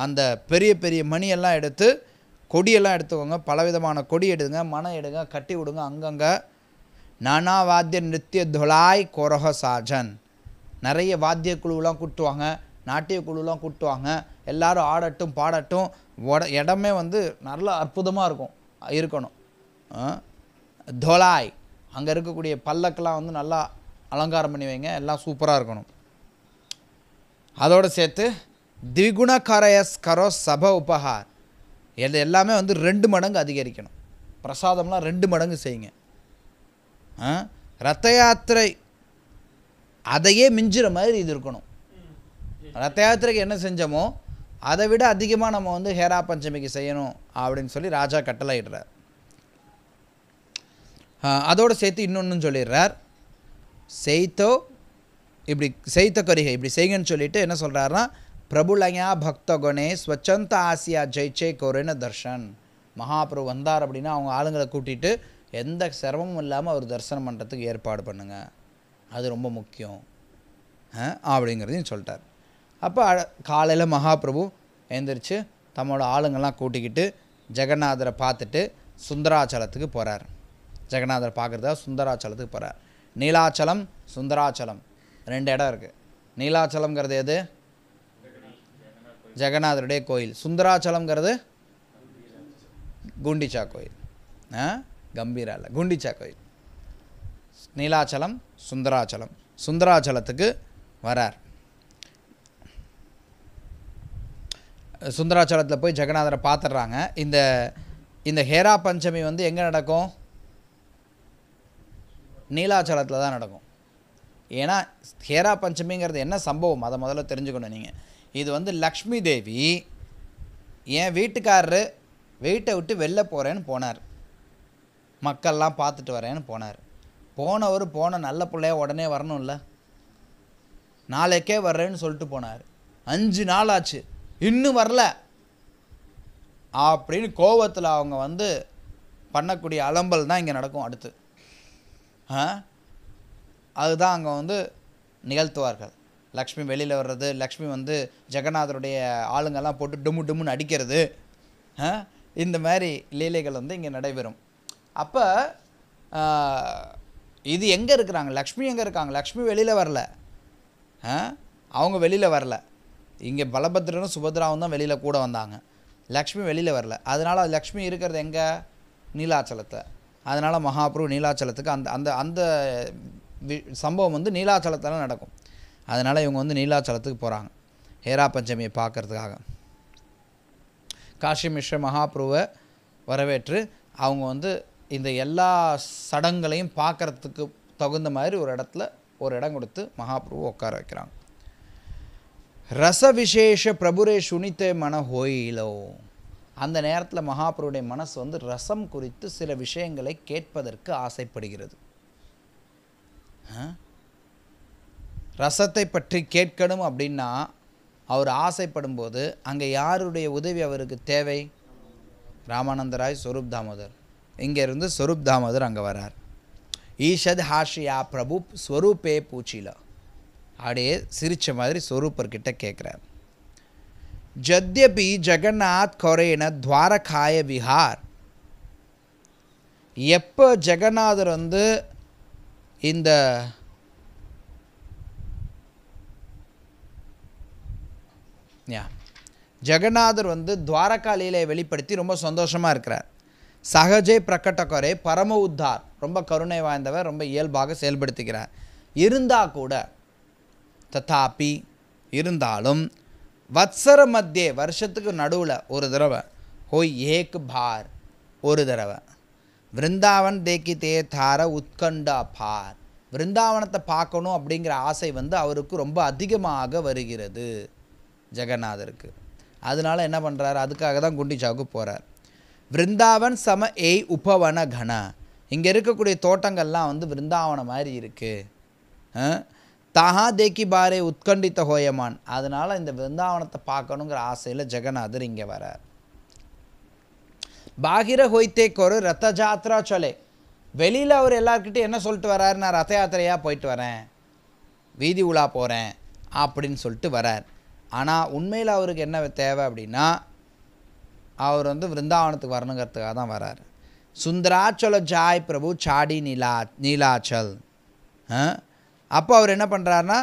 அந்த பெரிய பெரிய மணியெல்லாம் எடுத்து கொடியெல்லாம் எடுத்துக்கோங்க பலவிதமான கொடி எடுங்க மனம் எடுங்க கட்டி விடுங்க அங்கங்கே நானா வாத்திய நித்திய துலாய் கொரக சாஜன் நிறைய வாத்திய குழுவெலாம் கூட்டுவாங்க நாட்டிய குழுவெலாம் கூட்டுவாங்க எல்லோரும் ஆடட்டும் பாடட்டும் இடமே வந்து நல்லா அற்புதமாக இருக்கும் இருக்கணும் தோலாய் அங்கே இருக்கக்கூடிய பல்லக்கெலாம் வந்து நல்லா அலங்காரம் பண்ணி வைங்க எல்லாம் சூப்பராக இருக்கணும் அதோடு சேர்த்து திவிகுணகரயஸ் கரோ சப உபஹார் இது எல்லாமே வந்து ரெண்டு மடங்கு அதிகரிக்கணும் பிரசாதம்லாம் ரெண்டு மடங்கு செய்யுங்க ரத்த யாத்திரை அதையே மிஞ்சுற மாதிரி இது இருக்கணும் ரத்த யாத்திரைக்கு என்ன செஞ்சோமோ அதை விட அதிகமாக நம்ம வந்து ஹேரா பஞ்சமிக்கு செய்யணும் அப்படின்னு சொல்லி ராஜா கட்டளையிடுறார் அதோடு சேர்த்து இன்னொன்று சொல்லிடுறார் செய்தோ இப்படி செய்த கொரிகை இப்படி செய்கன்னு சொல்லிட்டு என்ன சொல்கிறாருன்னா பிரபுலயா பக்தகுணே ஸ்வச்சந்த ஆசியா ஜெயிச்சே கோரின தர்ஷன் மகாபிரபு வந்தார் அப்படின்னா அவங்க ஆளுங்களை கூட்டிகிட்டு எந்த சிரமமும் இல்லாமல் அவர் தரிசனம் பண்ணுறதுக்கு ஏற்பாடு பண்ணுங்கள் அது ரொம்ப முக்கியம் அப்படிங்கிறதையும் சொல்லிட்டார் அப்போ காலையில் மகாபிரபு எழுந்திரிச்சு தம்மோட ஆளுங்கள்லாம் கூட்டிக்கிட்டு ஜெகநாதரை பார்த்துட்டு சுந்தராச்சலத்துக்கு போகிறார் ஜெகநாதரை பார்க்குறதா சுந்தராச்சலத்துக்கு போகிறார் நீலாச்சலம் சுந்தராச்சலம் ரெண்டு இடம் இருக்குது நீலாச்சலம்ங்கிறது எது ஜெகநாதருடைய கோயில் சுந்தராச்சலம்ங்கிறது குண்டிச்சா கோயில் கம்பீரா இல்லை குண்டிச்சா கோயில் நீலாச்சலம் சுந்தராச்சலம் சுந்தராச்சலத்துக்கு வரார் சுந்தராச்சலத்தில் போய் ஜெகநாதரை பார்த்துட்றாங்க இந்த இந்த ஹேரா பஞ்சமி வந்து எங்கே நடக்கும் நீலாச்சலத்தில் தான் நடக்கும் ஏன்னா ஹேரா பஞ்சமிங்கிறது என்ன சம்பவம் அதை முதல்ல தெரிஞ்சுக்கணும் நீங்கள் இது வந்து லக்ஷ்மி தேவி என் வீட்டுக்காரர் வீட்டை விட்டு வெளில போகிறேன்னு போனார் மக்கள்லாம் பார்த்துட்டு வரேன்னு போனார் போனவர் போன நல்ல பிள்ளையாக உடனே வரணும்ல நாளைக்கே வர்றேன்னு சொல்லிட்டு போனார் அஞ்சு நாள் ஆச்சு இன்னும் வரல அப்படின்னு கோபத்தில் அவங்க வந்து பண்ணக்கூடிய அலம்பல் தான் இங்கே நடக்கும் அடுத்து அதுதான் அங்கே வந்து நிகழ்த்துவார்கள் லக்ஷ்மி வெளியில் வர்றது லக்ஷ்மி வந்து ஜெகநாதருடைய ஆளுங்கெல்லாம் போட்டு டுமு டுமுன்னு அடிக்கிறது இந்த மாதிரி லீலைகள் வந்து இங்கே நடைபெறும் அப்போ இது எங்கே இருக்கிறாங்க லக்ஷ்மி எங்கே இருக்காங்க லக்ஷ்மி வெளியில் வரல அவங்க வெளியில் வரல இங்கே பலபத்ரனும் சுபத்ராவும் தான் வெளியில் கூட வந்தாங்க லக்ஷ்மி வெளியில் வரல அதனால் லக்ஷ்மி இருக்கிறது எங்கே நீலாச்சலத்தை அதனால் மகாபுரு நீலாச்சலத்துக்கு அந்த அந்த அந்த சம்பவம் வந்து நீலாச்சலத்தில் நடக்கும் அதனால் இவங்க வந்து நீலாச்சலத்துக்கு போகிறாங்க ஹேரா பஞ்சமியை பார்க்குறதுக்காக காஷி மிஸ்ர மகாபுருவை வரவேற்று அவங்க வந்து இந்த எல்லா சடங்குகளையும் பார்க்குறதுக்கு தகுந்த மாதிரி ஒரு இடத்துல ஒரு இடம் கொடுத்து மகாபுருவை உட்கார வைக்கிறாங்க ரச விசேஷ பிரபுரே சுனித்தே மன ஹோயிலோ அந்த நேரத்தில் மகாபிரபுடைய மனசு வந்து ரசம் குறித்து சில விஷயங்களை கேட்பதற்கு ஆசைப்படுகிறது ரசத்தை பற்றி கேட்கணும் அப்படின்னா அவர் ஆசைப்படும் போது அங்கே யாருடைய உதவி அவருக்கு தேவை ராமானந்தராய் ஸ்வரூப் தாமோதர் இங்கேருந்து ஸ்வரூப் தாமோதர் அங்கே வரார் ஈஷத் ஹாஷியா பிரபு ஸ்வரூபே பூச்சிலா அப்படியே சிரித்த மாதிரி ஸ்வரூப்பர்கிட்ட கேட்குறார் ஜத்யபி ஜெகநாத் கொரேன துவாரகாய விஹார் எப்போ ஜெகநாதர் வந்து இந்த ஜெகநாதர் வந்து துவாரகா வெளிப்படுத்தி ரொம்ப சந்தோஷமாக இருக்கிறார் சகஜே பிரகட்டக்கொரே பரம உத்தார் ரொம்ப கருணை வாய்ந்தவர் ரொம்ப இயல்பாக செயல்படுத்துகிறார் இருந்தால் கூட தத்தாப்பி இருந்தாலும் வத்சர மத்தியே வருஷத்துக்கு நடுவில் ஒரு தடவை ஹோய் ஏக் பார் ஒரு தடவை விருந்தாவன் தேக்கி தே தார உத்கண்டா பார் விருந்தாவனத்தை பார்க்கணும் அப்படிங்கிற ஆசை வந்து அவருக்கு ரொம்ப அதிகமாக வருகிறது ஜெகநாதருக்கு அதனால் என்ன பண்ணுறாரு அதுக்காக தான் குண்டிச்சாவுக்கு போகிறார் விருந்தாவன் சம ஏய் உபவன கன இங்கே இருக்கக்கூடிய தோட்டங்கள்லாம் வந்து விருந்தாவனம் மாதிரி இருக்குது தஹா தேக்கி பாரே உத்கண்டித்த ஹோயமான் அதனால் இந்த விருந்தாவனத்தை பார்க்கணுங்கிற ஆசையில் ஜெகநாதர் இங்கே வரார் பாகிர ஹொய்த்தே கொரு ரத்த ஜாத்ரா சொலே வெளியில் அவர் எல்லாருக்கிட்டையும் என்ன சொல்லிட்டு வரார் நான் ரத யாத்திரையாக போயிட்டு வரேன் வீதி உலா போகிறேன் அப்படின்னு சொல்லிட்டு வரார் ஆனால் உண்மையில் அவருக்கு என்ன தேவை அப்படின்னா அவர் வந்து விருந்தாவனத்துக்கு வரணுங்கிறதுக்காக தான் வரார் சுந்தராச்சல ஜாய் பிரபு சாடி நீலா நீலாச்சல் ஆ அப்போ அவர் என்ன பண்ணுறாருன்னா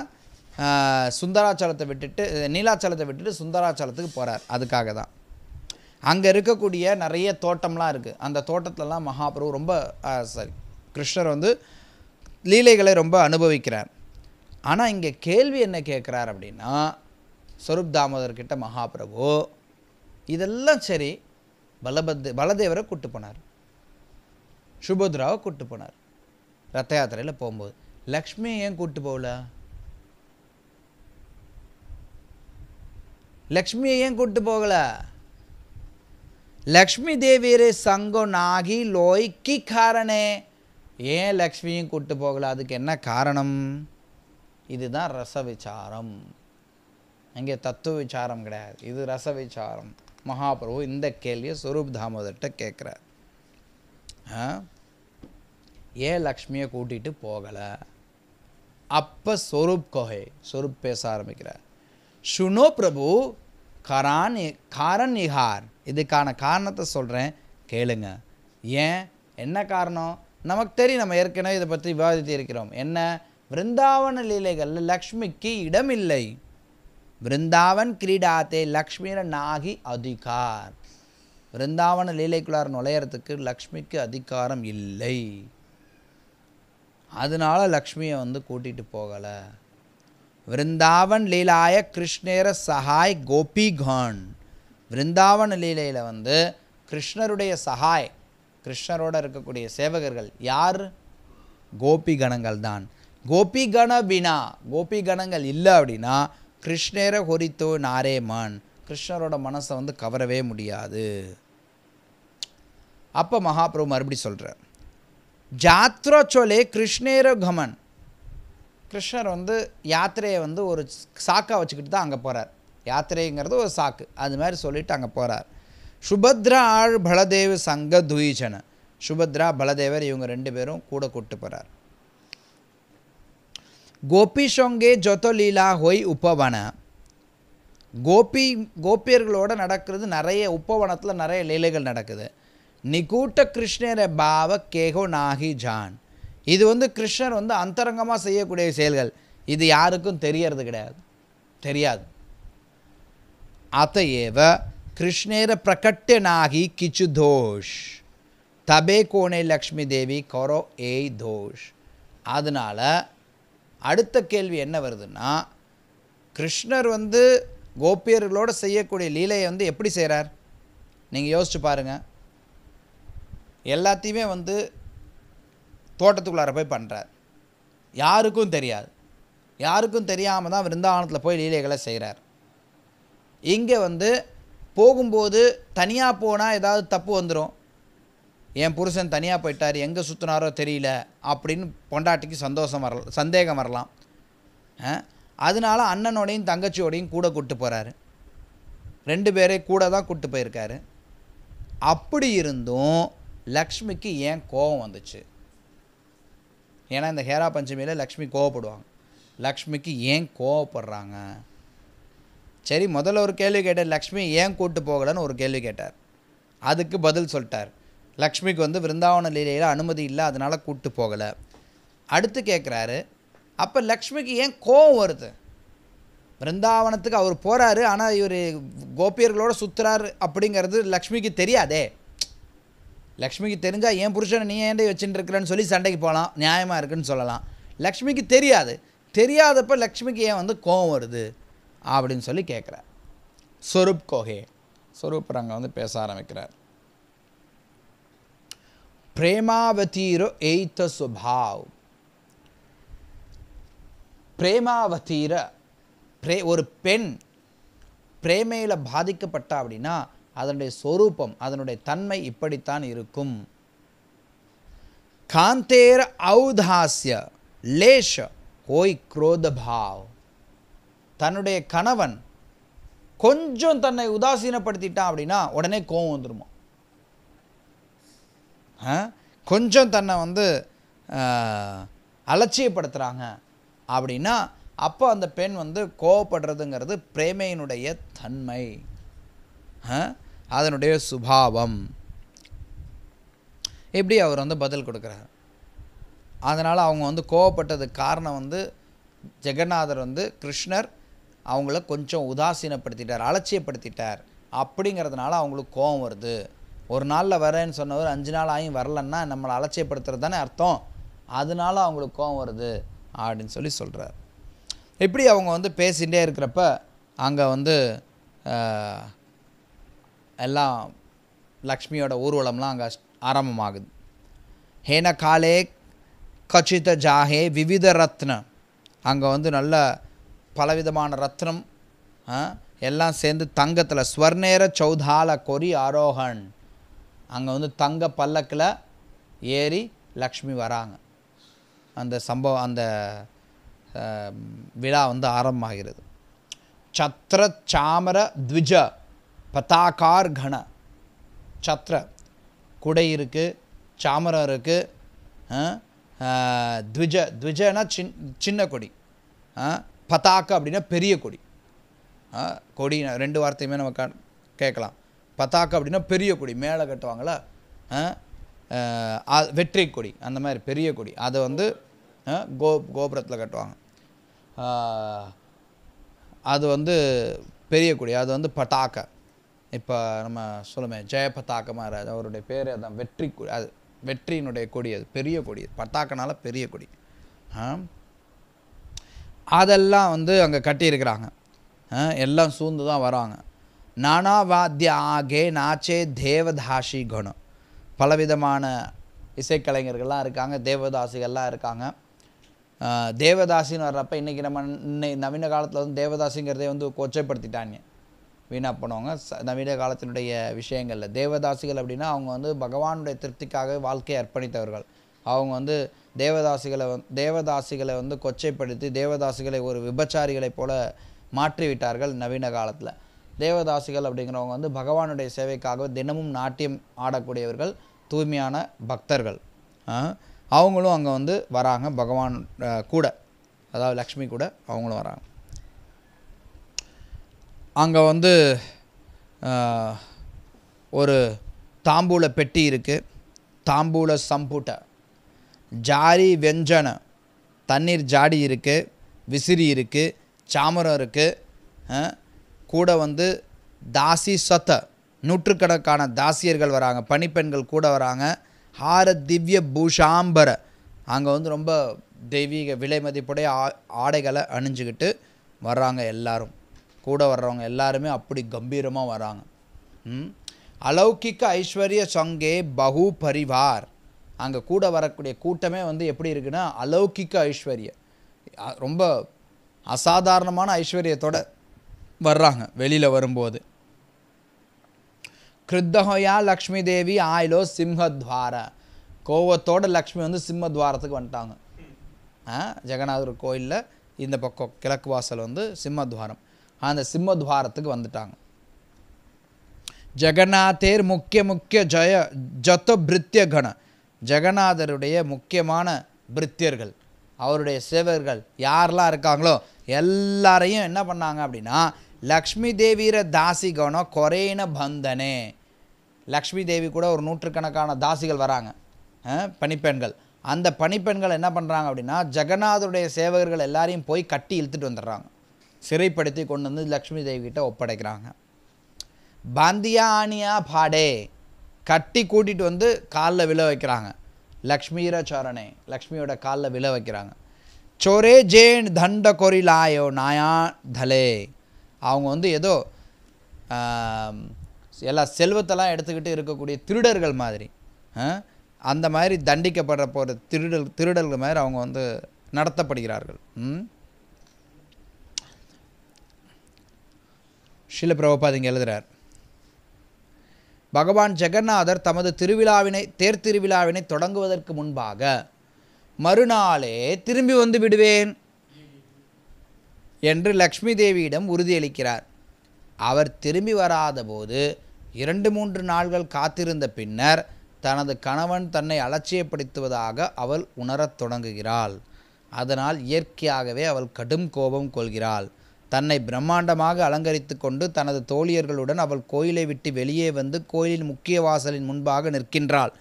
சுந்தராச்சலத்தை விட்டுட்டு நீலாச்சலத்தை விட்டுட்டு சுந்தராச்சலத்துக்கு போகிறார் அதுக்காக தான் அங்கே இருக்கக்கூடிய நிறைய தோட்டம்லாம் இருக்குது அந்த தோட்டத்திலலாம் மகாபிரபு ரொம்ப சாரி கிருஷ்ணர் வந்து லீலைகளை ரொம்ப அனுபவிக்கிறார் ஆனால் இங்கே கேள்வி என்ன கேட்குறார் அப்படின்னா ஸ்வரூப் தாமோதர்கிட்ட மகாபிரபு இதெல்லாம் சரி பலபத் பலதேவரை கூப்பிட்டு போனார் சுபத்ராவை கூப்பிட்டு போனார் ரத்த யாத்திரையில் போகும்போது லக்ஷ்மியை ஏன் கூப்பிட்டு போகல லக்ஷ்மியை ஏன் கூப்பிட்டு போகல லக்ஷ்மி தேவியர் சங்கம் நாகி லோய்க்கு காரணே ஏன் லக்ஷ்மியும் கூப்பிட்டு போகல அதுக்கு என்ன காரணம் இதுதான் ரச விசாரம் இங்கே தத்துவ விசாரம் கிடையாது இது ரச விசாரம் மகாபிரபு இந்த கேள்வியை சுரூப் தாமோதர்கிட்ட கேட்குறார் ஏன் லக்ஷ்மியை கூட்டிகிட்டு போகலை அப்ப ஸ்வரூப் கோஹே ஸ்வரூப் பேச ஆரம்பிக்கிறார் சுனோ பிரபு கரான் காரன் நிகார் இதுக்கான காரணத்தை சொல்கிறேன் கேளுங்க ஏன் என்ன காரணம் நமக்கு தெரியும் நம்ம ஏற்கனவே இதை பற்றி விவாதித்து இருக்கிறோம் என்ன விருந்தாவன லீலைகளில் லக்ஷ்மிக்கு இடமில்லை விருந்தாவன் கிரீடாத்தே லக்ஷ்மிர நாகி அதிகார் விருந்தாவன லீலைக்குள்ளார் நுழையிறதுக்கு லக்ஷ்மிக்கு அதிகாரம் இல்லை அதனால லக்ஷ்மியை வந்து கூட்டிகிட்டு போகலை விருந்தாவன் லீலாய கிருஷ்ணேர சஹாய் கோபி கான் விருந்தாவன லீலையில் வந்து கிருஷ்ணருடைய சஹாய் கிருஷ்ணரோட இருக்கக்கூடிய சேவகர்கள் யார் கோபி கணங்கள் தான் கோபி கண பினா கோபி கணங்கள் இல்லை அப்படின்னா கிருஷ்ணேர ஹொரித்தோ நாரேமான் கிருஷ்ணரோட மனசை வந்து கவரவே முடியாது அப்போ மகாபிரபு மறுபடி சொல்கிறார் ஜாத்ரா சொலே கிருஷ்ணேர கமன் கிருஷ்ணர் வந்து யாத்திரையை வந்து ஒரு சாக்காக வச்சுக்கிட்டு தான் அங்கே போகிறார் யாத்திரைங்கிறது ஒரு சாக்கு அது மாதிரி சொல்லிவிட்டு அங்கே போகிறார் சுபத்ரா ஆழ் பலதேவ் சங்க துயிஜன சுபத்ரா பலதேவர் இவங்க ரெண்டு பேரும் கூட கூட்டு போகிறார் கோபி சொங்கே ஜொதலீலா ஹொய் உப்பவன கோபி கோபியர்களோடு நடக்கிறது நிறைய உப்பவனத்தில் நிறைய லீலைகள் நடக்குது நிகூட்ட கிருஷ்ணர பாவ கேகோ நாகி ஜான் இது வந்து கிருஷ்ணர் வந்து அந்தரங்கமாக செய்யக்கூடிய செயல்கள் இது யாருக்கும் தெரியறது கிடையாது தெரியாது அத்தையேவ கிருஷ்ணேர பிரகட்டனாகி கிச்சு தோஷ் தபே கோணே லக்ஷ்மி தேவி கொரோ ஏய் தோஷ் அதனால் அடுத்த கேள்வி என்ன வருதுன்னா கிருஷ்ணர் வந்து கோபியர்களோடு செய்யக்கூடிய லீலையை வந்து எப்படி செய்கிறார் நீங்கள் யோசிச்சு பாருங்கள் எல்லாத்தையுமே வந்து தோட்டத்துக்குள்ளார போய் பண்ணுறார் யாருக்கும் தெரியாது யாருக்கும் தெரியாமல் தான் விருந்தாவனத்தில் போய் லீலைகளை செய்கிறார் இங்கே வந்து போகும்போது தனியாக போனால் ஏதாவது தப்பு வந்துடும் என் புருஷன் தனியாக போயிட்டார் எங்கே சுற்றினாரோ தெரியல அப்படின்னு பொண்டாட்டிக்கு சந்தோஷம் வரல சந்தேகம் வரலாம் அதனால அண்ணனோடையும் தங்கச்சியோடையும் கூட கூப்பிட்டு போகிறாரு ரெண்டு பேரையும் கூட தான் கூப்பிட்டு போயிருக்காரு அப்படி இருந்தும் லக்ஷ்மிக்கு ஏன் கோபம் வந்துச்சு ஏன்னா இந்த ஹேரா பஞ்சமியில் லக்ஷ்மி கோவப்படுவாங்க லக்ஷ்மிக்கு ஏன் கோவப்படுறாங்க சரி முதல்ல ஒரு கேள்வி கேட்டார் லக்ஷ்மி ஏன் கூட்டு போகலன்னு ஒரு கேள்வி கேட்டார் அதுக்கு பதில் சொல்லிட்டார் லக்ஷ்மிக்கு வந்து விருந்தாவன லீலையில் அனுமதி இல்லை அதனால் கூட்டு போகலை அடுத்து கேட்குறாரு அப்போ லக்ஷ்மிக்கு ஏன் கோவம் வருது பிருந்தாவனத்துக்கு அவர் போகிறாரு ஆனால் இவர் கோபியர்களோடு சுற்றுறாரு அப்படிங்கிறது லக்ஷ்மிக்கு தெரியாதே லக்ஷ்மிக்கு தெரிஞ்சால் என் புருஷனை நீ ஏண்டே வச்சுட்டு இருக்கிறேன்னு சொல்லி சண்டைக்கு போகலாம் நியாயமாக இருக்குன்னு சொல்லலாம் லக்ஷ்மிக்கு தெரியாது தெரியாதப்ப லக்ஷ்மிக்கு ஏன் வந்து கோவம் வருது அப்படின்னு சொல்லி கேட்குறார் ஸ்வரூப் கோஹே ஸ்வரூப் அங்கே வந்து பேச ஆரம்பிக்கிறார் பிரேமாவதீரோ எய்த சுபாவ் பிரேமாவதீர பிரே ஒரு பெண் பிரேமையில் பாதிக்கப்பட்டா அப்படின்னா அதனுடைய சொரூபம் அதனுடைய தன்மை இப்படித்தான் இருக்கும் காந்தேர் ஔதாசிய லேஷ ஓய் குரோதபாவ் தன்னுடைய கணவன் கொஞ்சம் தன்னை உதாசீனப்படுத்திட்டான் அப்படின்னா உடனே கோவம் வந்துடுமா கொஞ்சம் தன்னை வந்து அலட்சியப்படுத்துகிறாங்க அப்படின்னா அப்போ அந்த பெண் வந்து கோவப்படுறதுங்கிறது பிரேமையினுடைய தன்மை அதனுடைய சுபாவம் எப்படி அவர் வந்து பதில் கொடுக்குறாரு அதனால் அவங்க வந்து கோவப்பட்டதுக்கு காரணம் வந்து ஜெகநாதர் வந்து கிருஷ்ணர் அவங்கள கொஞ்சம் உதாசீனப்படுத்திட்டார் அலட்சியப்படுத்திட்டார் அப்படிங்கிறதுனால அவங்களுக்கு கோவம் வருது ஒரு நாளில் வரேன்னு சொன்னவர் அஞ்சு நாள் ஆகியும் வரலன்னா நம்மளை அலட்சியப்படுத்துறது தானே அர்த்தம் அதனால அவங்களுக்கு கோபம் வருது அப்படின்னு சொல்லி சொல்கிறார் எப்படி அவங்க வந்து பேசிகிட்டே இருக்கிறப்ப அங்கே வந்து எல்லாம் லக்ஷ்மியோட ஊர்வலம்லாம் அங்கே ஆரம்பமாகுது ஹேன காலே கச்சித ஜாகே விவித ரத்ன அங்கே வந்து நல்ல பலவிதமான ரத்னம் எல்லாம் சேர்ந்து தங்கத்தில் ஸ்வர்ணேர சௌதால கொரி ஆரோகன் அங்கே வந்து தங்க பல்லக்கில் ஏறி லக்ஷ்மி வராங்க அந்த சம்பவம் அந்த விழா வந்து ஆரம்பமாகிறது சத்ர சாமர த்விஜ பத்தாக்கார் கண சத்ர குடை இருக்குது சாமரம் இருக்குது த்விஜ த்விஜனா சின் சின்ன கொடி பதாக்க அப்படின்னா பெரிய கொடி கொடி ரெண்டு வார்த்தையுமே நம்ம கேட்கலாம் பத்தாக்க அப்படின்னா பெரிய கொடி மேலே கட்டுவாங்களா வெற்றி கொடி அந்த மாதிரி பெரிய கொடி அதை வந்து கோ கோபுரத்தில் கட்டுவாங்க அது வந்து பெரிய கொடி அது வந்து பட்டாக்கை இப்போ நம்ம சொல்லுமே ஜெய பதாக்க அவருடைய பேர் அதான் வெற்றி அது வெற்றியினுடைய கொடி அது பெரிய கொடி பத்தாக்கனால பெரிய கொடி அதெல்லாம் வந்து அங்கே கட்டியிருக்கிறாங்க எல்லாம் சூழ்ந்து தான் வராங்க நானா வாத்திய ஆகே நாச்சே தேவதாசி குணம் பலவிதமான இசைக்கலைஞர்கள்லாம் இருக்காங்க தேவதாசிகள்லாம் இருக்காங்க தேவதாசின்னு வர்றப்ப இன்றைக்கி நம்ம இன்னை நவீன காலத்தில் வந்து தேவதாசிங்கிறதே வந்து கொச்சைப்படுத்திட்டாங்க வீணாக போனவங்க நவீன காலத்தினுடைய விஷயங்களில் தேவதாசிகள் அப்படின்னா அவங்க வந்து பகவானுடைய திருப்திக்காக வாழ்க்கையை அர்ப்பணித்தவர்கள் அவங்க வந்து தேவதாசிகளை வந் தேவதாசிகளை வந்து கொச்சைப்படுத்தி தேவதாசிகளை ஒரு விபச்சாரிகளைப் போல மாற்றிவிட்டார்கள் நவீன காலத்தில் தேவதாசிகள் அப்படிங்கிறவங்க வந்து பகவானுடைய சேவைக்காக தினமும் நாட்டியம் ஆடக்கூடியவர்கள் தூய்மையான பக்தர்கள் அவங்களும் அங்கே வந்து வராங்க பகவான் கூட அதாவது லக்ஷ்மி கூட அவங்களும் வராங்க அங்கே வந்து ஒரு தாம்பூல பெட்டி இருக்குது தாம்பூல சம்பூட்டை ஜாரி வெஞ்சன தண்ணீர் ஜாடி இருக்குது விசிறி இருக்குது சாமரம் இருக்குது கூட வந்து தாசி சொத்த நூற்றுக்கணக்கான தாசியர்கள் வராங்க பணிப்பெண்கள் கூட வராங்க ஹார திவ்ய பூஷாம்பர அங்கே வந்து ரொம்ப தெய்வீக விலை மதிப்புடைய ஆடைகளை அணிஞ்சுக்கிட்டு வர்றாங்க எல்லாரும் கூட வர்றவங்க எல்லாருமே அப்படி கம்பீரமாக வராங்க அலௌகிக்க ஐஸ்வர்ய சங்கே பகு பரிவார் அங்கே கூட வரக்கூடிய கூட்டமே வந்து எப்படி இருக்குன்னா அலௌகிக்க ஐஸ்வர்ய ரொம்ப அசாதாரணமான ஐஸ்வர்யத்தோட வர்றாங்க வெளியில் வரும்போது கிருத்தஹோயா லக்ஷ்மி தேவி ஆயிலோ சிம்ஹத்வார கோவத்தோட லக்ஷ்மி வந்து சிம்மத்வாரத்துக்கு வந்துட்டாங்க ஜெகநாதர் கோயிலில் இந்த பக்கம் கிழக்கு வாசல் வந்து சிம்மத்வாரம் அந்த சிம்மத்வாரத்துக்கு வந்துட்டாங்க ஜெகநாதேர் முக்கிய முக்கிய ஜய ஜத பிரித்திய கண ஜெகநாதருடைய முக்கியமான பிரித்தியர்கள் அவருடைய சேவர்கள் யாரெல்லாம் இருக்காங்களோ எல்லாரையும் என்ன பண்ணாங்க அப்படின்னா லக்ஷ்மி தேவியர தாசி கணம் குறையின பந்தனே லக்ஷ்மி தேவி கூட ஒரு நூற்றுக்கணக்கான தாசிகள் வராங்க பனிப்பெண்கள் அந்த பனிப்பெண்கள் என்ன பண்ணுறாங்க அப்படின்னா ஜெகநாதருடைய சேவகர்கள் எல்லாரையும் போய் கட்டி இழுத்துட்டு வந்துடுறாங்க சிறைப்படுத்தி கொண்டு வந்து லக்ஷ்மி தேவிகிட்ட ஒப்படைக்கிறாங்க ஆனியா பாடே கட்டி கூட்டிகிட்டு வந்து காலில் விழ வைக்கிறாங்க லக்ஷ்மீர சோரணே லக்ஷ்மியோட காலில் விழ வைக்கிறாங்க சோரே ஜேன் தண்ட கொரிலாயோ நாயா தலே அவங்க வந்து ஏதோ எல்லா செல்வத்தெல்லாம் எடுத்துக்கிட்டு இருக்கக்கூடிய திருடர்கள் மாதிரி அந்த மாதிரி தண்டிக்கப்படுற போகிற திருடல் திருடல்கள் மாதிரி அவங்க வந்து நடத்தப்படுகிறார்கள் ம் ஷில இங்கே எழுதுகிறார் பகவான் ஜெகநாதர் தமது திருவிழாவினை தேர் திருவிழாவினை தொடங்குவதற்கு முன்பாக மறுநாளே திரும்பி வந்து விடுவேன் என்று லக்ஷ்மி தேவியிடம் உறுதியளிக்கிறார் அவர் திரும்பி வராதபோது இரண்டு மூன்று நாள்கள் காத்திருந்த பின்னர் தனது கணவன் தன்னை அலட்சியப்படுத்துவதாக அவள் உணரத் தொடங்குகிறாள் அதனால் இயற்கையாகவே அவள் கடும் கோபம் கொள்கிறாள் தன்னை பிரம்மாண்டமாக அலங்கரித்து கொண்டு தனது தோழியர்களுடன் அவள் கோயிலை விட்டு வெளியே வந்து கோயிலின் முக்கிய வாசலின் முன்பாக நிற்கின்றாள்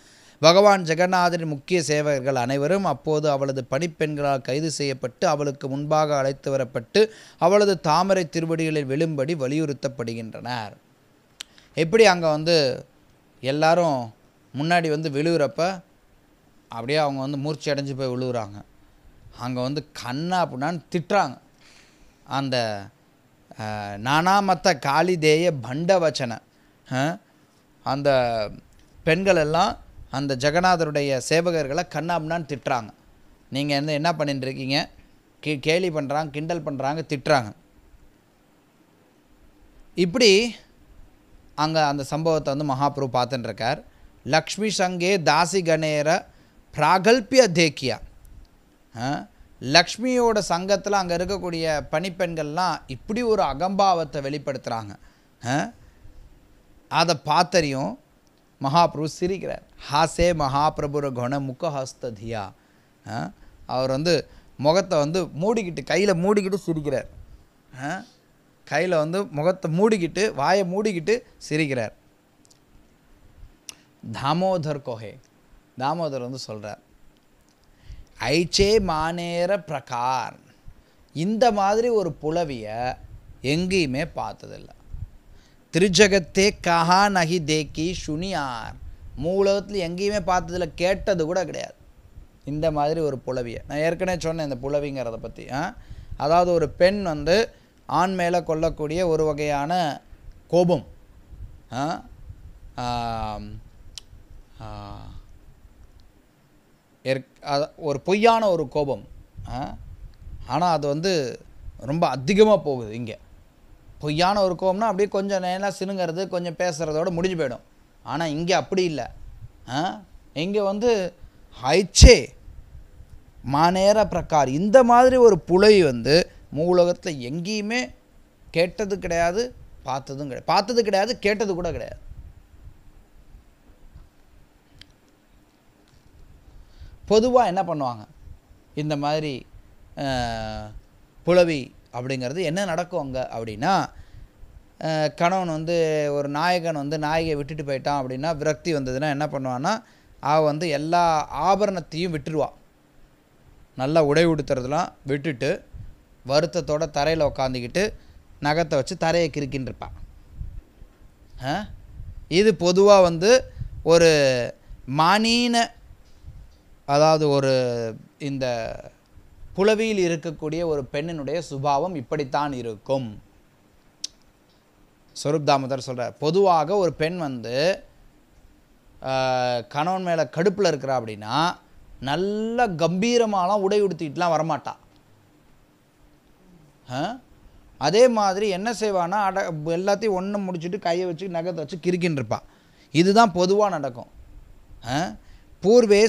பகவான் ஜெகநாதரின் முக்கிய சேவகர்கள் அனைவரும் அப்போது அவளது பணிப்பெண்களால் கைது செய்யப்பட்டு அவளுக்கு முன்பாக அழைத்து வரப்பட்டு அவளது தாமரை திருவடிகளில் விழும்படி வலியுறுத்தப்படுகின்றனர் எப்படி அங்கே வந்து எல்லாரும் முன்னாடி வந்து விழுகிறப்ப அப்படியே அவங்க வந்து மூர்ச்சி அடைஞ்சு போய் விழுகிறாங்க அங்கே வந்து கண்ணா அப்படின்னான்னு திட்டுறாங்க அந்த நானாமத்த காளிதேய பண்டவச்சன அந்த பெண்கள் எல்லாம் அந்த ஜெகநாதருடைய சேவகர்களை கண்ணாப்னான்னு திட்டுறாங்க நீங்கள் வந்து என்ன பண்ணிட்டுருக்கீங்க கே கேலி பண்ணுறாங்க கிண்டல் பண்ணுறாங்க திட்டுறாங்க இப்படி அங்கே அந்த சம்பவத்தை வந்து மகாபுரு பார்த்துட்டுருக்கார் லக்ஷ்மி சங்கே தாசி கணேர பிராகல்பிய தேக்கியா லக்ஷ்மியோட சங்கத்தில் அங்கே இருக்கக்கூடிய பணிப்பெண்கள்லாம் இப்படி ஒரு அகம்பாவத்தை வெளிப்படுத்துகிறாங்க அதை பார்த்தறியும் மகாபிரபு சிரிக்கிறார் ஹாசே மகாபிரபுர குண முகஹஸ்ததியா அவர் வந்து முகத்தை வந்து மூடிக்கிட்டு கையில் மூடிக்கிட்டு சிரிக்கிறார் கையில் வந்து முகத்தை மூடிக்கிட்டு வாயை மூடிக்கிட்டு சிரிக்கிறார் தாமோதர் கோஹே தாமோதர் வந்து சொல்கிறார் ஐச்சே மானேர பிரகார் இந்த மாதிரி ஒரு புலவியை எங்கேயுமே பார்த்ததில்லை திருஜகத்தே கஹா நகி தேக்கி சுனியார் மூலகத்தில் எங்கேயுமே பார்த்ததில்ல கேட்டது கூட கிடையாது இந்த மாதிரி ஒரு புலவியை நான் ஏற்கனவே சொன்னேன் இந்த புலவிங்கிறத பற்றி அதாவது ஒரு பெண் வந்து ஆண் மேலே கொள்ளக்கூடிய ஒரு வகையான கோபம் ஒரு பொய்யான ஒரு கோபம் ஆனால் அது வந்து ரொம்ப அதிகமாக போகுது இங்கே பொய்யான ஒரு கோபம்னா அப்படியே கொஞ்சம் நேரம் சினுங்கிறது கொஞ்சம் பேசுகிறதோட முடிஞ்சு போயிடும் ஆனால் இங்கே அப்படி இல்லை இங்கே வந்து ஹைச்சே மாநேர பிரக்கார் இந்த மாதிரி ஒரு புலை வந்து மூலகத்தில் எங்கேயுமே கேட்டது கிடையாது பார்த்ததும் கிடையாது பார்த்தது கிடையாது கேட்டது கூட கிடையாது பொதுவாக என்ன பண்ணுவாங்க இந்த மாதிரி புலவி அப்படிங்கிறது என்ன நடக்கும் அங்கே அப்படின்னா கணவன் வந்து ஒரு நாயகன் வந்து நாயகை விட்டுட்டு போயிட்டான் அப்படின்னா விரக்தி வந்ததுன்னா என்ன பண்ணுவான்னா அவள் வந்து எல்லா ஆபரணத்தையும் விட்டுருவாள் நல்லா உடை உடுத்துறதுலாம் விட்டுட்டு வருத்தத்தோட தரையில் உக்காந்துக்கிட்டு நகத்தை வச்சு தரையை கிறுக்கின்னு இது பொதுவாக வந்து ஒரு மானின அதாவது ஒரு இந்த புலவியில் இருக்கக்கூடிய ஒரு பெண்ணினுடைய சுபாவம் இப்படித்தான் இருக்கும் ஸ்வரூப் தாமோதர் சொல்கிறார் பொதுவாக ஒரு பெண் வந்து கணவன் மேலே கடுப்பில் இருக்கிறா அப்படின்னா நல்ல கம்பீரமாலாம் உடை உடுத்திட்டுலாம் வரமாட்டா அதே மாதிரி என்ன செய்வானா அட எல்லாத்தையும் ஒன்று முடிச்சுட்டு கையை வச்சு நகத்தை வச்சு கிறுக்கின்னு இருப்பாள் இதுதான் பொதுவாக நடக்கும் பூர்வே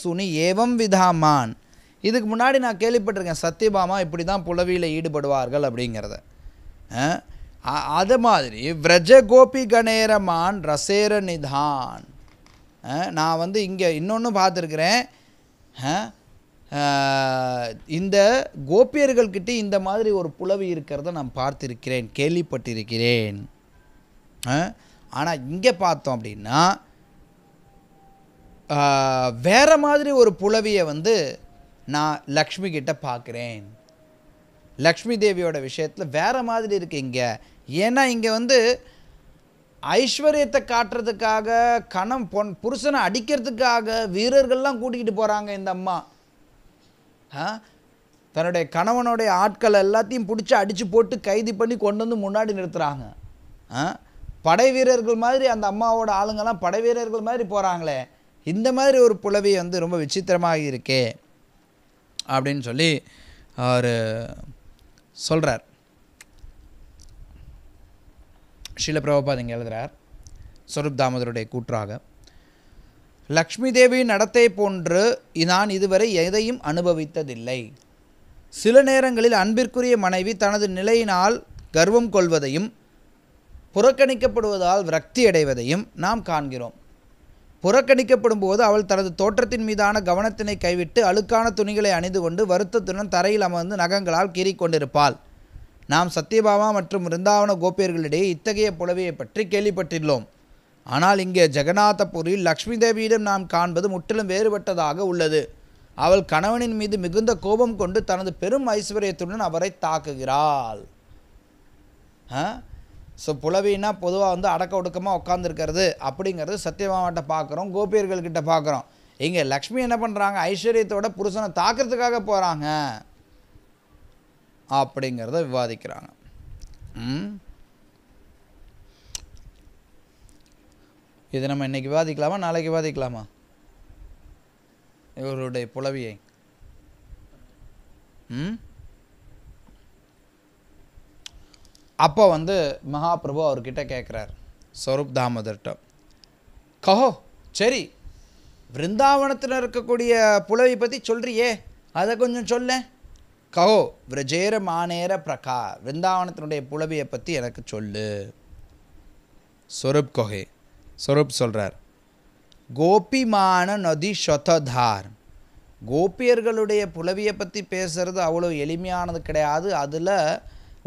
சுனி ஏவம் விதாமான் இதுக்கு முன்னாடி நான் கேள்விப்பட்டிருக்கேன் சத்யபாமா இப்படி தான் புலவியில் ஈடுபடுவார்கள் அப்படிங்கிறத அது மாதிரி விரஜ கோபி கணேரமான் ரசேர நிதான் நான் வந்து இங்கே இன்னொன்று பார்த்துருக்குறேன் இந்த கோபியர்கள்கிட்ட இந்த மாதிரி ஒரு புலவி இருக்கிறத நான் பார்த்திருக்கிறேன் கேள்விப்பட்டிருக்கிறேன் ஆனால் இங்கே பார்த்தோம் அப்படின்னா வேறு மாதிரி ஒரு புலவியை வந்து நான் லக்ஷ்மி கிட்ட பார்க்குறேன் லக்ஷ்மி தேவியோட விஷயத்தில் வேறு மாதிரி இருக்குது இங்கே ஏன்னா இங்கே வந்து ஐஸ்வர்யத்தை காட்டுறதுக்காக கணம் பொன் புருஷனை அடிக்கிறதுக்காக வீரர்கள்லாம் கூட்டிக்கிட்டு போகிறாங்க இந்த அம்மா தன்னுடைய கணவனுடைய ஆட்கள் எல்லாத்தையும் பிடிச்சி அடித்து போட்டு கைது பண்ணி கொண்டு வந்து முன்னாடி நிறுத்துகிறாங்க படை வீரர்கள் மாதிரி அந்த அம்மாவோட ஆளுங்கெல்லாம் படை வீரர்கள் மாதிரி போகிறாங்களே இந்த மாதிரி ஒரு புலவி வந்து ரொம்ப விசித்திரமாக இருக்கே அப்படின்னு சொல்லி அவர் சொல்கிறார் ஷீல பிரபபாத் இங்கே எழுதுகிறார் ஸ்வரூப் தாமதருடைய கூற்றாக லக்ஷ்மி தேவி நடத்தை போன்று நான் இதுவரை எதையும் அனுபவித்ததில்லை சில நேரங்களில் அன்பிற்குரிய மனைவி தனது நிலையினால் கர்வம் கொள்வதையும் புறக்கணிக்கப்படுவதால் விரக்தி அடைவதையும் நாம் காண்கிறோம் புறக்கணிக்கப்படும் போது அவள் தனது தோற்றத்தின் மீதான கவனத்தினை கைவிட்டு அழுக்கான துணிகளை அணிந்து கொண்டு வருத்தத்துடன் தரையில் அமர்ந்து நகங்களால் கீறி கொண்டிருப்பாள் நாம் சத்யபாமா மற்றும் பிருந்தாவன கோபியர்களிடையே இத்தகைய புலவையை பற்றி கேள்விப்பட்டுள்ளோம் ஆனால் இங்கே ஜெகநாதபுரியில் லக்ஷ்மி தேவியிடம் நாம் காண்பது முற்றிலும் வேறுபட்டதாக உள்ளது அவள் கணவனின் மீது மிகுந்த கோபம் கொண்டு தனது பெரும் ஐஸ்வர்யத்துடன் அவரை தாக்குகிறாள் ஸோ புலவின்னா பொதுவாக வந்து அடக்க ஒடுக்கமாக உட்காந்துருக்கிறது அப்படிங்கிறது சத்தியபாமாட்ட பார்க்குறோம் கோபியர்கள்கிட்ட பார்க்குறோம் இங்கே லக்ஷ்மி என்ன பண்ணுறாங்க ஐஸ்வர்யத்தோட புருஷனை தாக்கிறதுக்காக போகிறாங்க அப்படிங்கிறத விவாதிக்கிறாங்க இதை நம்ம இன்றைக்கி விவாதிக்கலாமா நாளைக்கு விவாதிக்கலாமா இவர்களுடைய புலவியை ம் அப்போ வந்து மகாபிரபு அவர்கிட்ட கேட்குறார் ஸ்வரூப் தாமதர்கிட்ட கஹோ சரி விருந்தாவனத்தில் இருக்கக்கூடிய புலவை பற்றி சொல்கிறியே அதை கொஞ்சம் சொல்ல கஹோ விரஜேர மானேர பிரகா விருந்தாவனத்தினுடைய புலவியை பற்றி எனக்கு சொல்லு ஸ்வரூப் கொஹே ஸ்வரூப் சொல்கிறார் கோபிமான நதி சொததார் கோபியர்களுடைய புலவியை பற்றி பேசுகிறது அவ்வளோ எளிமையானது கிடையாது அதில்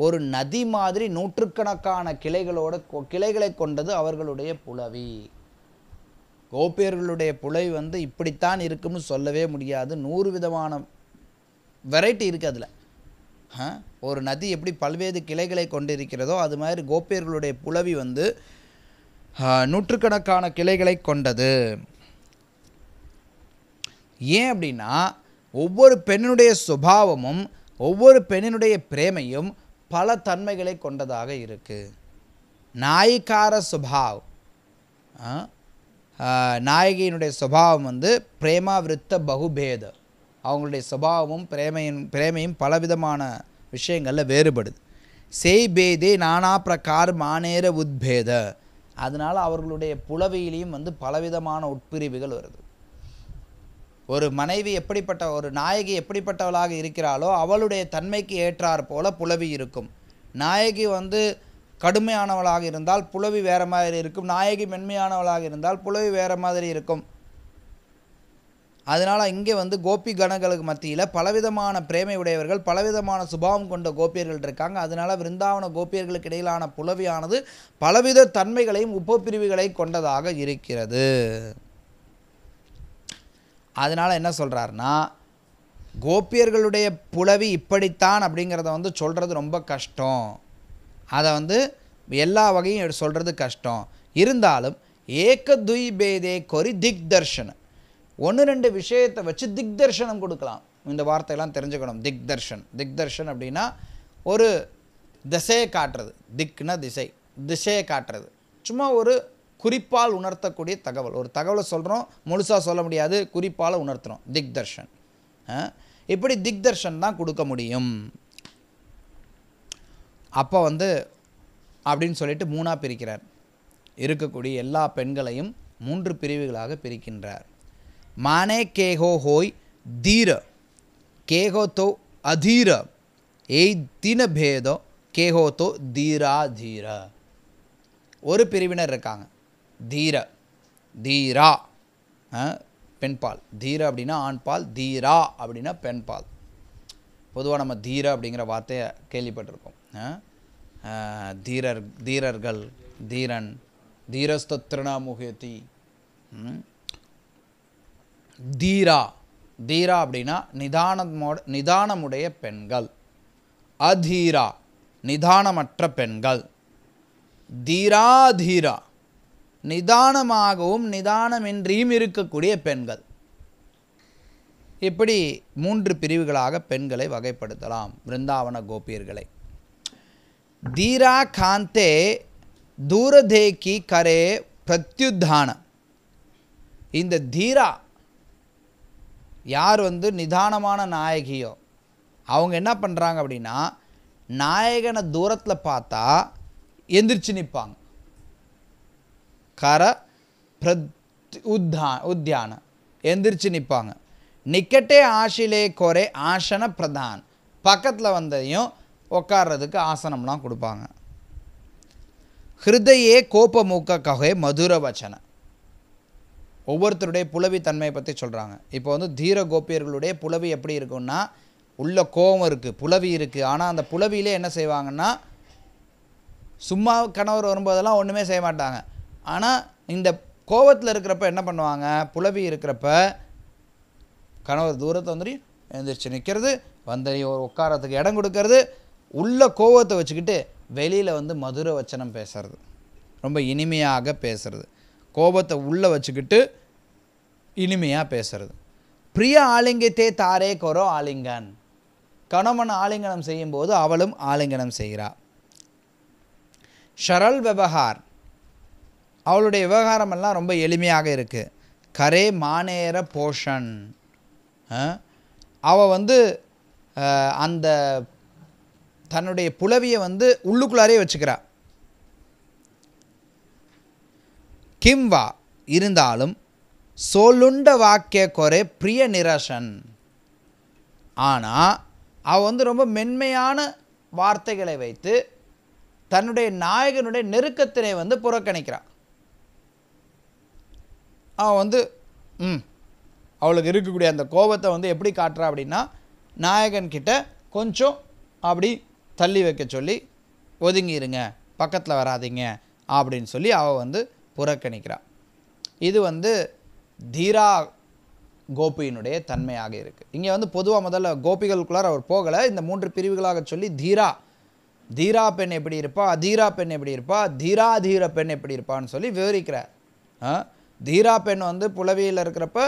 ஒரு நதி மாதிரி நூற்றுக்கணக்கான கிளைகளோட கிளைகளை கொண்டது அவர்களுடைய புலவி கோபியர்களுடைய புலவி வந்து இப்படித்தான் இருக்கும்னு சொல்லவே முடியாது நூறு விதமான வெரைட்டி இருக்குது அதில் ஒரு நதி எப்படி பல்வேறு கிளைகளை கொண்டிருக்கிறதோ அது மாதிரி கோபியர்களுடைய புலவி வந்து நூற்றுக்கணக்கான கிளைகளை கொண்டது ஏன் அப்படின்னா ஒவ்வொரு பெண்ணினுடைய சுபாவமும் ஒவ்வொரு பெண்ணினுடைய பிரேமையும் பல தன்மைகளை கொண்டதாக இருக்குது நாயிக்கார சுபாவ் நாயகியினுடைய சுபாவம் வந்து பிரேமா விருத்த பகுபேத அவங்களுடைய சுபாவமும் பிரேமையின் பிரேமையும் பலவிதமான விஷயங்களில் வேறுபடுது செய் பேதே நானா பிரகார் மானேர உத்பேத அதனால் அவர்களுடைய புலவையிலையும் வந்து பலவிதமான உட்பிரிவுகள் வருது ஒரு மனைவி எப்படிப்பட்ட ஒரு நாயகி எப்படிப்பட்டவளாக இருக்கிறாளோ அவளுடைய தன்மைக்கு ஏற்றாற் போல புலவி இருக்கும் நாயகி வந்து கடுமையானவளாக இருந்தால் புலவி வேறு மாதிரி இருக்கும் நாயகி மென்மையானவளாக இருந்தால் புலவி வேறு மாதிரி இருக்கும் அதனால் இங்கே வந்து கோபி கணங்களுக்கு மத்தியில் பலவிதமான பிரேமை உடையவர்கள் பலவிதமான சுபாவம் கொண்ட கோபியர்கள் இருக்காங்க அதனால் விருந்தாவன கோபியர்களுக்கு இடையிலான புலவியானது பலவித தன்மைகளையும் உபப்பிரிவுகளை கொண்டதாக இருக்கிறது அதனால் என்ன சொல்கிறாருன்னா கோபியர்களுடைய புலவி இப்படித்தான் அப்படிங்கிறத வந்து சொல்கிறது ரொம்ப கஷ்டம் அதை வந்து எல்லா வகையும் சொல்கிறது கஷ்டம் இருந்தாலும் ஏக துய்பேதே கொரி திக் தர்ஷனம் ஒன்று ரெண்டு விஷயத்தை வச்சு திக் தர்ஷனம் கொடுக்கலாம் இந்த வார்த்தையெல்லாம் தெரிஞ்சுக்கணும் திக் தர்ஷன் திக் தர்ஷன் அப்படின்னா ஒரு திசையை காட்டுறது திக்னா திசை திசையை காட்டுறது சும்மா ஒரு குறிப்பால் உணர்த்தக்கூடிய தகவல் ஒரு தகவலை சொல்கிறோம் முழுசாக சொல்ல முடியாது குறிப்பால் உணர்த்துகிறோம் தர்ஷன் இப்படி திக் தர்ஷன் தான் கொடுக்க முடியும் அப்போ வந்து அப்படின்னு சொல்லிட்டு மூணாக பிரிக்கிறார் இருக்கக்கூடிய எல்லா பெண்களையும் மூன்று பிரிவுகளாக பிரிக்கின்றார் மானே கேகோ ஹோய் தீர கேகோ தோ அதீர ஏய் தின பேதோ கேஹோ தோ தீரா தீர ஒரு பிரிவினர் இருக்காங்க தீர தீரா பெண்பால் தீர அப்படின்னா ஆண்பால் தீரா அப்படின்னா பெண்பால் பொதுவாக நம்ம தீர அப்படிங்கிற வார்த்தையை கேள்விப்பட்டிருக்கோம் தீரர் தீரர்கள் தீரன் தீரஸ்திருணாமுகத்தி தீரா தீரா அப்படின்னா நிதானமோட நிதானமுடைய பெண்கள் அதீரா நிதானமற்ற பெண்கள் தீரா தீரா நிதானமாகவும் நிதானமின்றியும் இருக்கக்கூடிய பெண்கள் இப்படி மூன்று பிரிவுகளாக பெண்களை வகைப்படுத்தலாம் பிருந்தாவன கோபியர்களை தீரா காந்தே தூரதேக்கி கரே பிரத்யுத்தானம் இந்த தீரா யார் வந்து நிதானமான நாயகியோ அவங்க என்ன பண்ணுறாங்க அப்படின்னா நாயகனை தூரத்தில் பார்த்தா எந்திரிச்சு நிற்பாங்க கர பிரத் உத்தா உத்தியான எந்திரிச்சு நிற்பாங்க நிக்கட்டே ஆஷிலே கோரே ஆசன பிரதான் பக்கத்தில் வந்ததையும் உட்காடுறதுக்கு ஆசனம்லாம் கொடுப்பாங்க ஹிருதயே கோபமூக்க ககை மதுர வச்சன ஒவ்வொருத்தருடைய புலவி தன்மையை பற்றி சொல்கிறாங்க இப்போ வந்து தீர கோபியர்களுடைய புலவி எப்படி இருக்குன்னா உள்ள கோபம் இருக்குது புலவி இருக்குது ஆனால் அந்த புலவியிலே என்ன செய்வாங்கன்னா சும்மா கணவர் வரும்போதெல்லாம் ஒன்றுமே செய்ய மாட்டாங்க ஆனால் இந்த கோவத்தில் இருக்கிறப்ப என்ன பண்ணுவாங்க புலவி இருக்கிறப்ப கணவர் தூரத்தை வந்துட்டு எழுந்திரிச்சு நிற்கிறது ஒரு உட்காரத்துக்கு இடம் கொடுக்கறது உள்ள கோவத்தை வச்சுக்கிட்டு வெளியில் வந்து மதுர வச்சனம் பேசுறது ரொம்ப இனிமையாக பேசுறது கோபத்தை உள்ளே வச்சுக்கிட்டு இனிமையாக பேசுறது பிரிய ஆலிங்கத்தே தாரே கொரோ ஆலிங்கன் கணவன் ஆலிங்கனம் செய்யும்போது அவளும் ஆலிங்கனம் செய்கிறாள் ஷரல் விவகார் அவளுடைய விவகாரமெல்லாம் ரொம்ப எளிமையாக இருக்குது கரே மானேர போஷன் அவள் வந்து அந்த தன்னுடைய புலவியை வந்து உள்ளுக்குள்ளாரே வச்சுக்கிறா கிம்வா இருந்தாலும் சொல்லுண்ட வாக்கிய குறை பிரிய நிரசன் ஆனால் அவள் வந்து ரொம்ப மென்மையான வார்த்தைகளை வைத்து தன்னுடைய நாயகனுடைய நெருக்கத்தினை வந்து புறக்கணிக்கிறாள் அவன் வந்து ம் அவளுக்கு இருக்கக்கூடிய அந்த கோபத்தை வந்து எப்படி காட்டுறா அப்படின்னா நாயகன்கிட்ட கொஞ்சம் அப்படி தள்ளி வைக்க சொல்லி ஒதுங்கிடுங்க பக்கத்தில் வராதிங்க அப்படின்னு சொல்லி அவள் வந்து புறக்கணிக்கிறாள் இது வந்து தீரா கோபியினுடைய தன்மையாக இருக்குது இங்கே வந்து பொதுவாக முதல்ல கோபிகளுக்குள்ளார் அவர் போகலை இந்த மூன்று பிரிவுகளாக சொல்லி தீரா தீரா பெண் எப்படி இருப்பா தீரா பெண் எப்படி இருப்பா தீரா தீர பெண் எப்படி இருப்பான்னு சொல்லி விவரிக்கிறார் தீரா பெண் வந்து புலவியில் இருக்கிறப்ப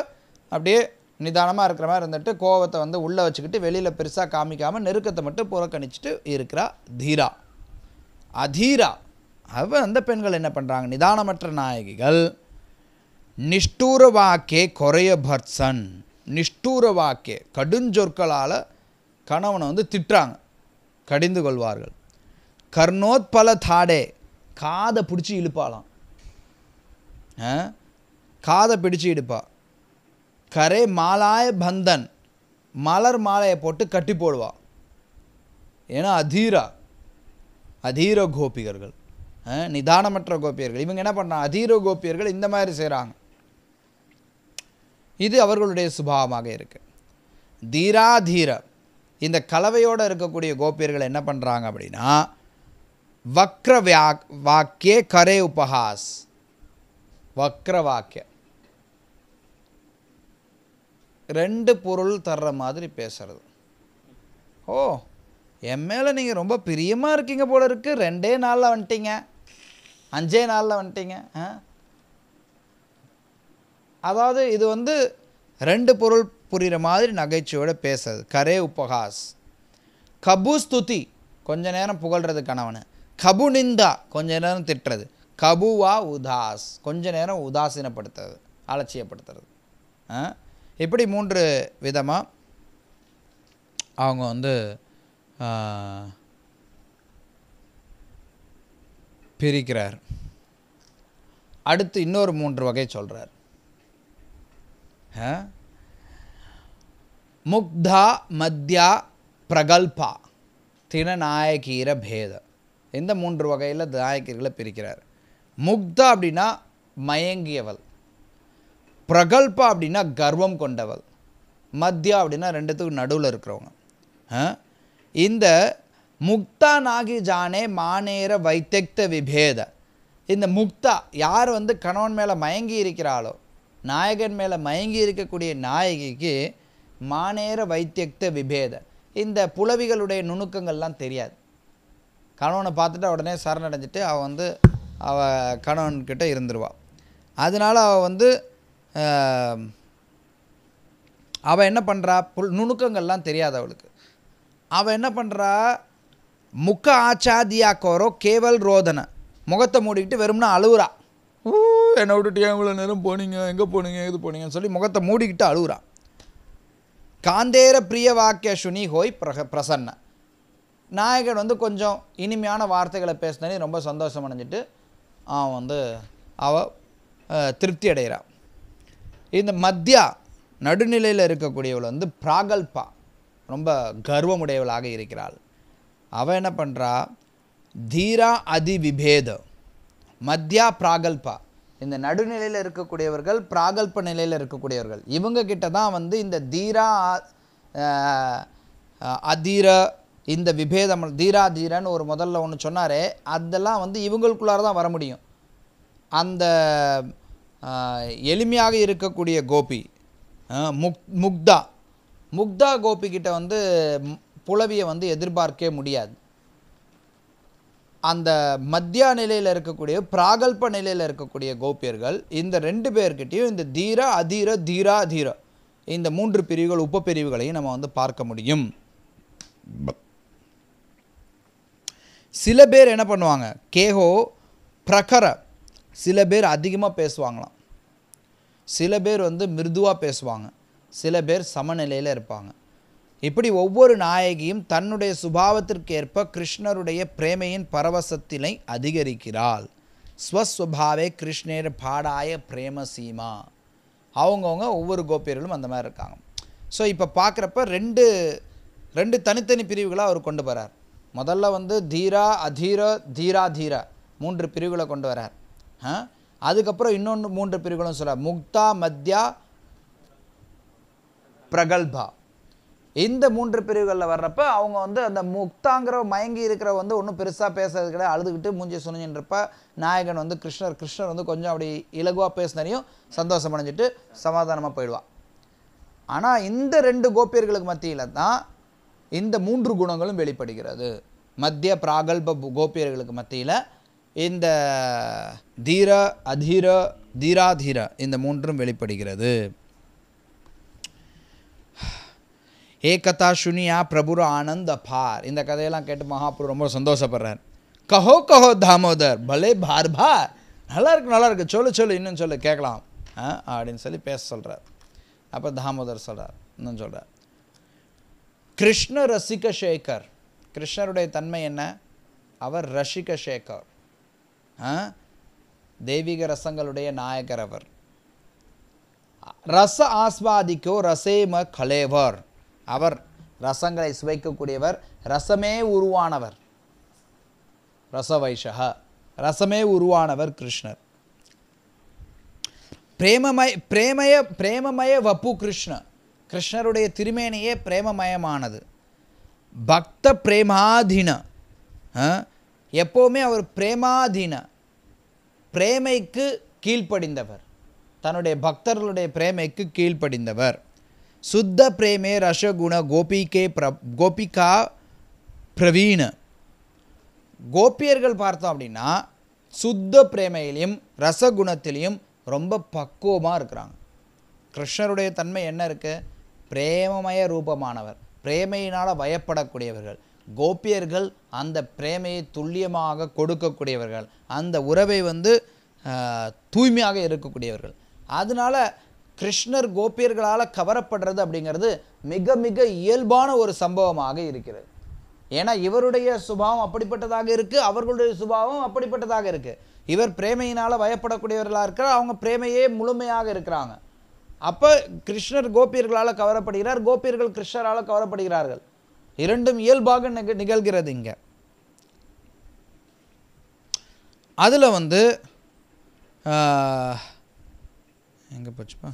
அப்படியே நிதானமாக இருக்கிற மாதிரி இருந்துட்டு கோவத்தை வந்து உள்ளே வச்சுக்கிட்டு வெளியில் பெருசாக காமிக்காமல் நெருக்கத்தை மட்டும் புறக்கணிச்சிட்டு இருக்கிறா தீரா அதீரா அவ அந்த பெண்கள் என்ன பண்ணுறாங்க நிதானமற்ற நாயகிகள் நிஷ்டூர வாக்கே குறைய பர்சன் நிஷ்டூர வாக்கே கடுஞ்சொற்களால் கணவனை வந்து திட்டுறாங்க கடிந்து கொள்வார்கள் கர்ணோத்பல தாடே காதை பிடிச்சி இழுப்பாலாம் காதை பிடிச்சு இடுப்பா கரே மாலாய பந்தன் மலர் மாலையை போட்டு கட்டி போடுவா ஏன்னா அதீரா அதீர கோபிகர்கள் நிதானமற்ற கோபியர்கள் இவங்க என்ன பண்ணுறாங்க அதீர கோபியர்கள் இந்த மாதிரி செய்கிறாங்க இது அவர்களுடைய சுபாவமாக இருக்குது தீராதீர இந்த கலவையோடு இருக்கக்கூடிய கோபியர்கள் என்ன பண்ணுறாங்க அப்படின்னா வக்ர வியா வாக்கிய கரே உபஹாஸ் வக்ர வாக்கிய ரெண்டு பொருள் தர்ற மாதிரி பேசுறது ஓ என் மேலே நீங்கள் ரொம்ப பிரியமாக இருக்கீங்க போல இருக்கு ரெண்டே நாளில் வந்துட்டீங்க அஞ்சே நாளில் வந்துட்டீங்க அதாவது இது வந்து ரெண்டு பொருள் புரிகிற மாதிரி நகைச்சுவோட பேசுறது கரே உபகாஸ் கபு ஸ்துதி கொஞ்ச நேரம் புகழ்கிறது கணவன் கபு நிந்தா கொஞ்ச நேரம் திட்டுறது கபுவா உதாஸ் கொஞ்ச நேரம் உதாசீனப்படுத்துறது அலட்சியப்படுத்துறது ஆ இப்படி மூன்று விதமாக அவங்க வந்து பிரிக்கிறார் அடுத்து இன்னொரு மூன்று வகை சொல்கிறார் முக்தா மத்யா பிரகல்பா தினநாயகீர பேதம் இந்த மூன்று வகையில் நாயகீர்களை பிரிக்கிறார் முக்தா அப்படின்னா மயங்கியவள் பிரகல்பா அப்படின்னா கர்வம் கொண்டவள் மத்யா அப்படின்னா ரெண்டுத்துக்கு நடுவில் இருக்கிறவங்க இந்த முக்தா நாகி ஜானே மாநேர வைத்தக்த விபேத இந்த முக்தா யார் வந்து கணவன் மேலே மயங்கி இருக்கிறாளோ நாயகன் மேலே மயங்கி இருக்கக்கூடிய நாயகிக்கு மாநேர வைத்தியக்த விபேத இந்த புலவிகளுடைய நுணுக்கங்கள்லாம் தெரியாது கணவனை பார்த்துட்டு உடனே சரணடைஞ்சிட்டு அவள் வந்து அவள் கணவன்கிட்ட இருந்துருவாள் அதனால் அவள் வந்து அவள் என்ன பண்ணுறா புல் நுணுக்கங்கள்லாம் தெரியாது அவளுக்கு அவள் என்ன பண்ணுறா முக்க ஆச்சாதியாக்கோரோ கேவல் ரோதனை முகத்தை மூடிக்கிட்டு வெறும்னா அழுகுறா ஊ என்னை விட்டுட்டு எவ்வளோ நேரம் போனீங்க எங்கே போனீங்க எது போனீங்கன்னு சொல்லி முகத்தை மூடிக்கிட்டு அழுகுறா காந்தேர பிரிய வாக்கிய சுனி ஹோய் பிரக பிரசன்ன நாயகன் வந்து கொஞ்சம் இனிமையான வார்த்தைகளை பேசினே ரொம்ப சந்தோஷம் அடைஞ்சிட்டு அவன் வந்து அவள் திருப்தி அடைகிறான் இந்த மத்தியா நடுநிலையில் இருக்கக்கூடியவள் வந்து பிராகல்பா ரொம்ப கர்வமுடையவளாக இருக்கிறாள் அவள் என்ன பண்ணுறா தீரா அதி விபேத மத்தியா பிராகல்பா இந்த நடுநிலையில் இருக்கக்கூடியவர்கள் பிராகல்ப நிலையில் இருக்கக்கூடியவர்கள் இவங்கக்கிட்ட தான் வந்து இந்த தீரா அதீர இந்த விபேதம் தீரா தீரன்னு ஒரு முதல்ல ஒன்று சொன்னாரே அதெல்லாம் வந்து இவங்களுக்குள்ளார தான் வர முடியும் அந்த எளிமையாக இருக்கக்கூடிய கோபி முக் முக்தா முக்தா கோபிக்கிட்ட வந்து புலவியை வந்து எதிர்பார்க்க முடியாது அந்த மத்தியா நிலையில் இருக்கக்கூடிய பிராகல்ப நிலையில் இருக்கக்கூடிய கோபியர்கள் இந்த ரெண்டு பேர்கிட்டையும் இந்த தீர அதீர தீரா தீர இந்த மூன்று பிரிவுகள் உப பிரிவுகளையும் நம்ம வந்து பார்க்க முடியும் சில பேர் என்ன பண்ணுவாங்க கேஹோ பிரகர சில பேர் அதிகமாக பேசுவாங்களாம் சில பேர் வந்து மிருதுவாக பேசுவாங்க சில பேர் சமநிலையில் இருப்பாங்க இப்படி ஒவ்வொரு நாயகியும் தன்னுடைய சுபாவத்திற்கேற்ப கிருஷ்ணருடைய பிரேமையின் பரவசத்தினை அதிகரிக்கிறாள் ஸ்வஸ்வபாவே கிருஷ்ணர் பாடாய பிரேம சீமா அவங்கவுங்க ஒவ்வொரு கோபியர்களும் அந்த மாதிரி இருக்காங்க ஸோ இப்போ பார்க்குறப்ப ரெண்டு ரெண்டு தனித்தனி பிரிவுகளாக அவர் கொண்டு வரார் முதல்ல வந்து தீரா அதீர தீரா தீர மூன்று பிரிவுகளை கொண்டு வரார் அதுக்கப்புறம் இன்னொன்று மூன்று பிரிவுகளும் சொல்ல முக்தா மத்யா பிரகல்பா இந்த மூன்று பிரிவுகளில் வர்றப்ப அவங்க வந்து அந்த முக்தாங்கிற மயங்கி இருக்கிற வந்து ஒன்றும் பெருசாக பேசுறது கிடையாது அழுதுகிட்டு மூஞ்சி சுனிஞ்சின்றப்ப நாயகன் வந்து கிருஷ்ணர் கிருஷ்ணர் வந்து கொஞ்சம் அப்படி இலகுவாக பேசினையும் சந்தோஷம் அடைஞ்சிட்டு சமாதானமாக போயிடுவான் ஆனால் இந்த ரெண்டு கோபியர்களுக்கு மத்தியில் தான் இந்த மூன்று குணங்களும் வெளிப்படுகிறது மத்திய பிராகல்ப கோபியர்களுக்கு மத்தியில் இந்த தீர அதீர தீராதீர இந்த மூன்றும் வெளிப்படுகிறது ஏகதா சுனியா பிரபுர ஆனந்த பார் இந்த கதையெல்லாம் கேட்டு மகாபுரு ரொம்ப சந்தோஷப்படுறார் கஹோ கஹோ தாமோதர் பலே பார் பார் நல்லா இருக்கு நல்லா இருக்கு சொல்லு சொல்லு இன்னும் சொல்லு கேட்கலாம் அப்படின்னு சொல்லி பேச சொல்கிறார் அப்போ தாமோதர் சொல்கிறார் இன்னும் சொல்கிறார் கிருஷ்ண ரசிக சேகர் கிருஷ்ணருடைய தன்மை என்ன அவர் ரசிக சேகர் தெய்வீக ரசங்களுடைய நாயகர் அவர் ரச ஆஸ்வாதிக்கோ ரசேம கலேவர் அவர் ரசங்களை சுவைக்கக்கூடியவர் ரசமே உருவானவர் ரசவைஷக ரசமே உருவானவர் கிருஷ்ணர் பிரேமமய பிரேமய பிரேமமய வப்பு கிருஷ்ண கிருஷ்ணருடைய திருமேனையே பிரேமமயமானது பக்த பிரேமாதின எப்போவுமே அவர் பிரேமாதீன பிரேமைக்கு கீழ்ப்படிந்தவர் தன்னுடைய பக்தர்களுடைய பிரேமைக்கு கீழ்ப்படிந்தவர் சுத்த பிரேமே ரசகுண கோபிகே பிர கோபிகா பிரவீண கோபியர்கள் பார்த்தோம் அப்படின்னா சுத்த பிரேமையிலையும் ரசகுணத்திலையும் ரொம்ப பக்குவமாக இருக்கிறாங்க கிருஷ்ணருடைய தன்மை என்ன இருக்குது பிரேமமய ரூபமானவர் பிரேமையினால் பயப்படக்கூடியவர்கள் கோபியர்கள் அந்த பிரேமையை துல்லியமாக கொடுக்கக்கூடியவர்கள் அந்த உறவை வந்து தூய்மையாக இருக்கக்கூடியவர்கள் அதனால் கிருஷ்ணர் கோபியர்களால் கவரப்படுறது அப்படிங்கிறது மிக மிக இயல்பான ஒரு சம்பவமாக இருக்கிறது ஏன்னா இவருடைய சுபாவம் அப்படிப்பட்டதாக இருக்குது அவர்களுடைய சுபாவம் அப்படிப்பட்டதாக இருக்குது இவர் பிரேமையினால் பயப்படக்கூடியவர்களாக இருக்கிறார் அவங்க பிரேமையே முழுமையாக இருக்கிறாங்க அப்போ கிருஷ்ணர் கோபியர்களால் கவரப்படுகிறார் கோபியர்கள் கிருஷ்ணரால் கவரப்படுகிறார்கள் இரண்டும் இயல்பாக நிக நிகழ்கிறது இங்கே அதில் வந்து எங்கே போச்சுப்பா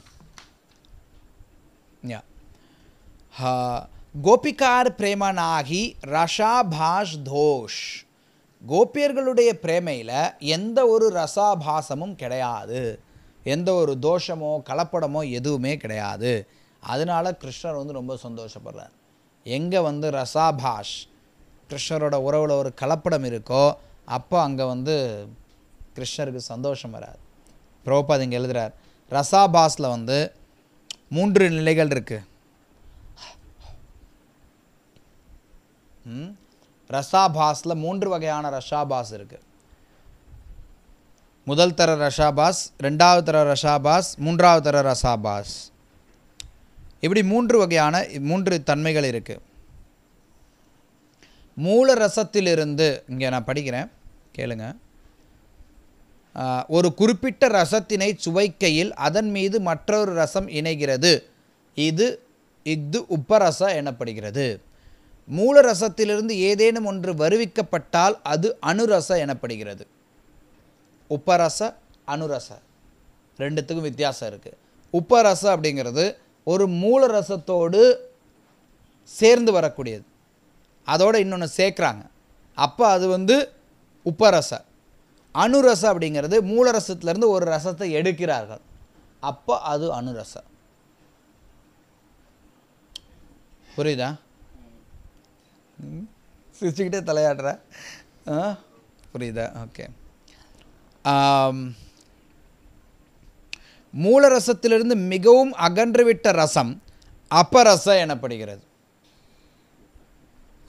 கோபிகார் பிரேமனாகி ரஷாபாஷ் தோஷ் கோபியர்களுடைய பிரேமையில் எந்த ஒரு ரசாபாசமும் கிடையாது எந்த ஒரு தோஷமோ கலப்படமோ எதுவுமே கிடையாது அதனால் கிருஷ்ணர் வந்து ரொம்ப சந்தோஷப்படுறார் எங்கே வந்து ரசாபாஷ் கிருஷ்ணரோட உறவில் ஒரு கலப்படம் இருக்கோ அப்போ அங்கே வந்து கிருஷ்ணருக்கு சந்தோஷம் வராது பிரபுபாத் இங்கே எழுதுகிறார் ரசாபாஸில் வந்து மூன்று நிலைகள் இருக்குது ரசாபாஸில் மூன்று வகையான ரஷாபாஸ் இருக்குது முதல் தர ரஷாபாஸ் ரெண்டாவது தர ரஷாபாஸ் மூன்றாவது தர ரசாபாஸ் இப்படி மூன்று வகையான மூன்று தன்மைகள் இருக்குது மூல ரசத்திலிருந்து இங்கே நான் படிக்கிறேன் கேளுங்க ஒரு குறிப்பிட்ட ரசத்தினை சுவைக்கையில் அதன் மீது மற்றொரு ரசம் இணைகிறது இது இஃது உப்பரச எனப்படுகிறது மூல ரசத்திலிருந்து ஏதேனும் ஒன்று வருவிக்கப்பட்டால் அது அணுரச எனப்படுகிறது உப்பரச அணுரச ரெண்டுத்துக்கும் வித்தியாசம் இருக்குது உப்பரச அப்படிங்கிறது ஒரு மூல ரசத்தோடு சேர்ந்து வரக்கூடியது அதோடு இன்னொன்று சேர்க்குறாங்க அப்போ அது வந்து உப்பரச அணுரசம் அப்படிங்கிறது மூலரசத்துலேருந்து ஒரு ரசத்தை எடுக்கிறார்கள் அப்போ அது அணுரசம் புரியுதா சிரிச்சுக்கிட்டே தலையாடுற புரியுதா ஓகே மூலரசத்திலிருந்து மிகவும் அகன்றுவிட்ட ரசம் அப்பரச எனப்படுகிறது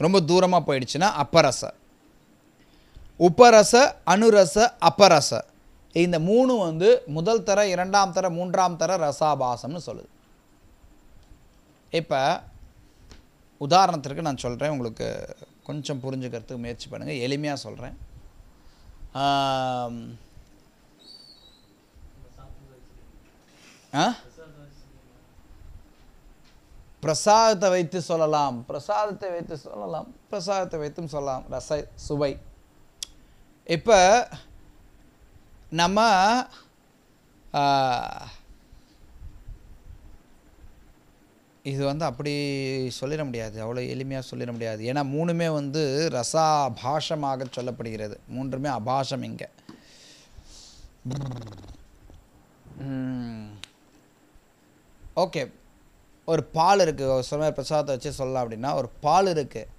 ரொம்ப தூரமாக போயிடுச்சுன்னா அப்பரச உப்பரச அனுரச அப்பரச இந்த மூணு வந்து முதல் தர இரண்டாம் தர மூன்றாம் தர ரசாபாசம்னு சொல்லுது இப்போ உதாரணத்திற்கு நான் சொல்கிறேன் உங்களுக்கு கொஞ்சம் புரிஞ்சுக்கிறதுக்கு முயற்சி பண்ணுங்கள் எளிமையாக சொல்கிறேன் பிரசாதத்தை வைத்து சொல்லலாம் பிரசாதத்தை வைத்து சொல்லலாம் பிரசாதத்தை வைத்தும் சொல்லலாம் ரச சுவை இப்போ நம்ம இது வந்து அப்படி சொல்லிட முடியாது அவ்வளோ எளிமையாக சொல்லிட முடியாது ஏன்னா மூணுமே வந்து ரசா அபாஷமாக சொல்லப்படுகிறது மூன்றுமே அபாஷம் இங்கே ஓகே ஒரு பால் இருக்குது சொன்ன பிரசாதத்தை வச்சு சொல்லலாம் அப்படின்னா ஒரு பால் இருக்குது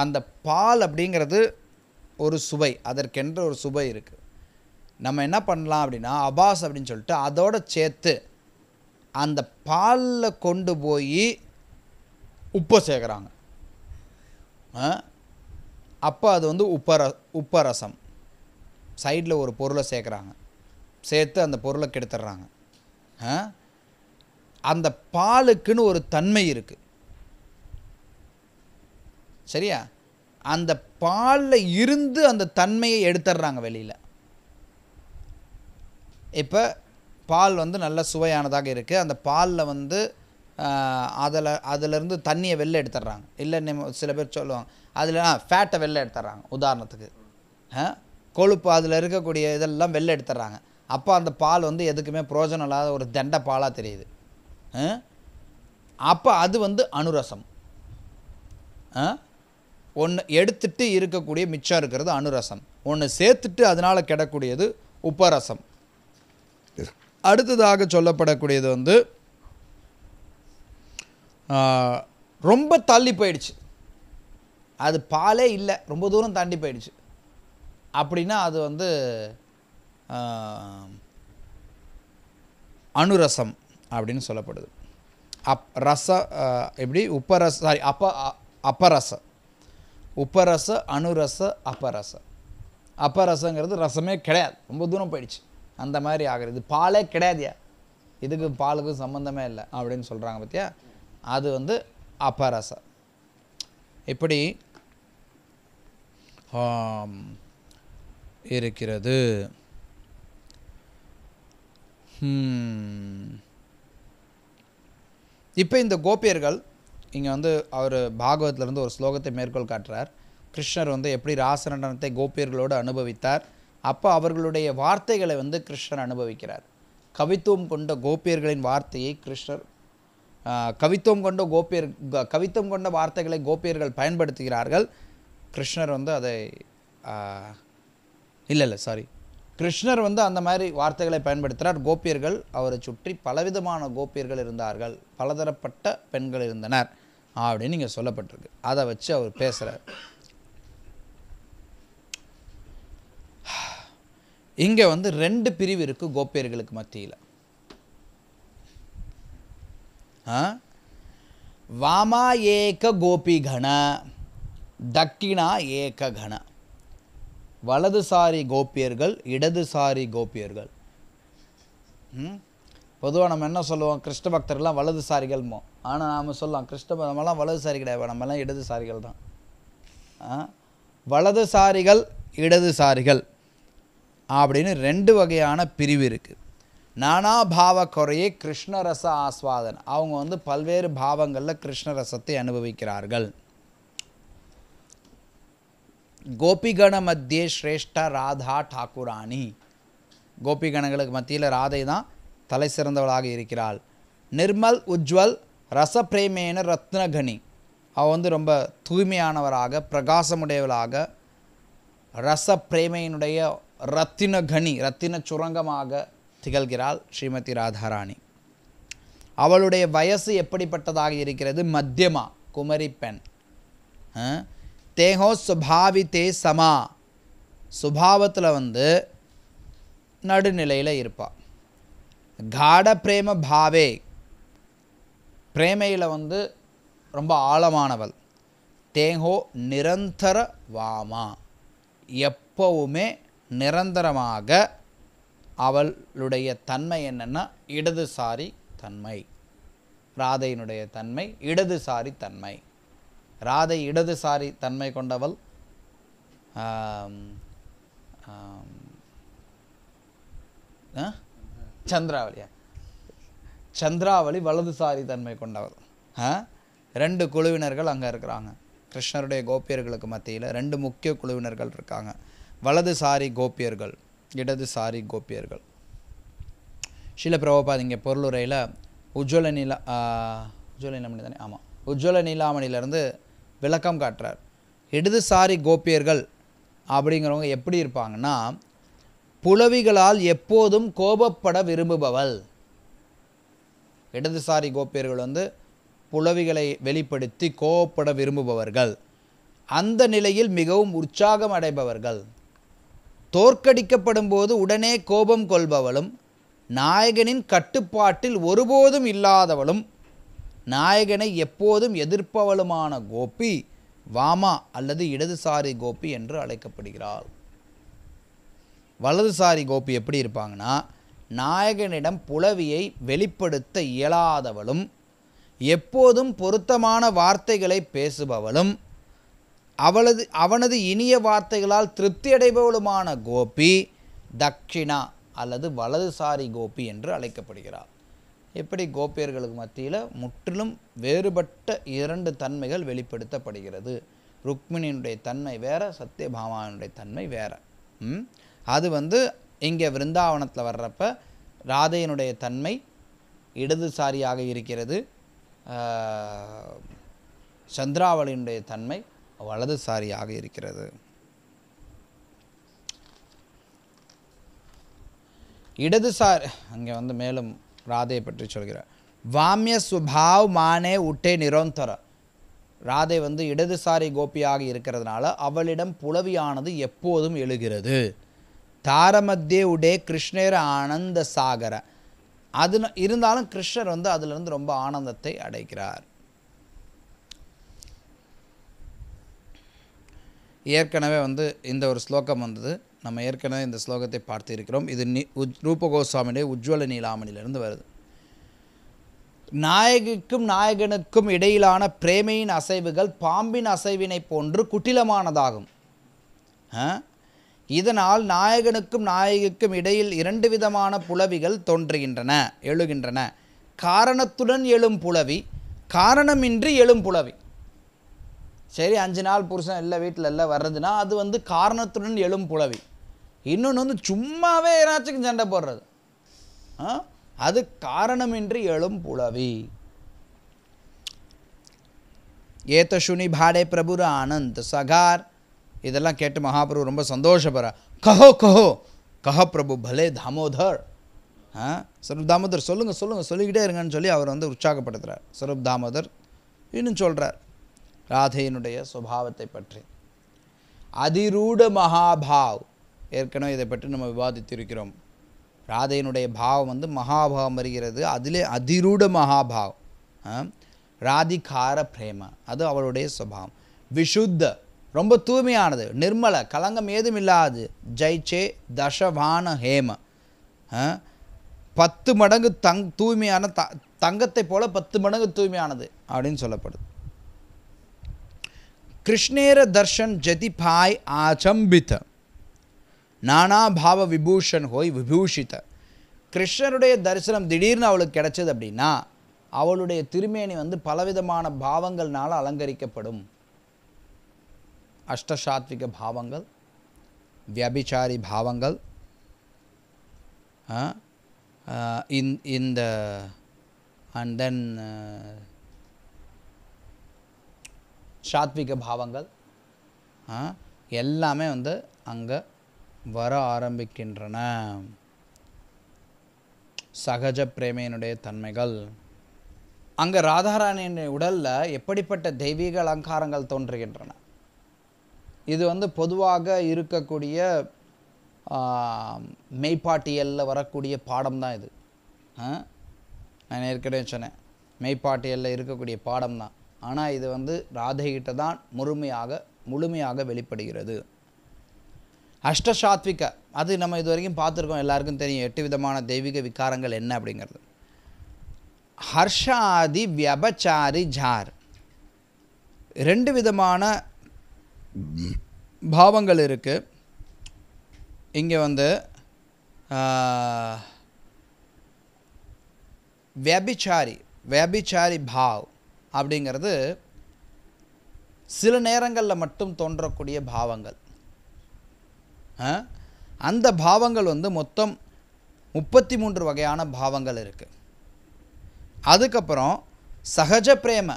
அந்த பால் அப்படிங்கிறது ஒரு சுவை அதற்கென்று ஒரு சுவை இருக்குது நம்ம என்ன பண்ணலாம் அப்படின்னா அபாஸ் அப்படின்னு சொல்லிட்டு அதோட சேர்த்து அந்த பாலில் கொண்டு போய் உப்பை சேர்க்குறாங்க அப்போ அது வந்து உப்பர உப்பரசம் சைடில் ஒரு பொருளை சேர்க்குறாங்க சேர்த்து அந்த பொருளை கெடுத்துட்றாங்க அந்த பாலுக்குன்னு ஒரு தன்மை இருக்குது சரியா அந்த பாலில் இருந்து அந்த தன்மையை எடுத்துடுறாங்க வெளியில் இப்போ பால் வந்து நல்ல சுவையானதாக இருக்குது அந்த பாலில் வந்து அதில் அதிலேருந்து தண்ணியை வெளில எடுத்துடுறாங்க இல்லை சில பேர் சொல்லுவாங்க அதில் ஃபேட்டை வெளில எடுத்துட்றாங்க உதாரணத்துக்கு கொழுப்பு அதில் இருக்கக்கூடிய இதெல்லாம் வெளில எடுத்துடுறாங்க அப்போ அந்த பால் வந்து எதுக்குமே புரோஜனம் இல்லாத ஒரு தண்டை பாலாக தெரியுது அப்போ அது வந்து அனுரசம் ஒன்று எடுத்துட்டு இருக்கக்கூடிய மிச்சம் இருக்கிறது அனுரசம் ஒன்று சேர்த்துட்டு அதனால் கிடக்கூடியது உப்பரசம் அடுத்ததாக சொல்லப்படக்கூடியது வந்து ரொம்ப தள்ளி போயிடுச்சு அது பாலே இல்லை ரொம்ப தூரம் தாண்டி போயிடுச்சு அப்படின்னா அது வந்து அனுரசம் அப்படின்னு சொல்லப்படுது அப் ரச எப்படி உப்பரச சாரி அப்ப அப்பரச உப்பரச அணுரச அப்பரச அப்பரசங்கிறது ரசமே கிடையாது ரொம்ப தூரம் போயிடுச்சு அந்த மாதிரி ஆகிறது பாலே கிடையாதியா இதுக்கு பாலுக்கு சம்மந்தமே இல்லை அப்படின்னு சொல்கிறாங்க பார்த்தியா அது வந்து அப்பரச இப்படி இருக்கிறது இப்போ இந்த கோபியர்கள் இங்கே வந்து அவர் பாகவத்திலிருந்து ஒரு ஸ்லோகத்தை மேற்கோள் காட்டுறார் கிருஷ்ணர் வந்து எப்படி ராசநடனத்தை கோபியர்களோடு அனுபவித்தார் அப்போ அவர்களுடைய வார்த்தைகளை வந்து கிருஷ்ணர் அனுபவிக்கிறார் கவித்துவம் கொண்ட கோபியர்களின் வார்த்தையை கிருஷ்ணர் கவித்துவம் கொண்ட கோபியர் கவித்துவம் கொண்ட வார்த்தைகளை கோபியர்கள் பயன்படுத்துகிறார்கள் கிருஷ்ணர் வந்து அதை இல்லை இல்லை சாரி கிருஷ்ணர் வந்து அந்த மாதிரி வார்த்தைகளை பயன்படுத்துகிறார் கோபியர்கள் அவரை சுற்றி பலவிதமான கோபியர்கள் இருந்தார்கள் பலதரப்பட்ட பெண்கள் இருந்தனர் அப்படின்னு இங்கே சொல்லப்பட்டிருக்கு அதை வச்சு அவர் பேசுகிறார் இங்கே வந்து ரெண்டு பிரிவு இருக்குது கோபியர்களுக்கு மத்தியில் வாமா ஏக கண தக்கிணா ஏக கண வலதுசாரி கோபியர்கள் இடதுசாரி கோபியர்கள் பொதுவாக நம்ம என்ன சொல்லுவோம் கிருஷ்ண பக்தர்கள்லாம் வலதுசாரிகள்மோ ஆனால் நாம் சொல்லலாம் கிருஷ்ண நம்மலாம் வலதுசாரி கிடையாது நம்மலாம் இடதுசாரிகள் தான் வலதுசாரிகள் இடதுசாரிகள் அப்படின்னு ரெண்டு வகையான பிரிவு இருக்குது நானா பாவ குறையே கிருஷ்ணரச ஆஸ்வாதன் அவங்க வந்து பல்வேறு பாவங்களில் கிருஷ்ணரசத்தை அனுபவிக்கிறார்கள் கோபிகண மத்தியே ஸ்ரேஷ்ட ராதா டாக்குராணி கோபிகணங்களுக்கு மத்தியில் ராதை தான் தலை சிறந்தவளாக இருக்கிறாள் நிர்மல் உஜ்வல் ரசப்பிரேமேன ரத்னகனி அவள் வந்து ரொம்ப தூய்மையானவராக பிரகாசமுடையவளாக ரச பிரேமையினுடைய ரத்தின கனி ரத்தின சுரங்கமாக திகழ்கிறாள் ஸ்ரீமதி ராதாராணி அவளுடைய வயசு எப்படிப்பட்டதாக இருக்கிறது மத்தியமா குமரி பெண் தேகோ சுபாவித்தே சமா சுபாவத்தில் வந்து நடுநிலையில் இருப்பாள் காட பிரேம பாவே பிரேமையில் வந்து ரொம்ப ஆழமானவள் தேங்கோ நிரந்தர வாமா எப்பவுமே நிரந்தரமாக அவளுடைய தன்மை என்னென்னா இடதுசாரி தன்மை ராதையினுடைய தன்மை இடதுசாரி தன்மை ராதை இடதுசாரி தன்மை கொண்டவள் சந்திராவளியா சந்திராவளி வலதுசாரி தன்மை கொண்டவள் ரெண்டு குழுவினர்கள் அங்கே இருக்கிறாங்க கிருஷ்ணருடைய கோபியர்களுக்கு மத்தியில் ரெண்டு முக்கிய குழுவினர்கள் இருக்காங்க வலதுசாரி கோபியர்கள் இடதுசாரி கோபியர்கள் ஷீல பிரபோபாத் இங்கே பொருளுரையில் உஜ்வல நிலா உஜ்வல நிலாமணி தானே ஆமாம் உஜ்வல நீலாமணிலேருந்து விளக்கம் காட்டுறார் இடதுசாரி கோபியர்கள் அப்படிங்கிறவங்க எப்படி இருப்பாங்கன்னா புலவிகளால் எப்போதும் கோபப்பட விரும்புபவள் இடதுசாரி கோப்பியர்கள் வந்து புலவிகளை வெளிப்படுத்தி கோபப்பட விரும்புபவர்கள் அந்த நிலையில் மிகவும் உற்சாகம் அடைபவர்கள் தோற்கடிக்கப்படும் போது உடனே கோபம் கொள்பவளும் நாயகனின் கட்டுப்பாட்டில் ஒருபோதும் இல்லாதவளும் நாயகனை எப்போதும் எதிர்ப்பவளுமான கோபி வாமா அல்லது இடதுசாரி கோபி என்று அழைக்கப்படுகிறாள் வலதுசாரி கோபி எப்படி இருப்பாங்கன்னா நாயகனிடம் புலவியை வெளிப்படுத்த இயலாதவளும் எப்போதும் பொருத்தமான வார்த்தைகளை பேசுபவளும் அவளது அவனது இனிய வார்த்தைகளால் திருப்தி அடைபவளுமான கோபி தக்ஷிணா அல்லது வலதுசாரி கோபி என்று அழைக்கப்படுகிறார் எப்படி கோபியர்களுக்கு மத்தியில் முற்றிலும் வேறுபட்ட இரண்டு தன்மைகள் வெளிப்படுத்தப்படுகிறது ருக்மிணியினுடைய தன்மை வேற சத்யபாமாவினுடைய தன்மை வேற அது வந்து இங்கே விருந்தாவனத்தில் வர்றப்ப ராதையினுடைய தன்மை இடதுசாரியாக இருக்கிறது சந்திராவளியினுடைய தன்மை வலதுசாரியாக இருக்கிறது இடதுசாரி அங்கே வந்து மேலும் ராதையை பற்றி சொல்கிறார் வாமிய சுபாவ் மானே உட்டே நிரந்தர ராதை வந்து இடதுசாரி கோபியாக இருக்கிறதுனால அவளிடம் புலவியானது எப்போதும் எழுகிறது தாரமத்தியே உடே கிருஷ்ணர் ஆனந்த சாகர அது இருந்தாலும் கிருஷ்ணர் வந்து அதிலிருந்து ரொம்ப ஆனந்தத்தை அடைக்கிறார் ஏற்கனவே வந்து இந்த ஒரு ஸ்லோகம் வந்தது நம்ம ஏற்கனவே இந்த ஸ்லோகத்தை பார்த்து இருக்கிறோம் இது நி ரூபகோஸ்வாமியுடைய உஜ்வல நீலாமணியிலிருந்து வருது நாயகிக்கும் நாயகனுக்கும் இடையிலான பிரேமையின் அசைவுகள் பாம்பின் அசைவினை போன்று குட்டிலமானதாகும் இதனால் நாயகனுக்கும் நாயகிக்கும் இடையில் இரண்டு விதமான புலவிகள் தோன்றுகின்றன எழுகின்றன காரணத்துடன் எழும் புலவி காரணமின்றி எழும் புலவி சரி அஞ்சு நாள் புருஷன் இல்லை வீட்டில் இல்லை வர்றதுன்னா அது வந்து காரணத்துடன் எழும் புலவி இன்னொன்று வந்து சும்மாவே ஏதாச்சுக்கும் சண்டை போடுறது அது காரணமின்றி எழும் புலவி ஏத்த சுனி பாடே பிரபுர ஆனந்த் சகார் இதெல்லாம் கேட்டு மகாபிரபு ரொம்ப சந்தோஷப்படுற கஹோ கஹோ கஹ பிரபு பலே தாமோதர் ஆ தாமோதர் சொல்லுங்கள் சொல்லுங்கள் சொல்லிக்கிட்டே இருங்கன்னு சொல்லி அவர் வந்து உற்சாகப்படுத்துகிறார் சரூப் தாமோதர் இன்னும் சொல்கிறார் ராதையினுடைய சுபாவத்தை பற்றி அதிரூட மகாபாவ் ஏற்கனவே இதை பற்றி நம்ம விவாதித்திருக்கிறோம் ராதையினுடைய பாவம் வந்து மகாபாவம் வருகிறது அதிலே அதிரூட மகாபாவம் ராதிகார பிரேம அது அவளுடைய சுபாவம் விஷுத்த ரொம்ப தூய்மையானது நிர்மல கலங்கம் ஏதும் இல்லாது ஜெய்சே தசவான ஹேம பத்து மடங்கு தங் தூய்மையான த தங்கத்தை போல பத்து மடங்கு தூய்மையானது அப்படின்னு சொல்லப்படுது கிருஷ்ணேர தர்ஷன் பாய் ஆச்சம்பித்தம் நானாபாவ விபூஷன் ஹோய் விபூஷித கிருஷ்ணருடைய தரிசனம் திடீர்னு அவளுக்கு கிடைச்சது அப்படின்னா அவளுடைய திருமேனி வந்து பலவிதமான பாவங்கள்னால் அலங்கரிக்கப்படும் அஷ்டசாத்விக பாவங்கள் வியபிச்சாரி பாவங்கள் இந்த அண்ட் தென் சாத்விக பாவங்கள் எல்லாமே வந்து அங்கே வர ஆரம்பிக்கின்றன சகஜ பிரேமையினுடைய தன்மைகள் அங்கே ராதாராணியின் உடலில் எப்படிப்பட்ட தெய்வீக அலங்காரங்கள் தோன்றுகின்றன இது வந்து பொதுவாக இருக்கக்கூடிய மெய்ப்பாட்டியலில் வரக்கூடிய பாடம் தான் இது நான் ஏற்கனவே சொன்னேன் மெய்ப்பாட்டியலில் இருக்கக்கூடிய பாடம் தான் ஆனால் இது வந்து ராதைகிட்ட தான் முழுமையாக முழுமையாக வெளிப்படுகிறது அஷ்டசாத்விக அது நம்ம இது வரைக்கும் பார்த்துருக்கோம் எல்லாருக்கும் தெரியும் எட்டு விதமான தெய்வீக விகாரங்கள் என்ன அப்படிங்கிறது ஹர்ஷாதி வியபச்சாரி ஜார் ரெண்டு விதமான பாவங்கள் இருக்குது இங்கே வந்து வியபிச்சாரி வியபிச்சாரி பாவ் அப்படிங்கிறது சில நேரங்களில் மட்டும் தோன்றக்கூடிய பாவங்கள் அந்த பாவங்கள் வந்து மொத்தம் முப்பத்தி மூன்று வகையான பாவங்கள் இருக்குது அதுக்கப்புறம் சகஜ பிரேம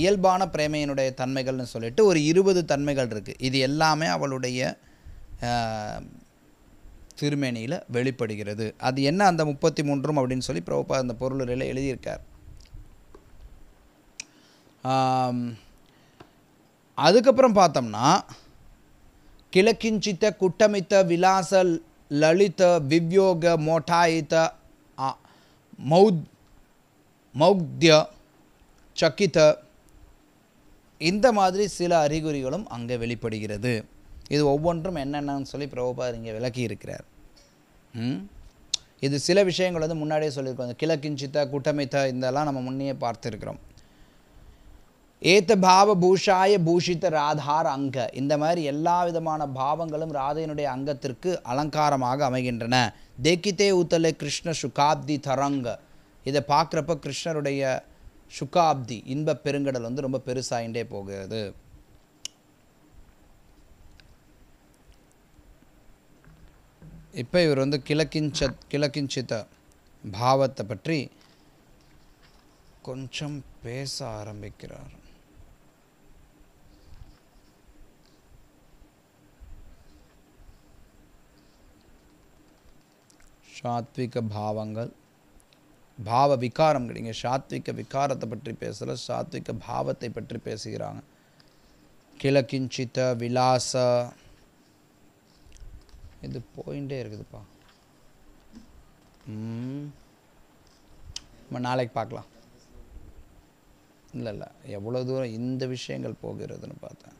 இயல்பான பிரேமையினுடைய தன்மைகள்னு சொல்லிட்டு ஒரு இருபது தன்மைகள் இருக்குது இது எல்லாமே அவளுடைய திருமேனியில் வெளிப்படுகிறது அது என்ன அந்த முப்பத்தி மூன்றும் அப்படின்னு சொல்லி பிரபுபா அந்த பொருளுரையில் எழுதியிருக்கார் அதுக்கப்புறம் பார்த்தோம்னா கிழக்கிஞ்சித்த குட்டமித்த விலாச லலித விவ்யோக மோட்டாயித்த மௌத் மௌத்ய சக்கித இந்த மாதிரி சில அறிகுறிகளும் அங்கே வெளிப்படுகிறது இது ஒவ்வொன்றும் என்னென்னு சொல்லி பிரபுபாதர் இங்கே விளக்கி இருக்கிறார் இது சில விஷயங்கள் வந்து முன்னாடியே சொல்லியிருக்கோம் கிழக்கிஞ்சித்த குட்டமைத்த இதெல்லாம் நம்ம முன்னே பார்த்துருக்கிறோம் ஏத்த பாவ பூஷாய பூஷித்த ராதார் அங்க இந்த மாதிரி எல்லா விதமான பாவங்களும் ராதையினுடைய அங்கத்திற்கு அலங்காரமாக அமைகின்றன தேக்கித்தே ஊத்தலை கிருஷ்ண சுகாப்தி தரங்க இதை பார்க்குறப்ப கிருஷ்ணருடைய சுகாப்தி இன்ப பெருங்கடல் வந்து ரொம்ப பெருசாயிண்டே போகிறது இப்போ இவர் வந்து கிழக்கிஞ்ச கிழக்கிஞ்சித்த பாவத்தை பற்றி கொஞ்சம் பேச ஆரம்பிக்கிறார் சாத்விக பாவங்கள் பாவ விகாரம் கிடைங்க சாத்விக விகாரத்தை பற்றி பேசல சாத்விக பாவத்தை பற்றி பேசுகிறாங்க கிழக்கிஞ்சித்த விலாச இது போயிட்டே இருக்குதுப்பா நம்ம நாளைக்கு பார்க்கலாம் இல்லை இல்லை எவ்வளோ தூரம் இந்த விஷயங்கள் போகிறதுன்னு பார்த்தேன்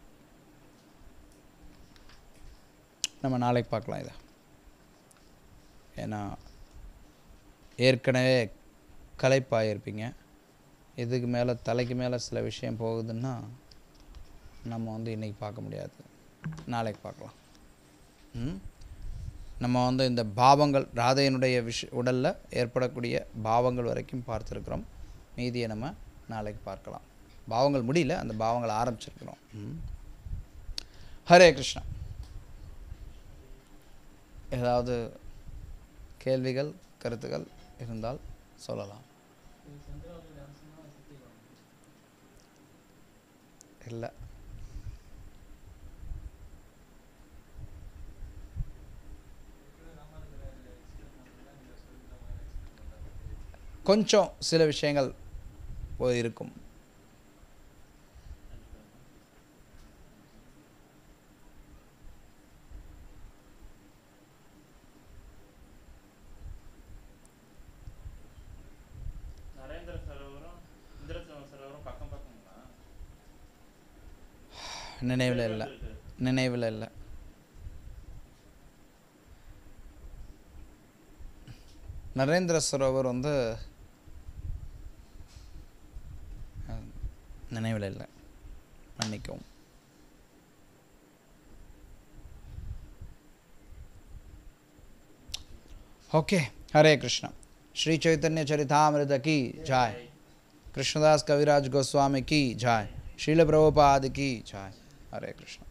நம்ம நாளைக்கு பார்க்கலாம் இதை ஏன்னா ஏற்கனவே கலைப்பாயிருப்பீங்க இதுக்கு மேலே தலைக்கு மேலே சில விஷயம் போகுதுன்னா நம்ம வந்து இன்றைக்கி பார்க்க முடியாது நாளைக்கு பார்க்கலாம் நம்ம வந்து இந்த பாவங்கள் ராதையினுடைய விஷ உடலில் ஏற்படக்கூடிய பாவங்கள் வரைக்கும் பார்த்துருக்குறோம் மீதியை நம்ம நாளைக்கு பார்க்கலாம் பாவங்கள் முடியல அந்த பாவங்கள் ஆரம்பிச்சிருக்கிறோம் ஹரே கிருஷ்ணா ஏதாவது கேள்விகள் கருத்துகள் இருந்தால் சொல்லலாம் இல்லை கொஞ்சம் சில விஷயங்கள் இருக்கும் नीव नरेंद्र सरोवर वो नीव ओके हरे कृष्ण श्री चैतन्य चरितामृत की जाय कृष्णदास कविराज गोस्वामी की जाय श्रील प्रभुपाद की जाय हरे कृष्ण